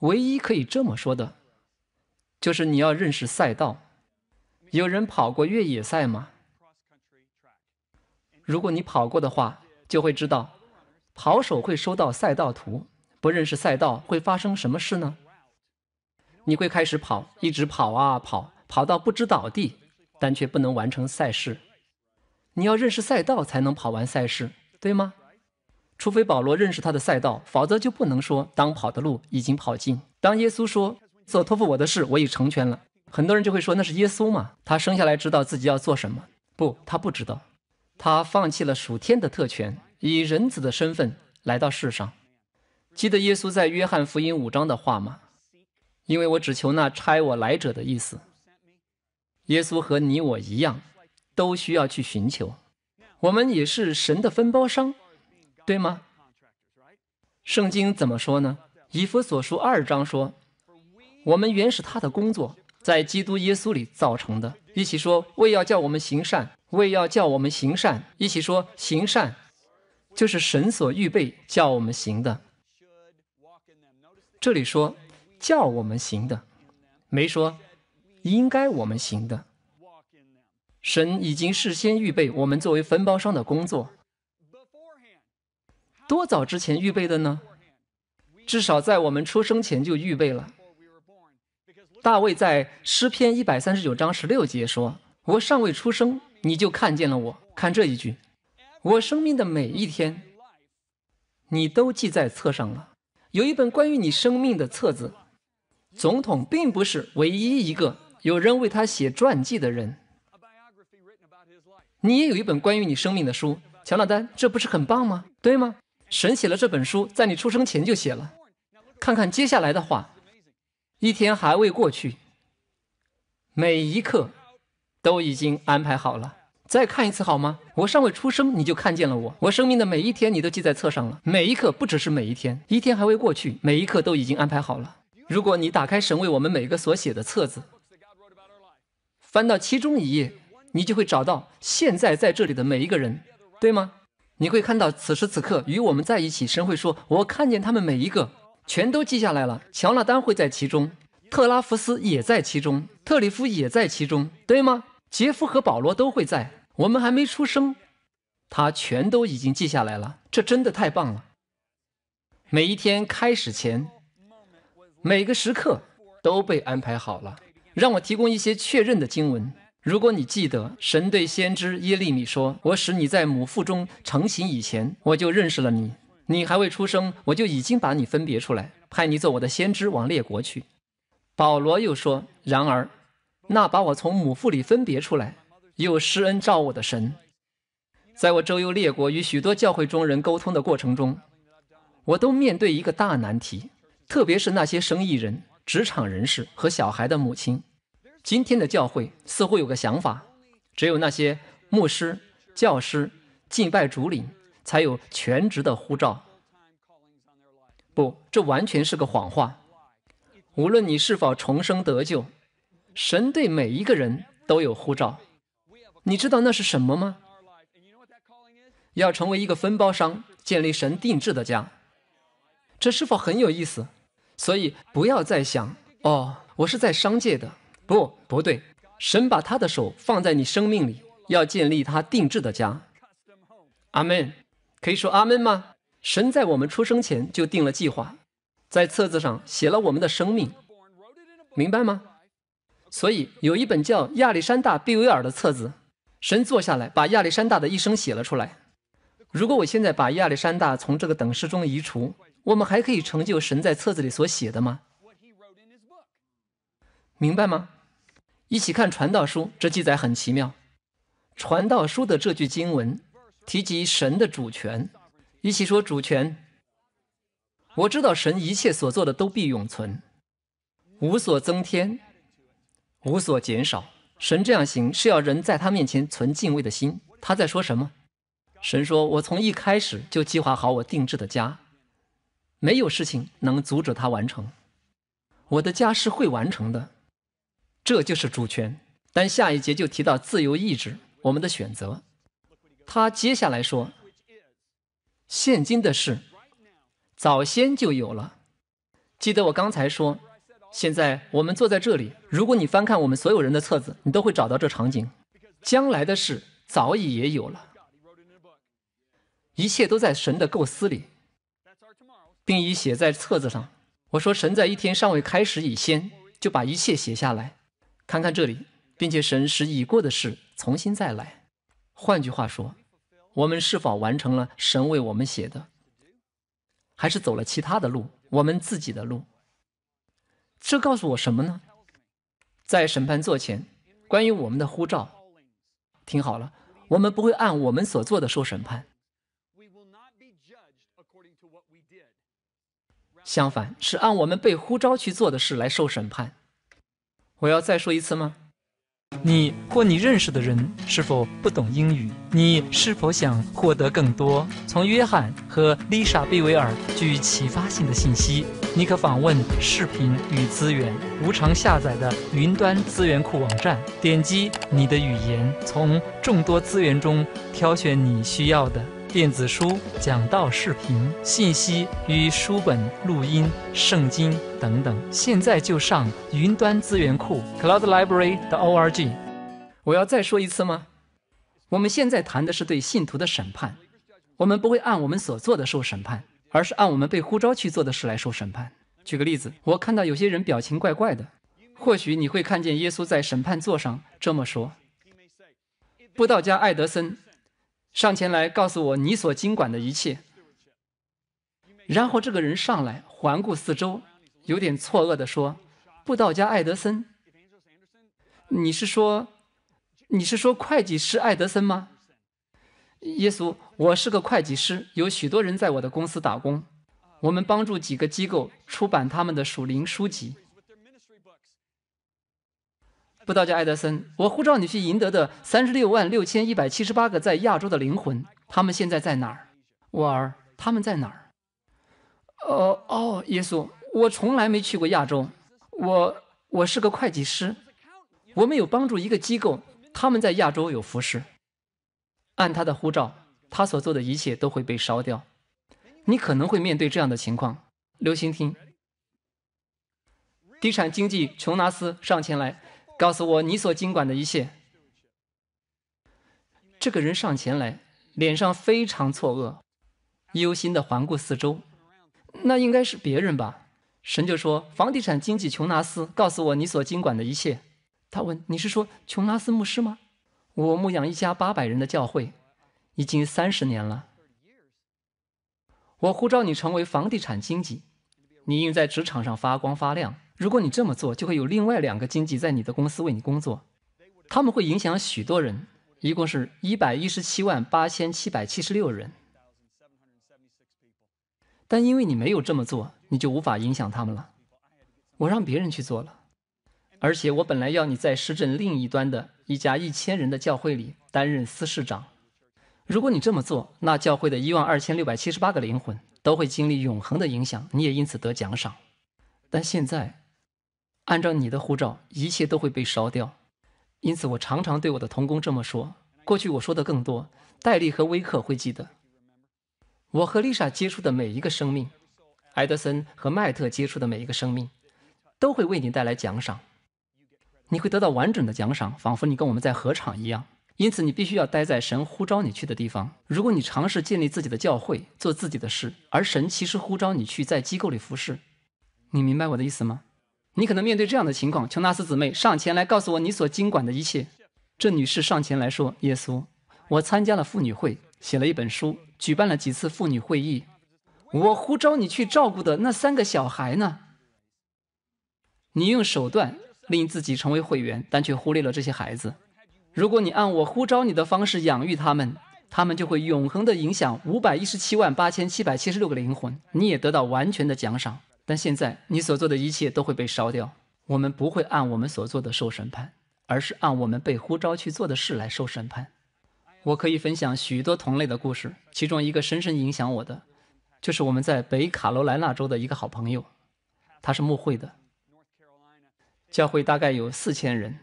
Speaker 1: 唯一可以这么说的，就是你要认识赛道。有人跑过越野赛吗？如果你跑过的话，就会知道，跑手会收到赛道图。不认识赛道会发生什么事呢？你会开始跑，一直跑啊跑，跑到不知倒地，但却不能完成赛事。你要认识赛道，才能跑完赛事，对吗？除非保罗认识他的赛道，否则就不能说当跑的路已经跑尽。当耶稣说所托付我的事，我已成全了，很多人就会说那是耶稣嘛？他生下来知道自己要做什么？不，他不知道。他放弃了属天的特权，以人子的身份来到世上。记得耶稣在约翰福音五章的话吗？因为我只求那差我来者的意思。耶稣和你我一样，都需要去寻求。我们也是神的分包商，对吗？圣经怎么说呢？以弗所书二章说，我们原是他的工作，在基督耶稣里造成的。一起说，为要叫我们行善，为要叫我们行善。一起说，行善就是神所预备叫我们行的。这里说。叫我们行的，没说应该我们行的。神已经事先预备我们作为分包商的工作，多早之前预备的呢？至少在我们出生前就预备了。大卫在诗篇一百三十九章十六节说：“我尚未出生，你就看见了我。”看这一句，我生命的每一天，你都记在册上了，有一本关于你生命的册子。总统并不是唯一一个有人为他写传记的人。你也有一本关于你生命的书，乔纳丹，这不是很棒吗？对吗？神写了这本书，在你出生前就写了。看看接下来的话，一天还未过去，每一刻都已经安排好了。再看一次好吗？我尚未出生，你就看见了我。我生命的每一天，你都记在册上了。每一刻，不只是每一天，一天还未过去，每一刻都已经安排好了。如果你打开神为我们每个所写的册子，翻到其中一页，你就会找到现在在这里的每一个人，对吗？你会看到此时此刻与我们在一起，神会说：“我看见他们每一个，全都记下来了。”乔纳丹会在其中，特拉福斯也在其中，特里夫也在其中，对吗？杰夫和保罗都会在。我们还没出生，他全都已经记下来了。这真的太棒了。每一天开始前。每个时刻都被安排好了。让我提供一些确认的经文。如果你记得，神对先知耶利米说：“我使你在母腹中成型以前，我就认识了你；你还未出生，我就已经把你分别出来，派你做我的先知，往列国去。”保罗又说：“然而，那把我从母腹里分别出来，又施恩召我的神，在我周游列国与许多教会中人沟通的过程中，我都面对一个大难题。”特别是那些生意人、职场人士和小孩的母亲，今天的教会似乎有个想法：只有那些牧师、教师、敬拜主领才有全职的护照。不，这完全是个谎话。无论你是否重生得救，神对每一个人都有护照。你知道那是什么吗？要成为一个分包商，建立神定制的家。这是否很有意思？所以不要再想哦，我是在商界的，不，不对。神把他的手放在你生命里，要建立他定制的家。阿门。可以说阿门吗？神在我们出生前就定了计划，在册子上写了我们的生命，明白吗？所以有一本叫亚历山大·贝维尔的册子，神坐下来把亚历山大的一生写了出来。如果我现在把亚历山大从这个等式中移除。我们还可以成就神在册子里所写的吗？明白吗？一起看传道书，这记载很奇妙。传道书的这句经文提及神的主权，一起说主权。我知道神一切所做的都必永存，无所增添，无所减少。神这样行是要人在他面前存敬畏的心。他在说什么？神说：“我从一开始就计划好我定制的家。”没有事情能阻止他完成，我的家是会完成的，这就是主权。但下一节就提到自由意志，我们的选择。他接下来说，现今的事早先就有了。记得我刚才说，现在我们坐在这里，如果你翻看我们所有人的册子，你都会找到这场景。将来的事早已也有了，一切都在神的构思里。并已写在册子上。我说：“神在一天尚未开始以先，就把一切写下来看看这里，并且神使已过的事重新再来。”换句话说，我们是否完成了神为我们写的，还是走了其他的路，我们自己的路？这告诉我什么呢？在审判座前，关于我们的呼召，听好了，我们不会按我们所做的受审判。相反，是按我们被呼召去做的事来受审判。我要再说一次吗？你或你认识的人是否不懂英语？你是否想获得更多从约翰和丽莎·贝维尔具启发性的信息？你可访问视频与资源无偿下载的云端资源库网站，点击你的语言，从众多资源中挑选你需要的。电子书、讲道视频、信息与书本、录音、圣经等等，现在就上云端资源库 （Cloud Library） 的 org。我要再说一次吗？我们现在谈的是对信徒的审判。我们不会按我们所做的受审判，而是按我们被呼召去做的事来受审判。举个例子，我看到有些人表情怪怪的。或许你会看见耶稣在审判座上这么说：“布道家艾德森。”上前来告诉我你所经管的一切。然后这个人上来环顾四周，有点错愕地说：“布道家艾德森，你是说，你是说会计师艾德森吗？”耶稣，我是个会计师，有许多人在我的公司打工，我们帮助几个机构出版他们的属灵书籍。布道家艾德森，我护照你去赢得的三十六万六千一百七十八个在亚洲的灵魂，他们现在在哪儿？沃尔，他们在哪儿？呃哦，耶稣，我从来没去过亚洲，我我是个会计师，我们有帮助一个机构，他们在亚洲有服饰。按他的护照，他所做的一切都会被烧掉。你可能会面对这样的情况，留心听。地产经纪琼纳斯上前来。告诉我你所经管的一切。这个人上前来，脸上非常错愕，忧心的环顾四周。那应该是别人吧？神就说：“房地产经纪琼纳斯，告诉我你所经管的一切。”他问：“你是说琼纳斯牧师吗？”“我牧养一家八百人的教会，已经三十年了。我呼召你成为房地产经纪，你应在职场上发光发亮。”如果你这么做，就会有另外两个经济在你的公司为你工作，他们会影响许多人，一共是一百一十七万八千七百七十六人。但因为你没有这么做，你就无法影响他们了。我让别人去做了，而且我本来要你在市镇另一端的一家一千人的教会里担任司事长。如果你这么做，那教会的一万二千六百七十八个灵魂都会经历永恒的影响，你也因此得奖赏。但现在。按照你的护照，一切都会被烧掉，因此我常常对我的童工这么说。过去我说的更多，戴利和威克会记得。我和丽莎接触的每一个生命，埃德森和迈特接触的每一个生命，都会为你带来奖赏，你会得到完整的奖赏，仿佛你跟我们在合场一样。因此你必须要待在神呼召你去的地方。如果你尝试建立自己的教会，做自己的事，而神其实呼召你去在机构里服侍，你明白我的意思吗？你可能面对这样的情况，琼纳斯姊妹上前来告诉我你所经管的一切。这女士上前来说：“耶稣，我参加了妇女会，写了一本书，举办了几次妇女会议。我呼召你去照顾的那三个小孩呢？你用手段令自己成为会员，但却忽略了这些孩子。如果你按我呼召你的方式养育他们，他们就会永恒地影响五百一十七万八千七百七十六个灵魂，你也得到完全的奖赏。”但现在你所做的一切都会被烧掉。我们不会按我们所做的受审判，而是按我们被呼召去做的事来受审判。我可以分享许多同类的故事，其中一个深深影响我的，就是我们在北卡罗来纳州的一个好朋友，他是穆会的教会，大概有四千人。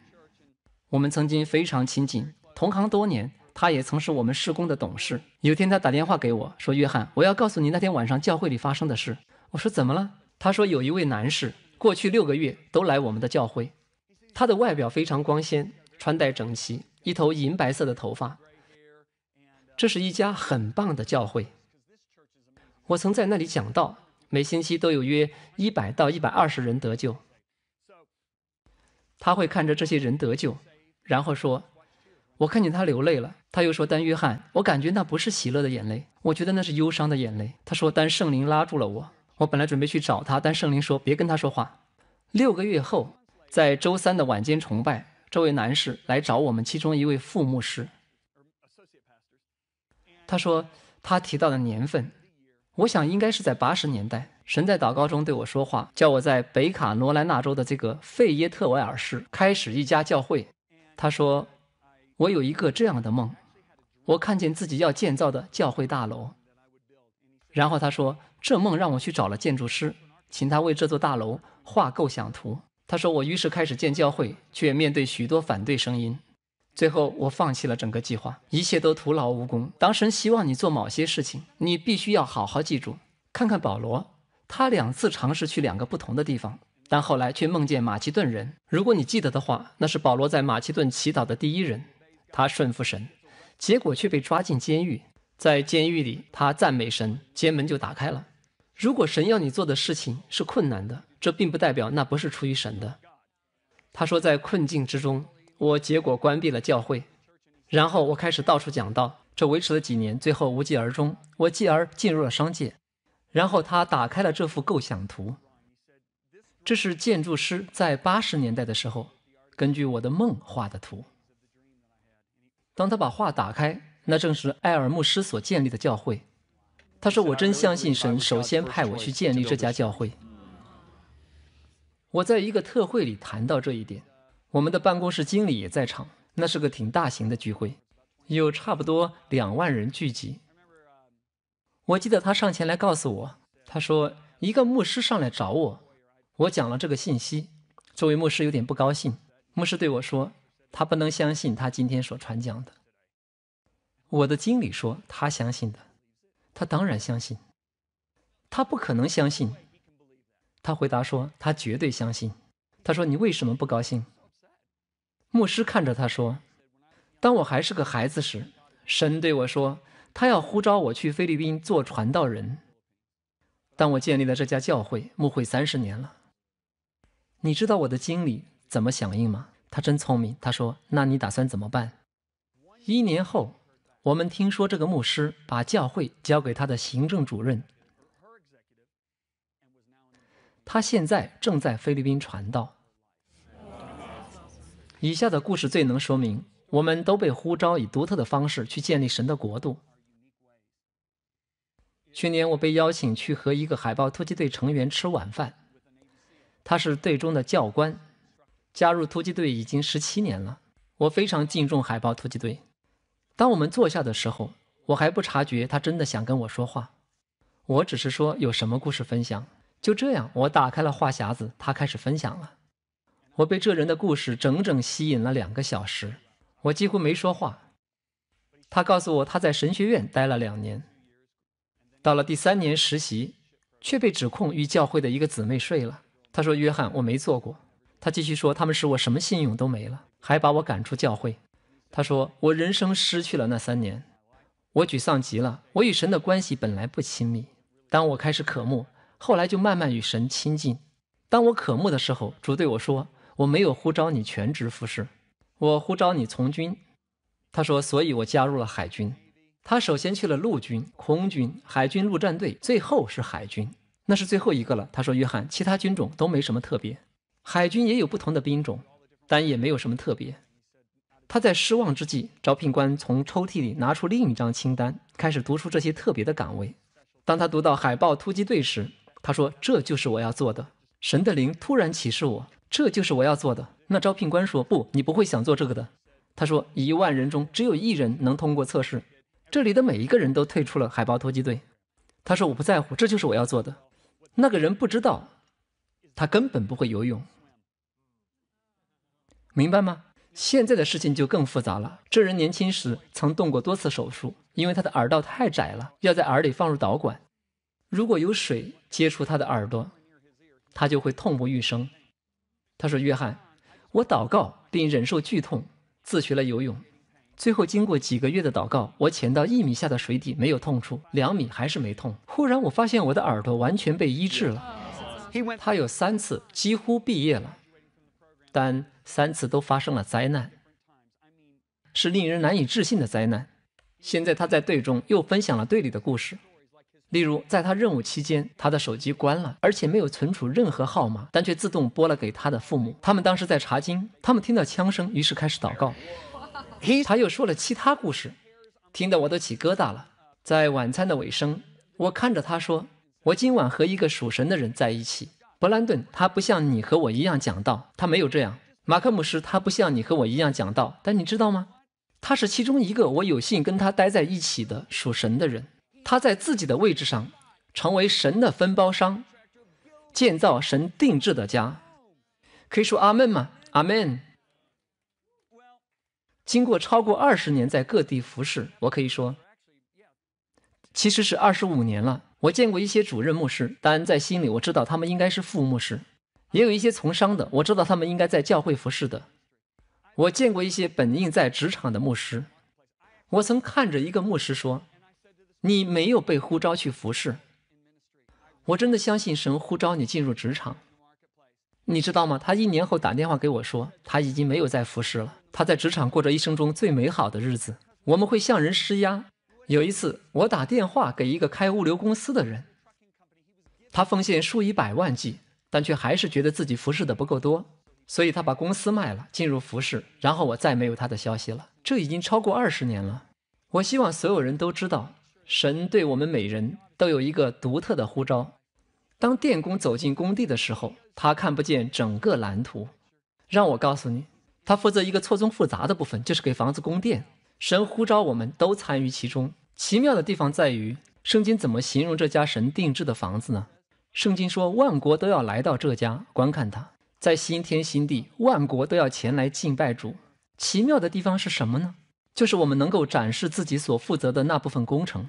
Speaker 1: 我们曾经非常亲近，同行多年。他也曾是我们施工的董事。有天他打电话给我说：“约翰，我要告诉你那天晚上教会里发生的事。”我说：“怎么了？”他说，有一位男士过去六个月都来我们的教会，他的外表非常光鲜，穿戴整齐，一头银白色的头发。这是一家很棒的教会。我曾在那里讲道，每星期都有约一百到一百二十人得救。他会看着这些人得救，然后说：“我看见他流泪了。”他又说：“丹约翰，我感觉那不是喜乐的眼泪，我觉得那是忧伤的眼泪。”他说：“丹，圣灵拉住了我。”我本来准备去找他，但圣灵说别跟他说话。六个月后，在周三的晚间崇拜，这位男士来找我们其中一位副牧师。他说他提到的年份，我想应该是在八十年代。神在祷告中对我说话，叫我在北卡罗来纳州的这个费耶特维尔市开始一家教会。他说，我有一个这样的梦，我看见自己要建造的教会大楼。然后他说。这梦让我去找了建筑师，请他为这座大楼画构想图。他说：“我于是开始建教会，却面对许多反对声音。最后，我放弃了整个计划，一切都徒劳无功。”当神希望你做某些事情，你必须要好好记住。看看保罗，他两次尝试去两个不同的地方，但后来却梦见马其顿人。如果你记得的话，那是保罗在马其顿祈祷的第一人。他顺服神，结果却被抓进监狱。在监狱里，他赞美神，监门就打开了。如果神要你做的事情是困难的，这并不代表那不是出于神的。他说，在困境之中，我结果关闭了教会，然后我开始到处讲道，这维持了几年，最后无疾而终。我继而进入了商界，然后他打开了这幅构想图，这是建筑师在八十年代的时候根据我的梦画的图。当他把画打开，那正是艾尔牧师所建立的教会。他说：“我真相信神，首先派我去建立这家教会。”我在一个特会里谈到这一点，我们的办公室经理也在场。那是个挺大型的聚会，有差不多两万人聚集。我记得他上前来告诉我，他说一个牧师上来找我，我讲了这个信息。作为牧师有点不高兴，牧师对我说：“他不能相信他今天所传讲的。”我的经理说他相信的。他当然相信，他不可能相信。他回答说：“他绝对相信。”他说：“你为什么不高兴？”牧师看着他说：“当我还是个孩子时，神对我说，他要呼召我去菲律宾做传道人。当我建立了这家教会、牧会三十年了，你知道我的经理怎么响应吗？他真聪明。他说：‘那你打算怎么办？’一年后。”我们听说这个牧师把教会交给他的行政主任，他现在正在菲律宾传道。以下的故事最能说明，我们都被呼召以独特的方式去建立神的国度。去年我被邀请去和一个海豹突击队成员吃晚饭，他是队中的教官，加入突击队已经十七年了。我非常敬重海豹突击队。当我们坐下的时候，我还不察觉他真的想跟我说话。我只是说有什么故事分享。就这样，我打开了话匣子，他开始分享了。我被这人的故事整整吸引了两个小时，我几乎没说话。他告诉我他在神学院待了两年，到了第三年实习，却被指控与教会的一个姊妹睡了。他说：“约翰，我没做过。”他继续说：“他们使我什么信用都没了，还把我赶出教会。”他说：“我人生失去了那三年，我沮丧极了。我与神的关系本来不亲密，当我开始渴慕，后来就慢慢与神亲近。当我渴慕的时候，主对我说：‘我没有呼召你全职服侍，我呼召你从军。’他说：‘所以我加入了海军。’他首先去了陆军、空军、海军陆战队，最后是海军，那是最后一个了。他说：‘约翰，其他军种都没什么特别，海军也有不同的兵种，但也没有什么特别。’”他在失望之际，招聘官从抽屉里拿出另一张清单，开始读出这些特别的岗位。当他读到“海豹突击队”时，他说：“这就是我要做的。”神的灵突然启示我：“这就是我要做的。”那招聘官说：“不，你不会想做这个的。”他说：“一万人中只有一人能通过测试，这里的每一个人都退出了海豹突击队。”他说：“我不在乎，这就是我要做的。”那个人不知道，他根本不会游泳，明白吗？现在的事情就更复杂了。这人年轻时曾动过多次手术，因为他的耳道太窄了，要在耳里放入导管。如果有水接触他的耳朵，他就会痛不欲生。他说：“约翰，我祷告并忍受剧痛，自学了游泳。最后，经过几个月的祷告，我潜到一米下的水底，没有痛处；两米还是没痛。忽然，我发现我的耳朵完全被医治了。他有三次几乎毕业了，但……”三次都发生了灾难，是令人难以置信的灾难。现在他在队中又分享了队里的故事，例如在他任务期间，他的手机关了，而且没有存储任何号码，但却自动拨了给他的父母。他们当时在查经，他们听到枪声，于是开始祷告。他又说了其他故事，听得我都起疙瘩了。在晚餐的尾声，我看着他说：“我今晚和一个属神的人在一起。”布兰顿，他不像你和我一样讲道，他没有这样。马克牧师，他不像你和我一样讲道，但你知道吗？他是其中一个我有幸跟他待在一起的属神的人。他在自己的位置上，成为神的分包商，建造神定制的家。可以说阿门吗？阿门。经过超过二十年在各地服侍，我可以说，其实是二十五年了。我见过一些主任牧师，但在心里我知道他们应该是副牧师。也有一些从商的，我知道他们应该在教会服侍的。我见过一些本应在职场的牧师。我曾看着一个牧师说：“你没有被呼召去服侍。”我真的相信神呼召你进入职场。你知道吗？他一年后打电话给我说，他已经没有在服侍了。他在职场过着一生中最美好的日子。我们会向人施压。有一次，我打电话给一个开物流公司的人，他奉献数以百万计。但却还是觉得自己服侍的不够多，所以他把公司卖了，进入服侍。然后我再没有他的消息了，这已经超过二十年了。我希望所有人都知道，神对我们每人都有一个独特的呼召。当电工走进工地的时候，他看不见整个蓝图。让我告诉你，他负责一个错综复杂的部分，就是给房子供电。神呼召我们都参与其中。奇妙的地方在于，圣经怎么形容这家神定制的房子呢？圣经说，万国都要来到这家观看他，在新天新地，万国都要前来敬拜主。奇妙的地方是什么呢？就是我们能够展示自己所负责的那部分工程。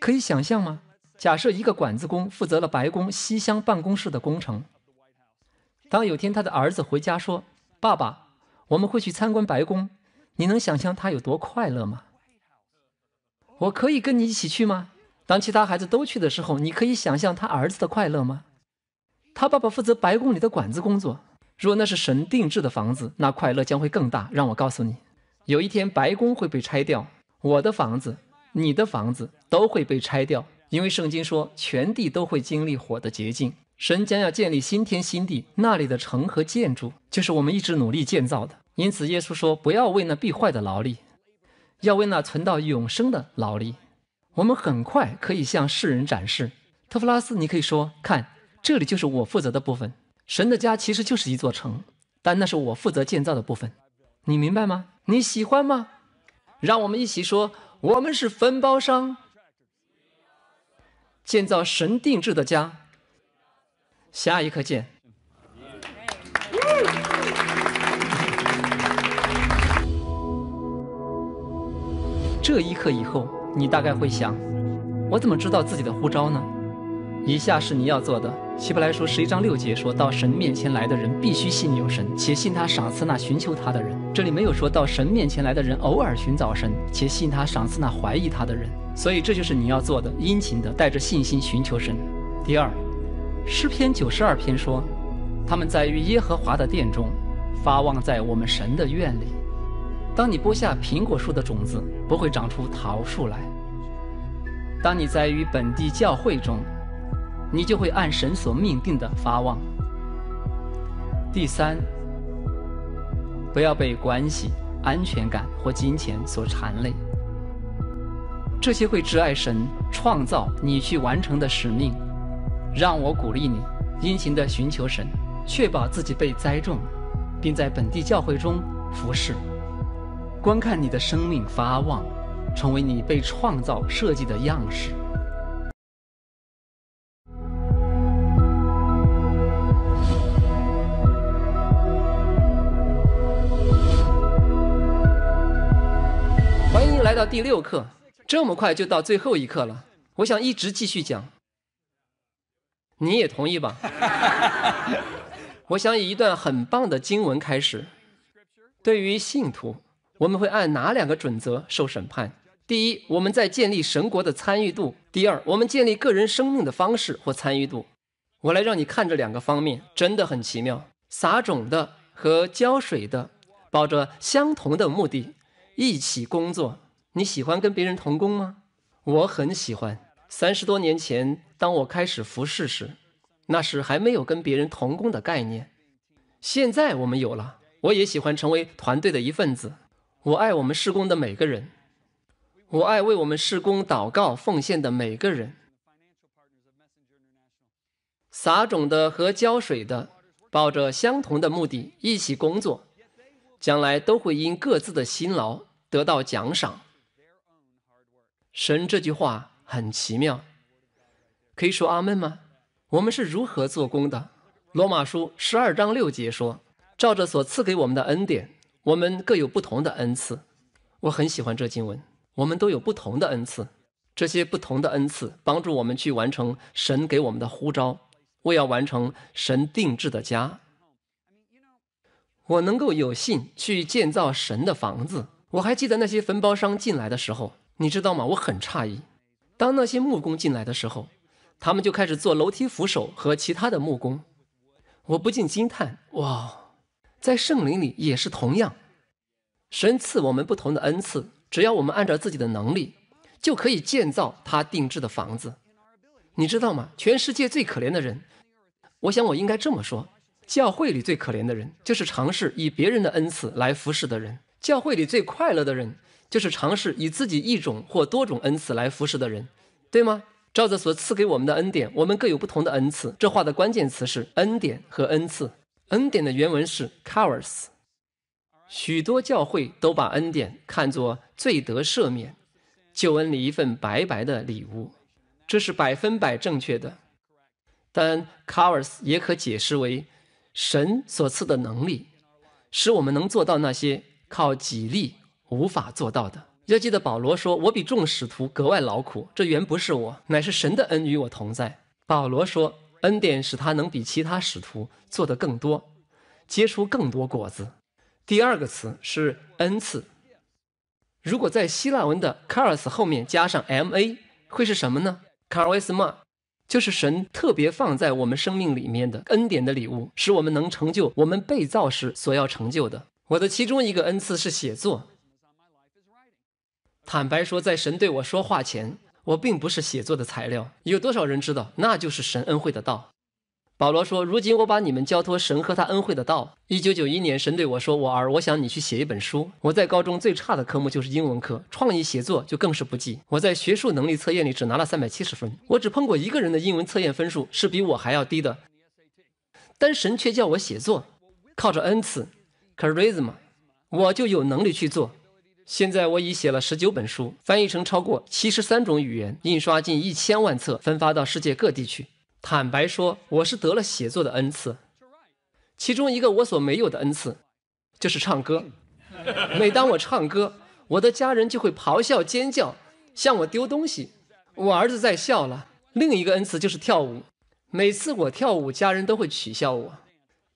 Speaker 1: 可以想象吗？假设一个管子工负责了白宫西厢办公室的工程，当有天他的儿子回家说：“爸爸，我们会去参观白宫。”你能想象他有多快乐吗？我可以跟你一起去吗？当其他孩子都去的时候，你可以想象他儿子的快乐吗？他爸爸负责白宫里的管子工作。若那是神定制的房子，那快乐将会更大。让我告诉你，有一天白宫会被拆掉，我的房子、你的房子都会被拆掉，因为圣经说全地都会经历火的洁净，神将要建立新天新地，那里的城和建筑就是我们一直努力建造的。因此，耶稣说：“不要为那必坏的劳力，要为那存到永生的劳力。”我们很快可以向世人展示，特弗拉斯，你可以说：看，这里就是我负责的部分。神的家其实就是一座城，但那是我负责建造的部分，你明白吗？你喜欢吗？让我们一起说：我们是分包商，建造神定制的家。下一刻见。这一刻以后。你大概会想，我怎么知道自己的呼召呢？以下是你要做的：希伯来书十一章六节说到，神面前来的人必须信有神，且信他赏赐那寻求他的人。这里没有说到神面前来的人偶尔寻找神，且信他赏赐那怀疑他的人。所以这就是你要做的：殷勤的，带着信心寻求神。第二，诗篇九十二篇说，他们在与耶和华的殿中，发旺在我们神的院里。当你播下苹果树的种子，不会长出桃树来。当你在与本地教会中，你就会按神所命定的发旺。第三，不要被关系、安全感或金钱所缠累。这些会挚爱神创造你去完成的使命。让我鼓励你殷勤地寻求神，确保自己被栽种，并在本地教会中服侍。观看你的生命发旺，成为你被创造设计的样式。欢迎来到第六课，这么快就到最后一课了。我想一直继续讲，你也同意吧？[LAUGHS] 我想以一段很棒的经文开始，对于信徒。我们会按哪两个准则受审判？第一，我们在建立神国的参与度；第二，我们建立个人生命的方式或参与度。我来让你看这两个方面，真的很奇妙。撒种的和浇水的，抱着相同的目的一起工作。你喜欢跟别人同工吗？我很喜欢。三十多年前当我开始服侍时，那时还没有跟别人同工的概念。现在我们有了，我也喜欢成为团队的一份子。我爱我们施工的每个人，我爱为我们施工祷告奉献的每个人。撒种的和浇水的，抱着相同的目的一起工作，将来都会因各自的辛劳得到奖赏。神这句话很奇妙，可以说阿门吗？我们是如何做工的？罗马书十二章六节说：“照着所赐给我们的恩典。”我们各有不同的恩赐，我很喜欢这经文。我们都有不同的恩赐，这些不同的恩赐帮助我们去完成神给我们的呼召，我要完成神定制的家。我能够有幸去建造神的房子。我还记得那些坟包商进来的时候，你知道吗？我很诧异，当那些木工进来的时候，他们就开始做楼梯扶手和其他的木工，我不禁惊叹：哇！在圣灵里也是同样，神赐我们不同的恩赐，只要我们按照自己的能力，就可以建造他定制的房子。你知道吗？全世界最可怜的人，我想我应该这么说：教会里最可怜的人，就是尝试以别人的恩赐来服侍的人；教会里最快乐的人，就是尝试以自己一种或多种恩赐来服侍的人，对吗？照着所赐给我们的恩典，我们各有不同的恩赐。这话的关键词是恩典和恩赐。恩典的原文是 c o e r a 许多教会都把恩典看作罪得赦免、救恩里一份白白的礼物，这是百分百正确的。但 c o e r a 也可解释为神所赐的能力，使我们能做到那些靠己力无法做到的。要记得，保罗说：“我比众使徒格外劳苦，这原不是我，乃是神的恩与我同在。”保罗说。恩典使他能比其他使徒做得更多，结出更多果子。第二个词是恩赐。如果在希腊文的 c a r s 后面加上 ma，会是什么呢？carisma，就是神特别放在我们生命里面的恩典的礼物，使我们能成就我们被造时所要成就的。我的其中一个恩赐是写作。坦白说，在神对我说话前。我并不是写作的材料，有多少人知道？那就是神恩惠的道。保罗说：“如今我把你们交托神和他恩惠的道。”一九九一年，神对我说：“我儿，我想你去写一本书。”我在高中最差的科目就是英文课，创意写作就更是不济。我在学术能力测验里只拿了三百七十分，我只碰过一个人的英文测验分数是比我还要低的，但神却叫我写作，靠着恩赐，charisma，我就有能力去做。现在我已写了十九本书，翻译成超过七十三种语言，印刷近一千万册，分发到世界各地去。坦白说，我是得了写作的恩赐，其中一个我所没有的恩赐，就是唱歌。[LAUGHS] 每当我唱歌，我的家人就会咆哮尖叫，向我丢东西。我儿子在笑了。另一个恩赐就是跳舞，每次我跳舞，家人都会取笑我，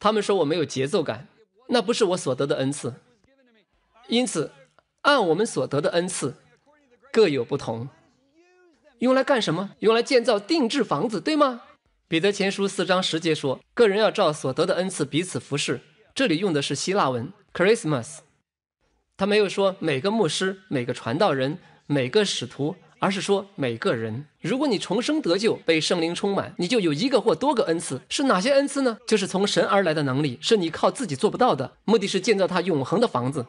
Speaker 1: 他们说我没有节奏感。那不是我所得的恩赐，因此。按我们所得的恩赐，各有不同，用来干什么？用来建造定制房子，对吗？彼得前书四章十节说：“个人要照所得的恩赐彼此服侍。”这里用的是希腊文 “Christmas”。他没有说每个牧师、每个传道人、每个使徒，而是说每个人。如果你重生得救，被圣灵充满，你就有一个或多个恩赐。是哪些恩赐呢？就是从神而来的能力，是你靠自己做不到的。目的是建造他永恒的房子。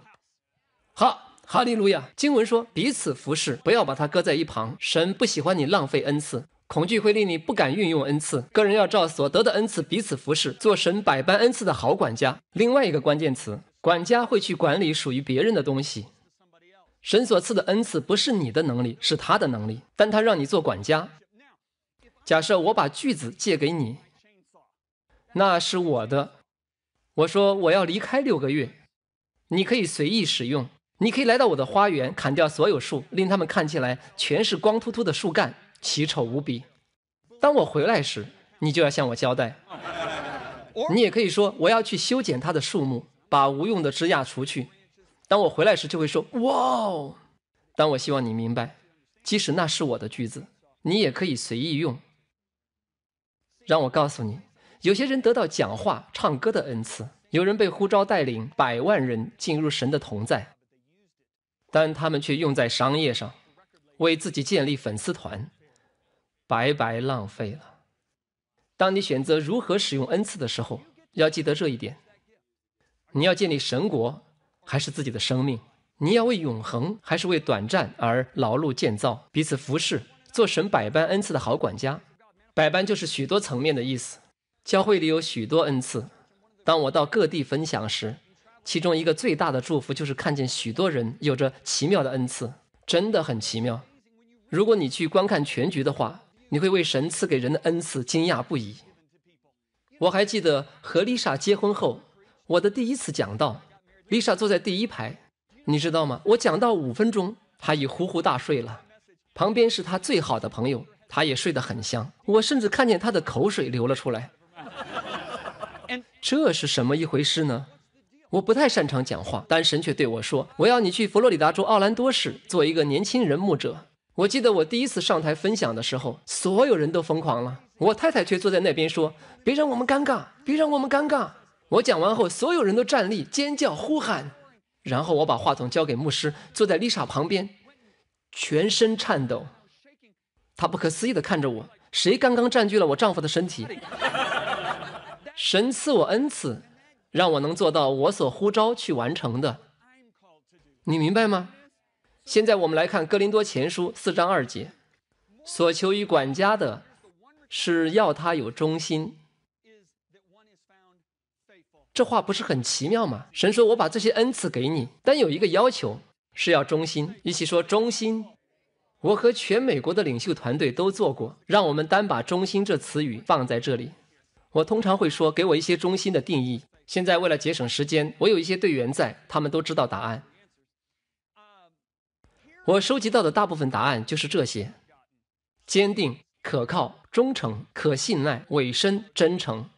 Speaker 1: 好。哈利路亚！经文说：“彼此服侍，不要把它搁在一旁。神不喜欢你浪费恩赐，恐惧会令你不敢运用恩赐。个人要照所得的恩赐彼此服侍，做神百般恩赐的好管家。”另外一个关键词，管家会去管理属于别人的东西。神所赐的恩赐不是你的能力，是他的能力。但他让你做管家。假设我把锯子借给你，那是我的。我说我要离开六个月，你可以随意使用。你可以来到我的花园，砍掉所有树，令它们看起来全是光秃秃的树干，奇丑无比。当我回来时，你就要向我交代。你也可以说我要去修剪它的树木，把无用的枝桠除去。当我回来时，就会说哇。哦！”当我希望你明白，即使那是我的句子，你也可以随意用。让我告诉你，有些人得到讲话、唱歌的恩赐，有人被呼召带领百万人进入神的同在。但他们却用在商业上，为自己建立粉丝团，白白浪费了。当你选择如何使用恩赐的时候，要记得这一点。你要建立神国，还是自己的生命？你要为永恒，还是为短暂而劳碌建造？彼此服侍，做神百般恩赐的好管家。百般就是许多层面的意思。教会里有许多恩赐。当我到各地分享时。其中一个最大的祝福就是看见许多人有着奇妙的恩赐，真的很奇妙。如果你去观看全局的话，你会为神赐给人的恩赐惊讶不已。我还记得和丽莎结婚后，我的第一次讲道，丽莎坐在第一排，你知道吗？我讲到五分钟，她已呼呼大睡了。旁边是她最好的朋友，她也睡得很香。我甚至看见她的口水流了出来。[LAUGHS] 这是什么一回事呢？我不太擅长讲话，但神却对我说：“我要你去佛罗里达州奥兰多市做一个年轻人牧者。”我记得我第一次上台分享的时候，所有人都疯狂了，我太太却坐在那边说：“别让我们尴尬，别让我们尴尬。”我讲完后，所有人都站立尖叫呼喊，然后我把话筒交给牧师，坐在丽莎旁边，全身颤抖。她不可思议地看着我：“谁刚刚占据了我丈夫的身体？” [LAUGHS] 神赐我恩赐。让我能做到我所呼召去完成的，你明白吗？现在我们来看《哥林多前书》四章二节，所求于管家的是要他有忠心。这话不是很奇妙吗？神说：“我把这些恩赐给你，但有一个要求是要忠心。”与其说忠心，我和全美国的领袖团队都做过，让我们单把“忠心”这词语放在这里。我通常会说：“给我一些忠心的定义。”现在为了节省时间，我有一些队员在，他们都知道答案。我收集到的大部分答案就是这些：坚定、可靠、忠诚、可信赖、委身、真诚。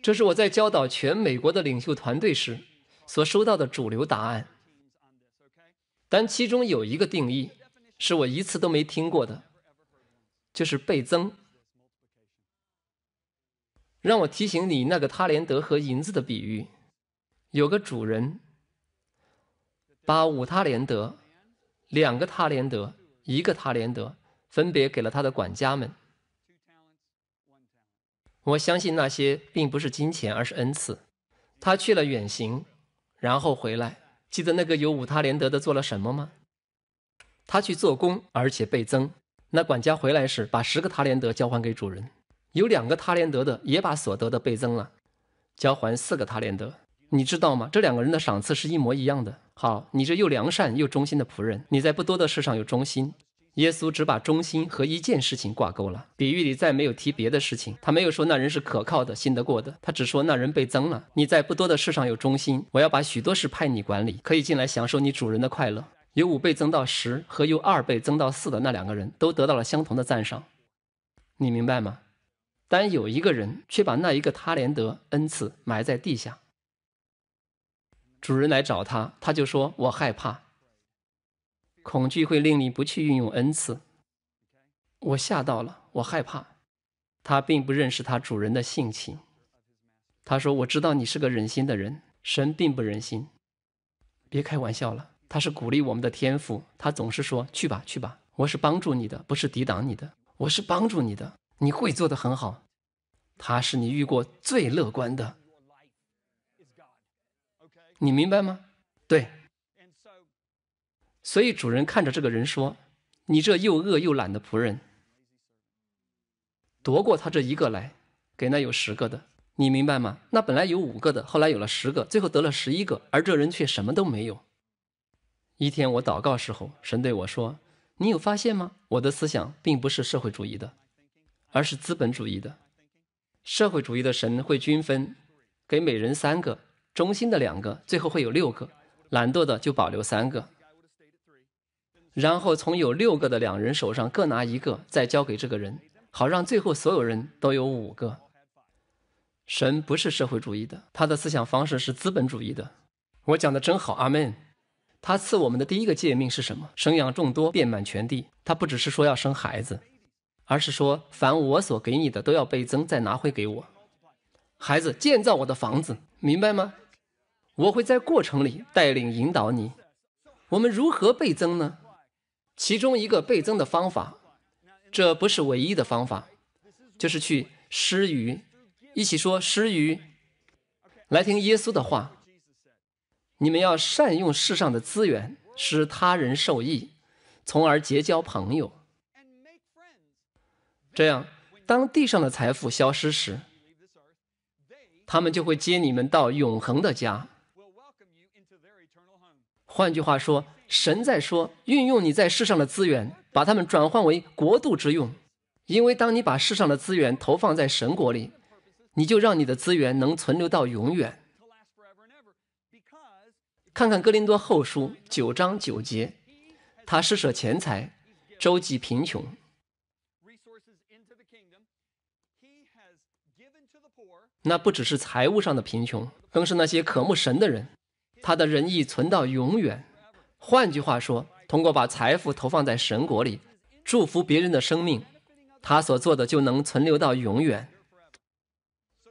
Speaker 1: 这是我在教导全美国的领袖团队时所收到的主流答案。但其中有一个定义是我一次都没听过的，就是倍增。让我提醒你那个塔连德和银子的比喻，有个主人把五塔连德、两个塔连德、一个塔连德分别给了他的管家们。我相信那些并不是金钱，而是恩赐。他去了远行，然后回来。记得那个有五塔连德的做了什么吗？他去做工，而且倍增。那管家回来时，把十个塔连德交还给主人。有两个他连得的，也把所得的倍增了，交还四个他连得。你知道吗？这两个人的赏赐是一模一样的。好，你这又良善又忠心的仆人，你在不多的事上有忠心。耶稣只把忠心和一件事情挂钩了，比喻里再没有提别的事情。他没有说那人是可靠的、信得过的，他只说那人倍增了。你在不多的事上有忠心，我要把许多事派你管理，可以进来享受你主人的快乐。由五倍增到十和由二倍增到四的那两个人，都得到了相同的赞赏。你明白吗？但有一个人却把那一个他连德恩赐埋在地下。主人来找他，他就说：“我害怕，恐惧会令你不去运用恩赐。我吓到了，我害怕。”他并不认识他主人的性情。他说：“我知道你是个忍心的人，神并不忍心。别开玩笑了，他是鼓励我们的天赋。他总是说：‘去吧，去吧，我是帮助你的，不是抵挡你的。我是帮助你的。’”你会做得很好，他是你遇过最乐观的，你明白吗？对，所以主人看着这个人说：“你这又饿又懒的仆人，夺过他这一个来，给那有十个的。”你明白吗？那本来有五个的，后来有了十个，最后得了十一个，而这人却什么都没有。一天我祷告时候，神对我说：“你有发现吗？我的思想并不是社会主义的。”而是资本主义的，社会主义的神会均分，给每人三个，忠心的两个，最后会有六个，懒惰的就保留三个，然后从有六个的两人手上各拿一个，再交给这个人，好让最后所有人都有五个。神不是社会主义的，他的思想方式是资本主义的。我讲的真好，阿门。他赐我们的第一个诫命是什么？生养众多，遍满全地。他不只是说要生孩子。而是说，凡我所给你的，都要倍增，再拿回给我。孩子，建造我的房子，明白吗？我会在过程里带领引导你。我们如何倍增呢？其中一个倍增的方法，这不是唯一的方法，就是去施予。一起说施予，来听耶稣的话。你们要善用世上的资源，使他人受益，从而结交朋友。这样，当地上的财富消失时，他们就会接你们到永恒的家。换句话说，神在说：运用你在世上的资源，把它们转换为国度之用。因为当你把世上的资源投放在神国里，你就让你的资源能存留到永远。看看哥林多后书九章九节，他施舍钱财，周济贫穷。那不只是财务上的贫穷，更是那些渴慕神的人，他的仁义存到永远。换句话说，通过把财富投放在神国里，祝福别人的生命，他所做的就能存留到永远。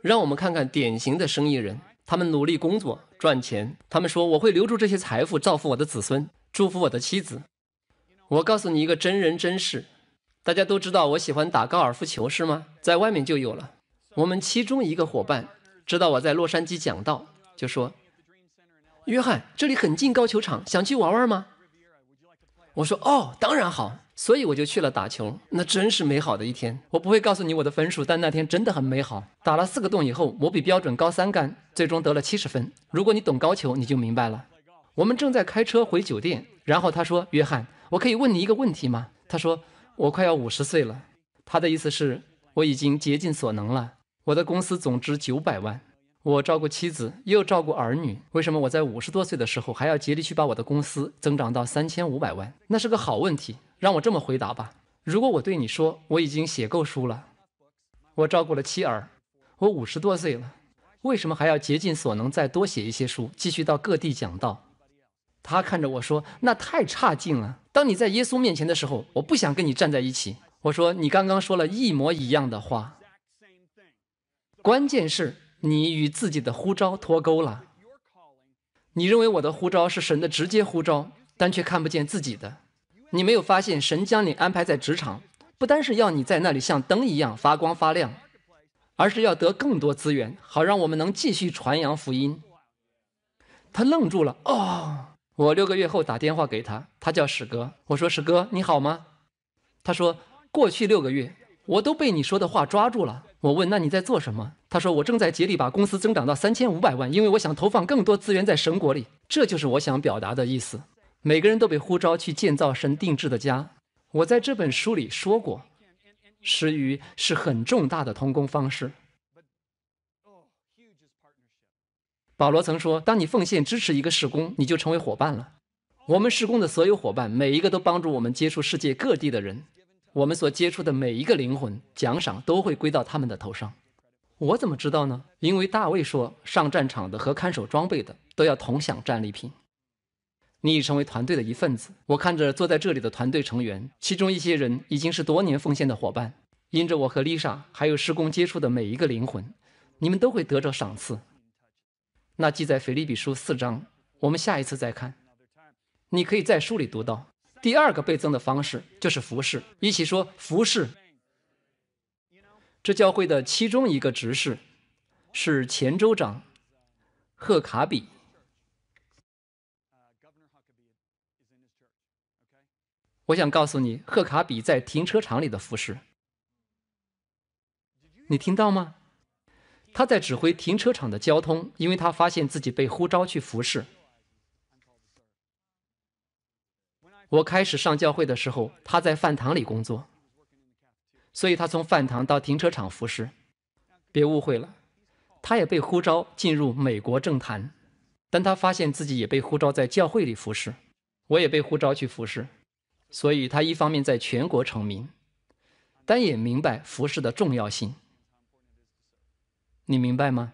Speaker 1: 让我们看看典型的生意人，他们努力工作赚钱，他们说我会留住这些财富，造福我的子孙，祝福我的妻子。我告诉你一个真人真事，大家都知道我喜欢打高尔夫球，是吗？在外面就有了。我们其中一个伙伴知道我在洛杉矶讲道，就说：“约翰，这里很近高球场，想去玩玩吗？”我说：“哦，当然好。”所以我就去了打球，那真是美好的一天。我不会告诉你我的分数，但那天真的很美好。打了四个洞以后，我比标准高三杆，最终得了七十分。如果你懂高球，你就明白了。我们正在开车回酒店，然后他说：“约翰，我可以问你一个问题吗？”他说：“我快要五十岁了。”他的意思是，我已经竭尽所能了。我的公司总值九百万，我照顾妻子又照顾儿女，为什么我在五十多岁的时候还要竭力去把我的公司增长到三千五百万？那是个好问题，让我这么回答吧。如果我对你说我已经写够书了，我照顾了妻儿，我五十多岁了，为什么还要竭尽所能再多写一些书，继续到各地讲道？他看着我说：“那太差劲了。当你在耶稣面前的时候，我不想跟你站在一起。”我说：“你刚刚说了一模一样的话。”关键是你与自己的呼召脱钩了。你认为我的呼召是神的直接呼召，但却看不见自己的。你没有发现神将你安排在职场，不单是要你在那里像灯一样发光发亮，而是要得更多资源，好让我们能继续传扬福音。他愣住了。哦，我六个月后打电话给他，他叫史哥。我说：“史哥，你好吗？”他说：“过去六个月，我都被你说的话抓住了。”我问：“那你在做什么？”他说：“我正在竭力把公司增长到三千五百万，因为我想投放更多资源在神国里。”这就是我想表达的意思。每个人都被呼召去建造神定制的家。我在这本书里说过，食鱼是很重大的同工方式。保罗曾说：“当你奉献支持一个事工，你就成为伙伴了。”我们事工的所有伙伴，每一个都帮助我们接触世界各地的人。我们所接触的每一个灵魂，奖赏都会归到他们的头上。我怎么知道呢？因为大卫说，上战场的和看守装备的都要同享战利品。你已成为团队的一份子。我看着坐在这里的团队成员，其中一些人已经是多年奉献的伙伴。因着我和丽莎还有施工接触的每一个灵魂，你们都会得着赏赐。那记在腓立比书四章，我们下一次再看。你可以在书里读到。第二个倍增的方式就是服侍。一起说服侍。这教会的其中一个执事是前州长赫卡比。我想告诉你，赫卡比在停车场里的服饰。你听到吗？他在指挥停车场的交通，因为他发现自己被呼召去服侍。我开始上教会的时候，他在饭堂里工作，所以他从饭堂到停车场服侍。别误会了，他也被呼召进入美国政坛，但他发现自己也被呼召在教会里服侍。我也被呼召去服侍，所以他一方面在全国成名，但也明白服侍的重要性。你明白吗？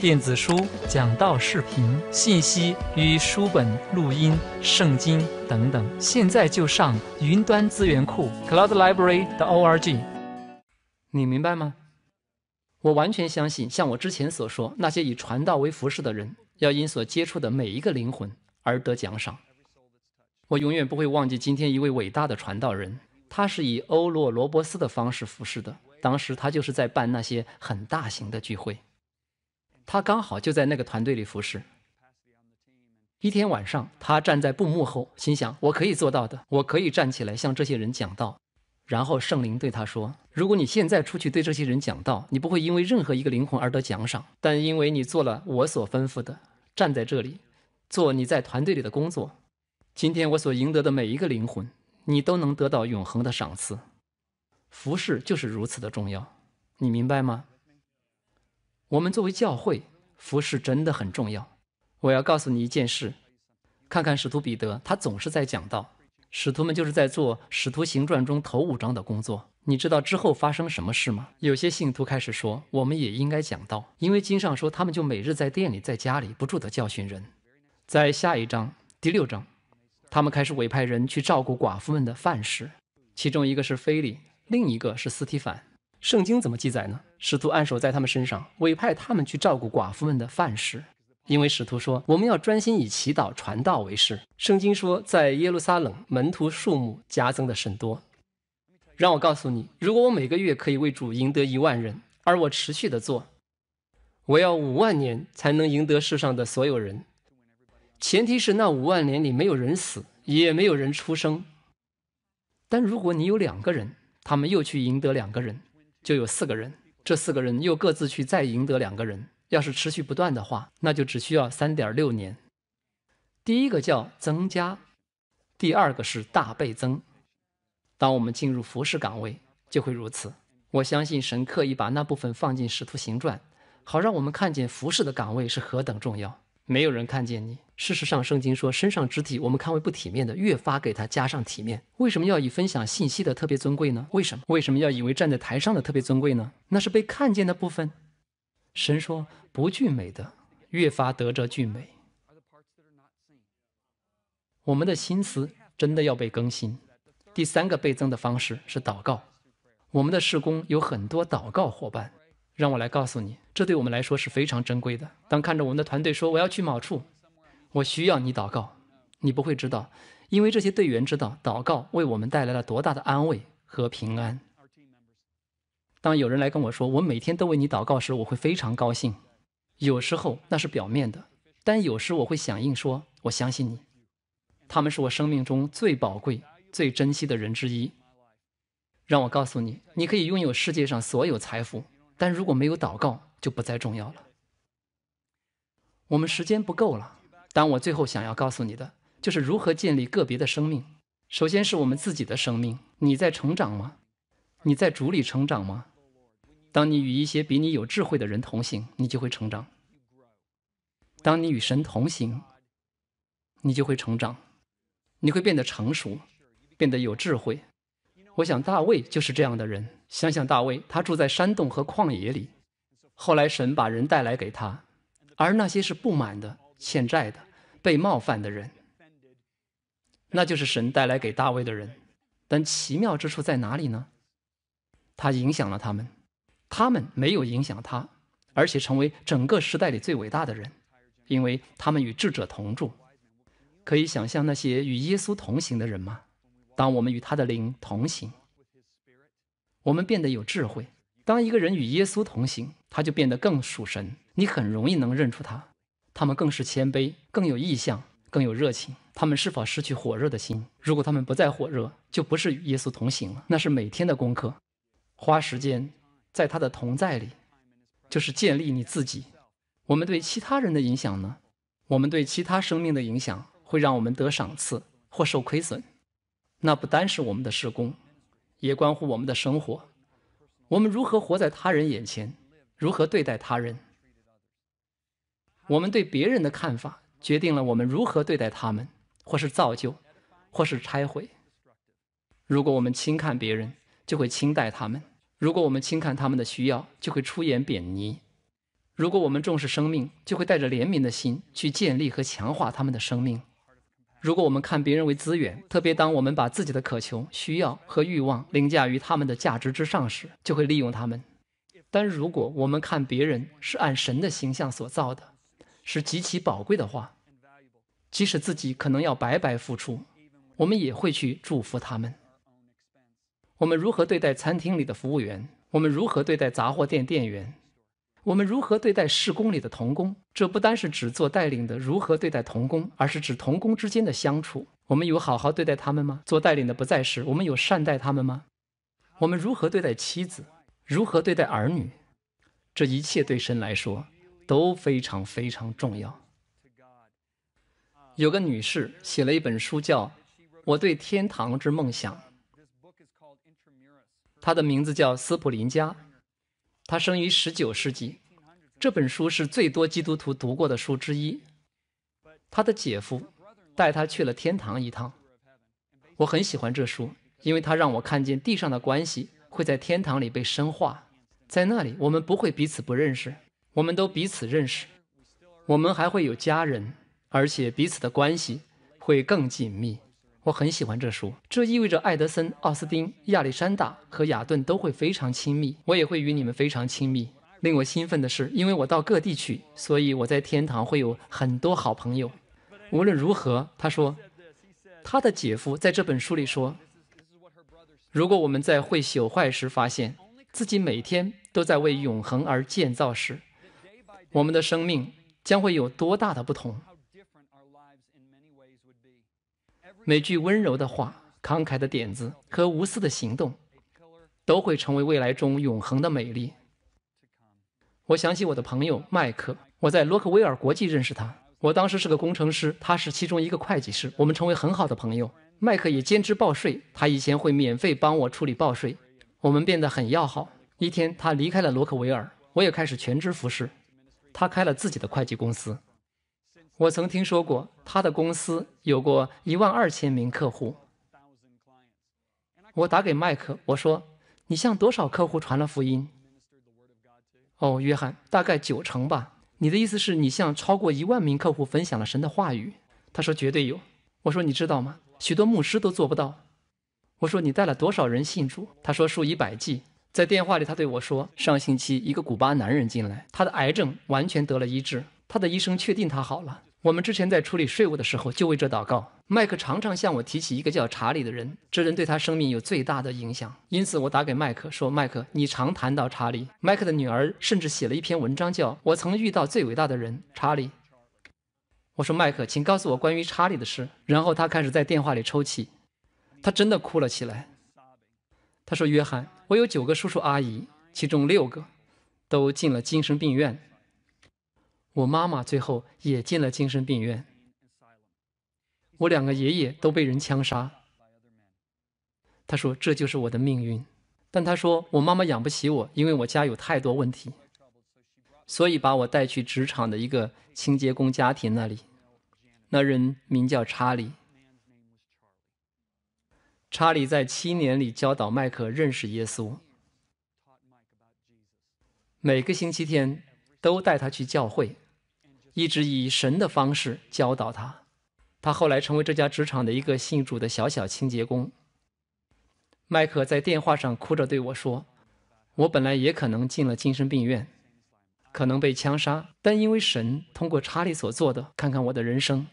Speaker 1: 电子书、讲道视频、信息与书本、录音、圣经等等，现在就上云端资源库 （Cloud Library 的 org）。你明白吗？我完全相信，像我之前所说，那些以传道为服饰的人，要因所接触的每一个灵魂而得奖赏。我永远不会忘记今天一位伟大的传道人，他是以欧洛罗伯斯的方式服饰的。当时他就是在办那些很大型的聚会。他刚好就在那个团队里服侍。一天晚上，他站在布幕后，心想：“我可以做到的，我可以站起来向这些人讲道。”然后圣灵对他说：“如果你现在出去对这些人讲道，你不会因为任何一个灵魂而得奖赏，但因为你做了我所吩咐的，站在这里，做你在团队里的工作，今天我所赢得的每一个灵魂，你都能得到永恒的赏赐。服侍就是如此的重要，你明白吗？”我们作为教会服侍真的很重要。我要告诉你一件事，看看使徒彼得，他总是在讲道。使徒们就是在做《使徒行传》中头五章的工作。你知道之后发生什么事吗？有些信徒开始说，我们也应该讲道，因为经上说他们就每日在店里，在家里不住的教训人。在下一章第六章，他们开始委派人去照顾寡妇们的饭食，其中一个是菲利，另一个是斯提凡。圣经怎么记载呢？使徒安守在他们身上，委派他们去照顾寡妇们的饭食，因为使徒说：“我们要专心以祈祷、传道为事。”圣经说，在耶路撒冷，门徒数目加增的甚多。让我告诉你，如果我每个月可以为主赢得一万人，而我持续的做，我要五万年才能赢得世上的所有人，前提是那五万年里没有人死，也没有人出生。但如果你有两个人，他们又去赢得两个人。就有四个人，这四个人又各自去再赢得两个人。要是持续不断的话，那就只需要三点六年。第一个叫增加，第二个是大倍增。当我们进入服饰岗位，就会如此。我相信神刻意把那部分放进《使徒行传》，好让我们看见服饰的岗位是何等重要。没有人看见你。事实上，圣经说：“身上肢体，我们看为不体面的，越发给他加上体面。为什么要以分享信息的特别尊贵呢？为什么？为什么要以为站在台上的特别尊贵呢？那是被看见的部分。神说：不俊美的越发得着俊美。我们的心思真的要被更新。第三个倍增的方式是祷告。我们的事工有很多祷告伙伴，让我来告诉你，这对我们来说是非常珍贵的。当看着我们的团队说：我要去某处。”我需要你祷告，你不会知道，因为这些队员知道祷告为我们带来了多大的安慰和平安。当有人来跟我说我每天都为你祷告时，我会非常高兴。有时候那是表面的，但有时我会响应说我相信你。他们是我生命中最宝贵、最珍惜的人之一。让我告诉你，你可以拥有世界上所有财富，但如果没有祷告，就不再重要了。我们时间不够了。但我最后想要告诉你的，就是如何建立个别的生命。首先是我们自己的生命。你在成长吗？你在主里成长吗？当你与一些比你有智慧的人同行，你就会成长。当你与神同行，你就会成长，你会变得成熟，变得有智慧。我想大卫就是这样的人。想想大卫，他住在山洞和旷野里，后来神把人带来给他，而那些是不满的。欠债的、被冒犯的人，那就是神带来给大卫的人。但奇妙之处在哪里呢？他影响了他们，他们没有影响他，而且成为整个时代里最伟大的人，因为他们与智者同住。可以想象那些与耶稣同行的人吗？当我们与他的灵同行，我们变得有智慧。当一个人与耶稣同行，他就变得更属神。你很容易能认出他。他们更是谦卑，更有意向，更有热情。他们是否失去火热的心？如果他们不再火热，就不是与耶稣同行了。那是每天的功课，花时间在他的同在里，就是建立你自己。我们对其他人的影响呢？我们对其他生命的影响会让我们得赏赐或受亏损。那不单是我们的施工，也关乎我们的生活。我们如何活在他人眼前？如何对待他人？我们对别人的看法决定了我们如何对待他们，或是造就，或是拆毁。如果我们轻看别人，就会轻待他们；如果我们轻看他们的需要，就会出言贬低；如果我们重视生命，就会带着怜悯的心去建立和强化他们的生命；如果我们看别人为资源，特别当我们把自己的渴求、需要和欲望凌驾于他们的价值之上时，就会利用他们。但如果我们看别人是按神的形象所造的，是极其宝贵的话，即使自己可能要白白付出，我们也会去祝福他们。我们如何对待餐厅里的服务员？我们如何对待杂货店店员？我们如何对待市工里的童工？这不单是指做带领的如何对待童工，而是指童工之间的相处。我们有好好对待他们吗？做带领的不在时，我们有善待他们吗？我们如何对待妻子？如何对待儿女？这一切对神来说。都非常非常重要。有个女士写了一本书，叫《我对天堂之梦想》。她的名字叫斯普林加，她生于19世纪。这本书是最多基督徒读过的书之一。她的姐夫带她去了天堂一趟。我很喜欢这书，因为它让我看见地上的关系会在天堂里被深化，在那里我们不会彼此不认识。我们都彼此认识，我们还会有家人，而且彼此的关系会更紧密。我很喜欢这书，这意味着艾德森、奥斯丁、亚历山大和雅顿都会非常亲密，我也会与你们非常亲密。令我兴奋的是，因为我到各地去，所以我在天堂会有很多好朋友。无论如何，他说，他的姐夫在这本书里说，如果我们在会朽坏时发现自己每天都在为永恒而建造时。我们的生命将会有多大的不同？每句温柔的话、慷慨的点子和无私的行动，都会成为未来中永恒的美丽。我想起我的朋友麦克，我在罗克维尔国际认识他。我当时是个工程师，他是其中一个会计师。我们成为很好的朋友。麦克也兼职报税，他以前会免费帮我处理报税，我们变得很要好。一天，他离开了罗克维尔，我也开始全职服侍。他开了自己的会计公司，我曾听说过他的公司有过一万二千名客户。我打给麦克，我说：“你向多少客户传了福音？”哦，约翰，大概九成吧。你的意思是，你向超过一万名客户分享了神的话语？他说：“绝对有。”我说：“你知道吗？许多牧师都做不到。”我说：“你带了多少人信主？”他说：“数以百计。”在电话里，他对我说：“上星期一个古巴男人进来，他的癌症完全得了医治，他的医生确定他好了。我们之前在处理税务的时候就为这祷告。麦克常常向我提起一个叫查理的人，这人对他生命有最大的影响。因此，我打给麦克说：‘麦克，你常谈到查理。’麦克的女儿甚至写了一篇文章，叫我曾遇到最伟大的人查理。我说：‘麦克，请告诉我关于查理的事。’然后他开始在电话里抽泣，他真的哭了起来。他说：‘约翰。’我有九个叔叔阿姨，其中六个都进了精神病院。我妈妈最后也进了精神病院。我两个爷爷都被人枪杀。他说这就是我的命运，但他说我妈妈养不起我，因为我家有太多问题，所以把我带去职场的一个清洁工家庭那里。那人名叫查理。查理在七年里教导麦克认识耶稣，每个星期天都带他去教会，一直以神的方式教导他。他后来成为这家职场的一个信主的小小清洁工。麦克在电话上哭着对我说：“我本来也可能进了精神病院，可能被枪杀，但因为神通过查理所做的，看看我的人生，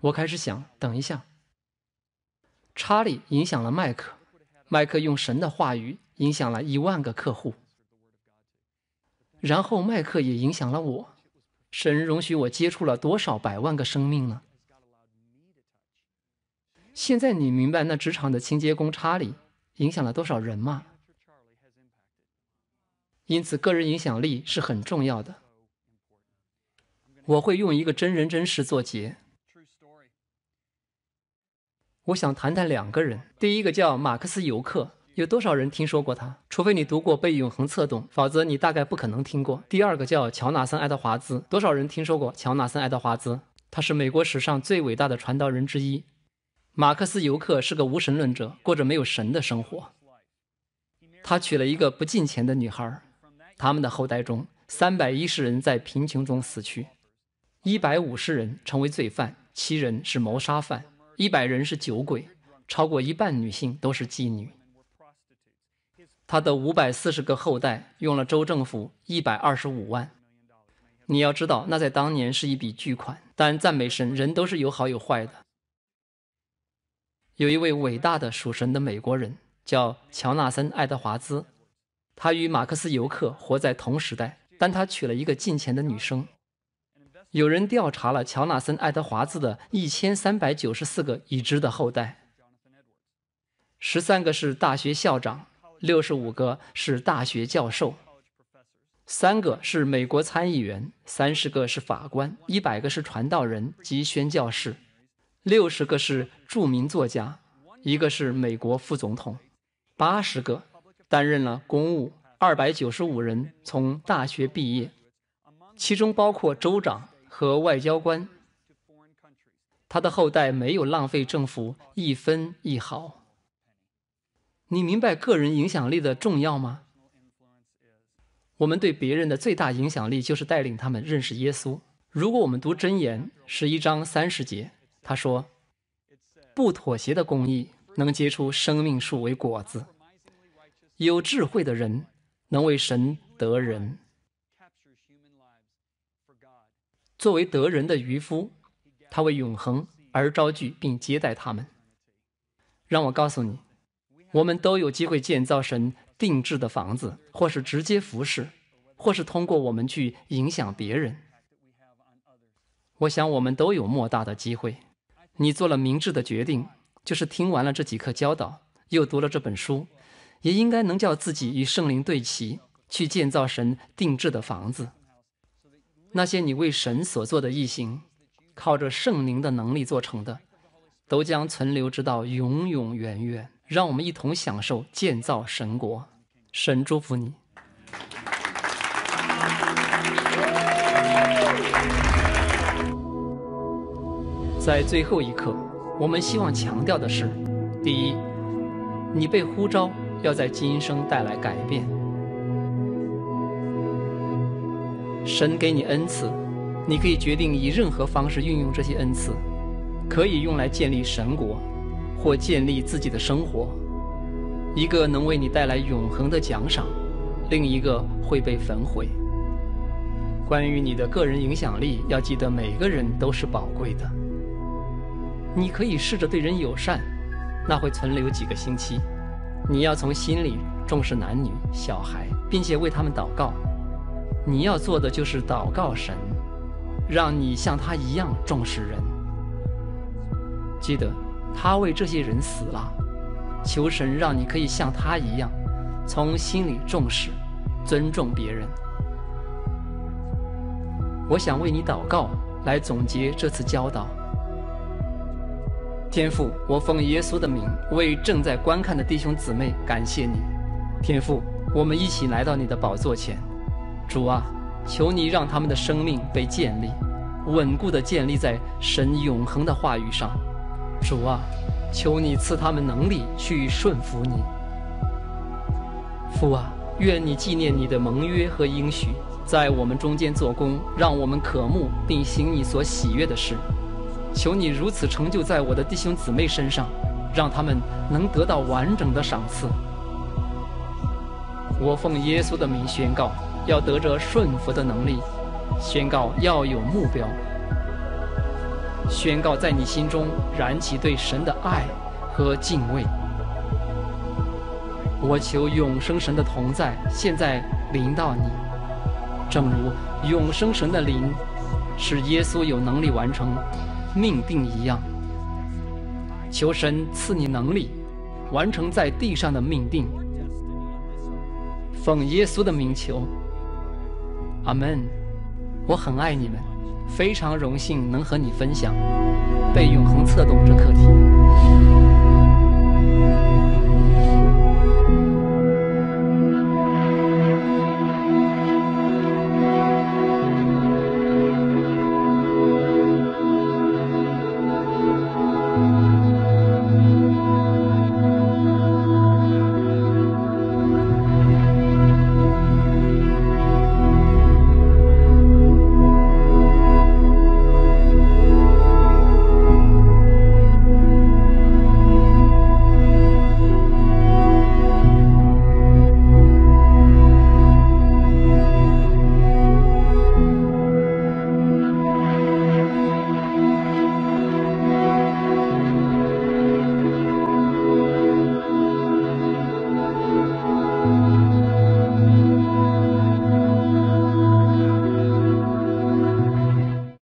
Speaker 1: 我开始想，等一下。”查理影响了麦克，麦克用神的话语影响了一万个客户，然后麦克也影响了我。神容许我接触了多少百万个生命呢？现在你明白那职场的清洁工查理影响了多少人吗？因此，个人影响力是很重要的。我会用一个真人真事做结。我想谈谈两个人。第一个叫马克思·尤克，有多少人听说过他？除非你读过《被永恒策动》，否则你大概不可能听过。第二个叫乔纳森·爱德华兹，多少人听说过乔纳森·爱德华兹？他是美国史上最伟大的传道人之一。马克思·尤克是个无神论者，过着没有神的生活。他娶了一个不近钱的女孩，他们的后代中，三百一十人在贫穷中死去，一百五十人成为罪犯，七人是谋杀犯。一百人是酒鬼，超过一半女性都是妓女。他的五百四十个后代用了州政府一百二十五万。你要知道，那在当年是一笔巨款。但赞美神，人都是有好有坏的。有一位伟大的属神的美国人叫乔纳森·爱德华兹，他与马克思·尤克活在同时代，但他娶了一个近前的女生。有人调查了乔纳森·爱德华兹的一千三百九十四个已知的后代，十三个是大学校长，六十五个是大学教授，三个是美国参议员，三十个是法官，一百个是传道人及宣教士，六十个是著名作家，一个是美国副总统，八十个担任了公务，二百九十五人从大学毕业，其中包括州长。和外交官，他的后代没有浪费政府一分一毫。你明白个人影响力的重要吗？我们对别人的最大影响力就是带领他们认识耶稣。如果我们读箴言十一章三十节，他说：“不妥协的公义能结出生命树为果子，有智慧的人能为神得人。”作为得人的渔夫，他为永恒而招聚并接待他们。让我告诉你，我们都有机会建造神定制的房子，或是直接服侍，或是通过我们去影响别人。我想我们都有莫大的机会。你做了明智的决定，就是听完了这几课教导，又读了这本书，也应该能叫自己与圣灵对齐，去建造神定制的房子。那些你为神所做的异行，靠着圣灵的能力做成的，都将存留直到永永远远。让我们一同享受建造神国。神祝福你。在最后一刻，我们希望强调的是：第一，你被呼召要在今生带来改变。神给你恩赐，你可以决定以任何方式运用这些恩赐，可以用来建立神国，或建立自己的生活。一个能为你带来永恒的奖赏，另一个会被焚毁。关于你的个人影响力，要记得每个人都是宝贵的。你可以试着对人友善，那会存留几个星期。你要从心里重视男女小孩，并且为他们祷告。你要做的就是祷告神，让你像他一样重视人。记得，他为这些人死了。求神让你可以像他一样，从心里重视、尊重别人。我想为你祷告，来总结这次教导。天父，我奉耶稣的名，为正在观看的弟兄姊妹感谢你。天父，我们一起来到你的宝座前。主啊，求你让他们的生命被建立，稳固地建立在神永恒的话语上。主啊，求你赐他们能力去顺服你。父啊，愿你纪念你的盟约和应许，在我们中间做工，让我们渴慕并行你所喜悦的事。求你如此成就在我的弟兄姊妹身上，让他们能得到完整的赏赐。我奉耶稣的名宣告。要得着顺服的能力，宣告要有目标，宣告在你心中燃起对神的爱和敬畏。我求永生神的同在现在临到你，正如永生神的灵使耶稣有能力完成命定一样，求神赐你能力，完成在地上的命定，奉耶稣的名求。阿门，我很爱你们，非常荣幸能和你分享被永恒策动这课题。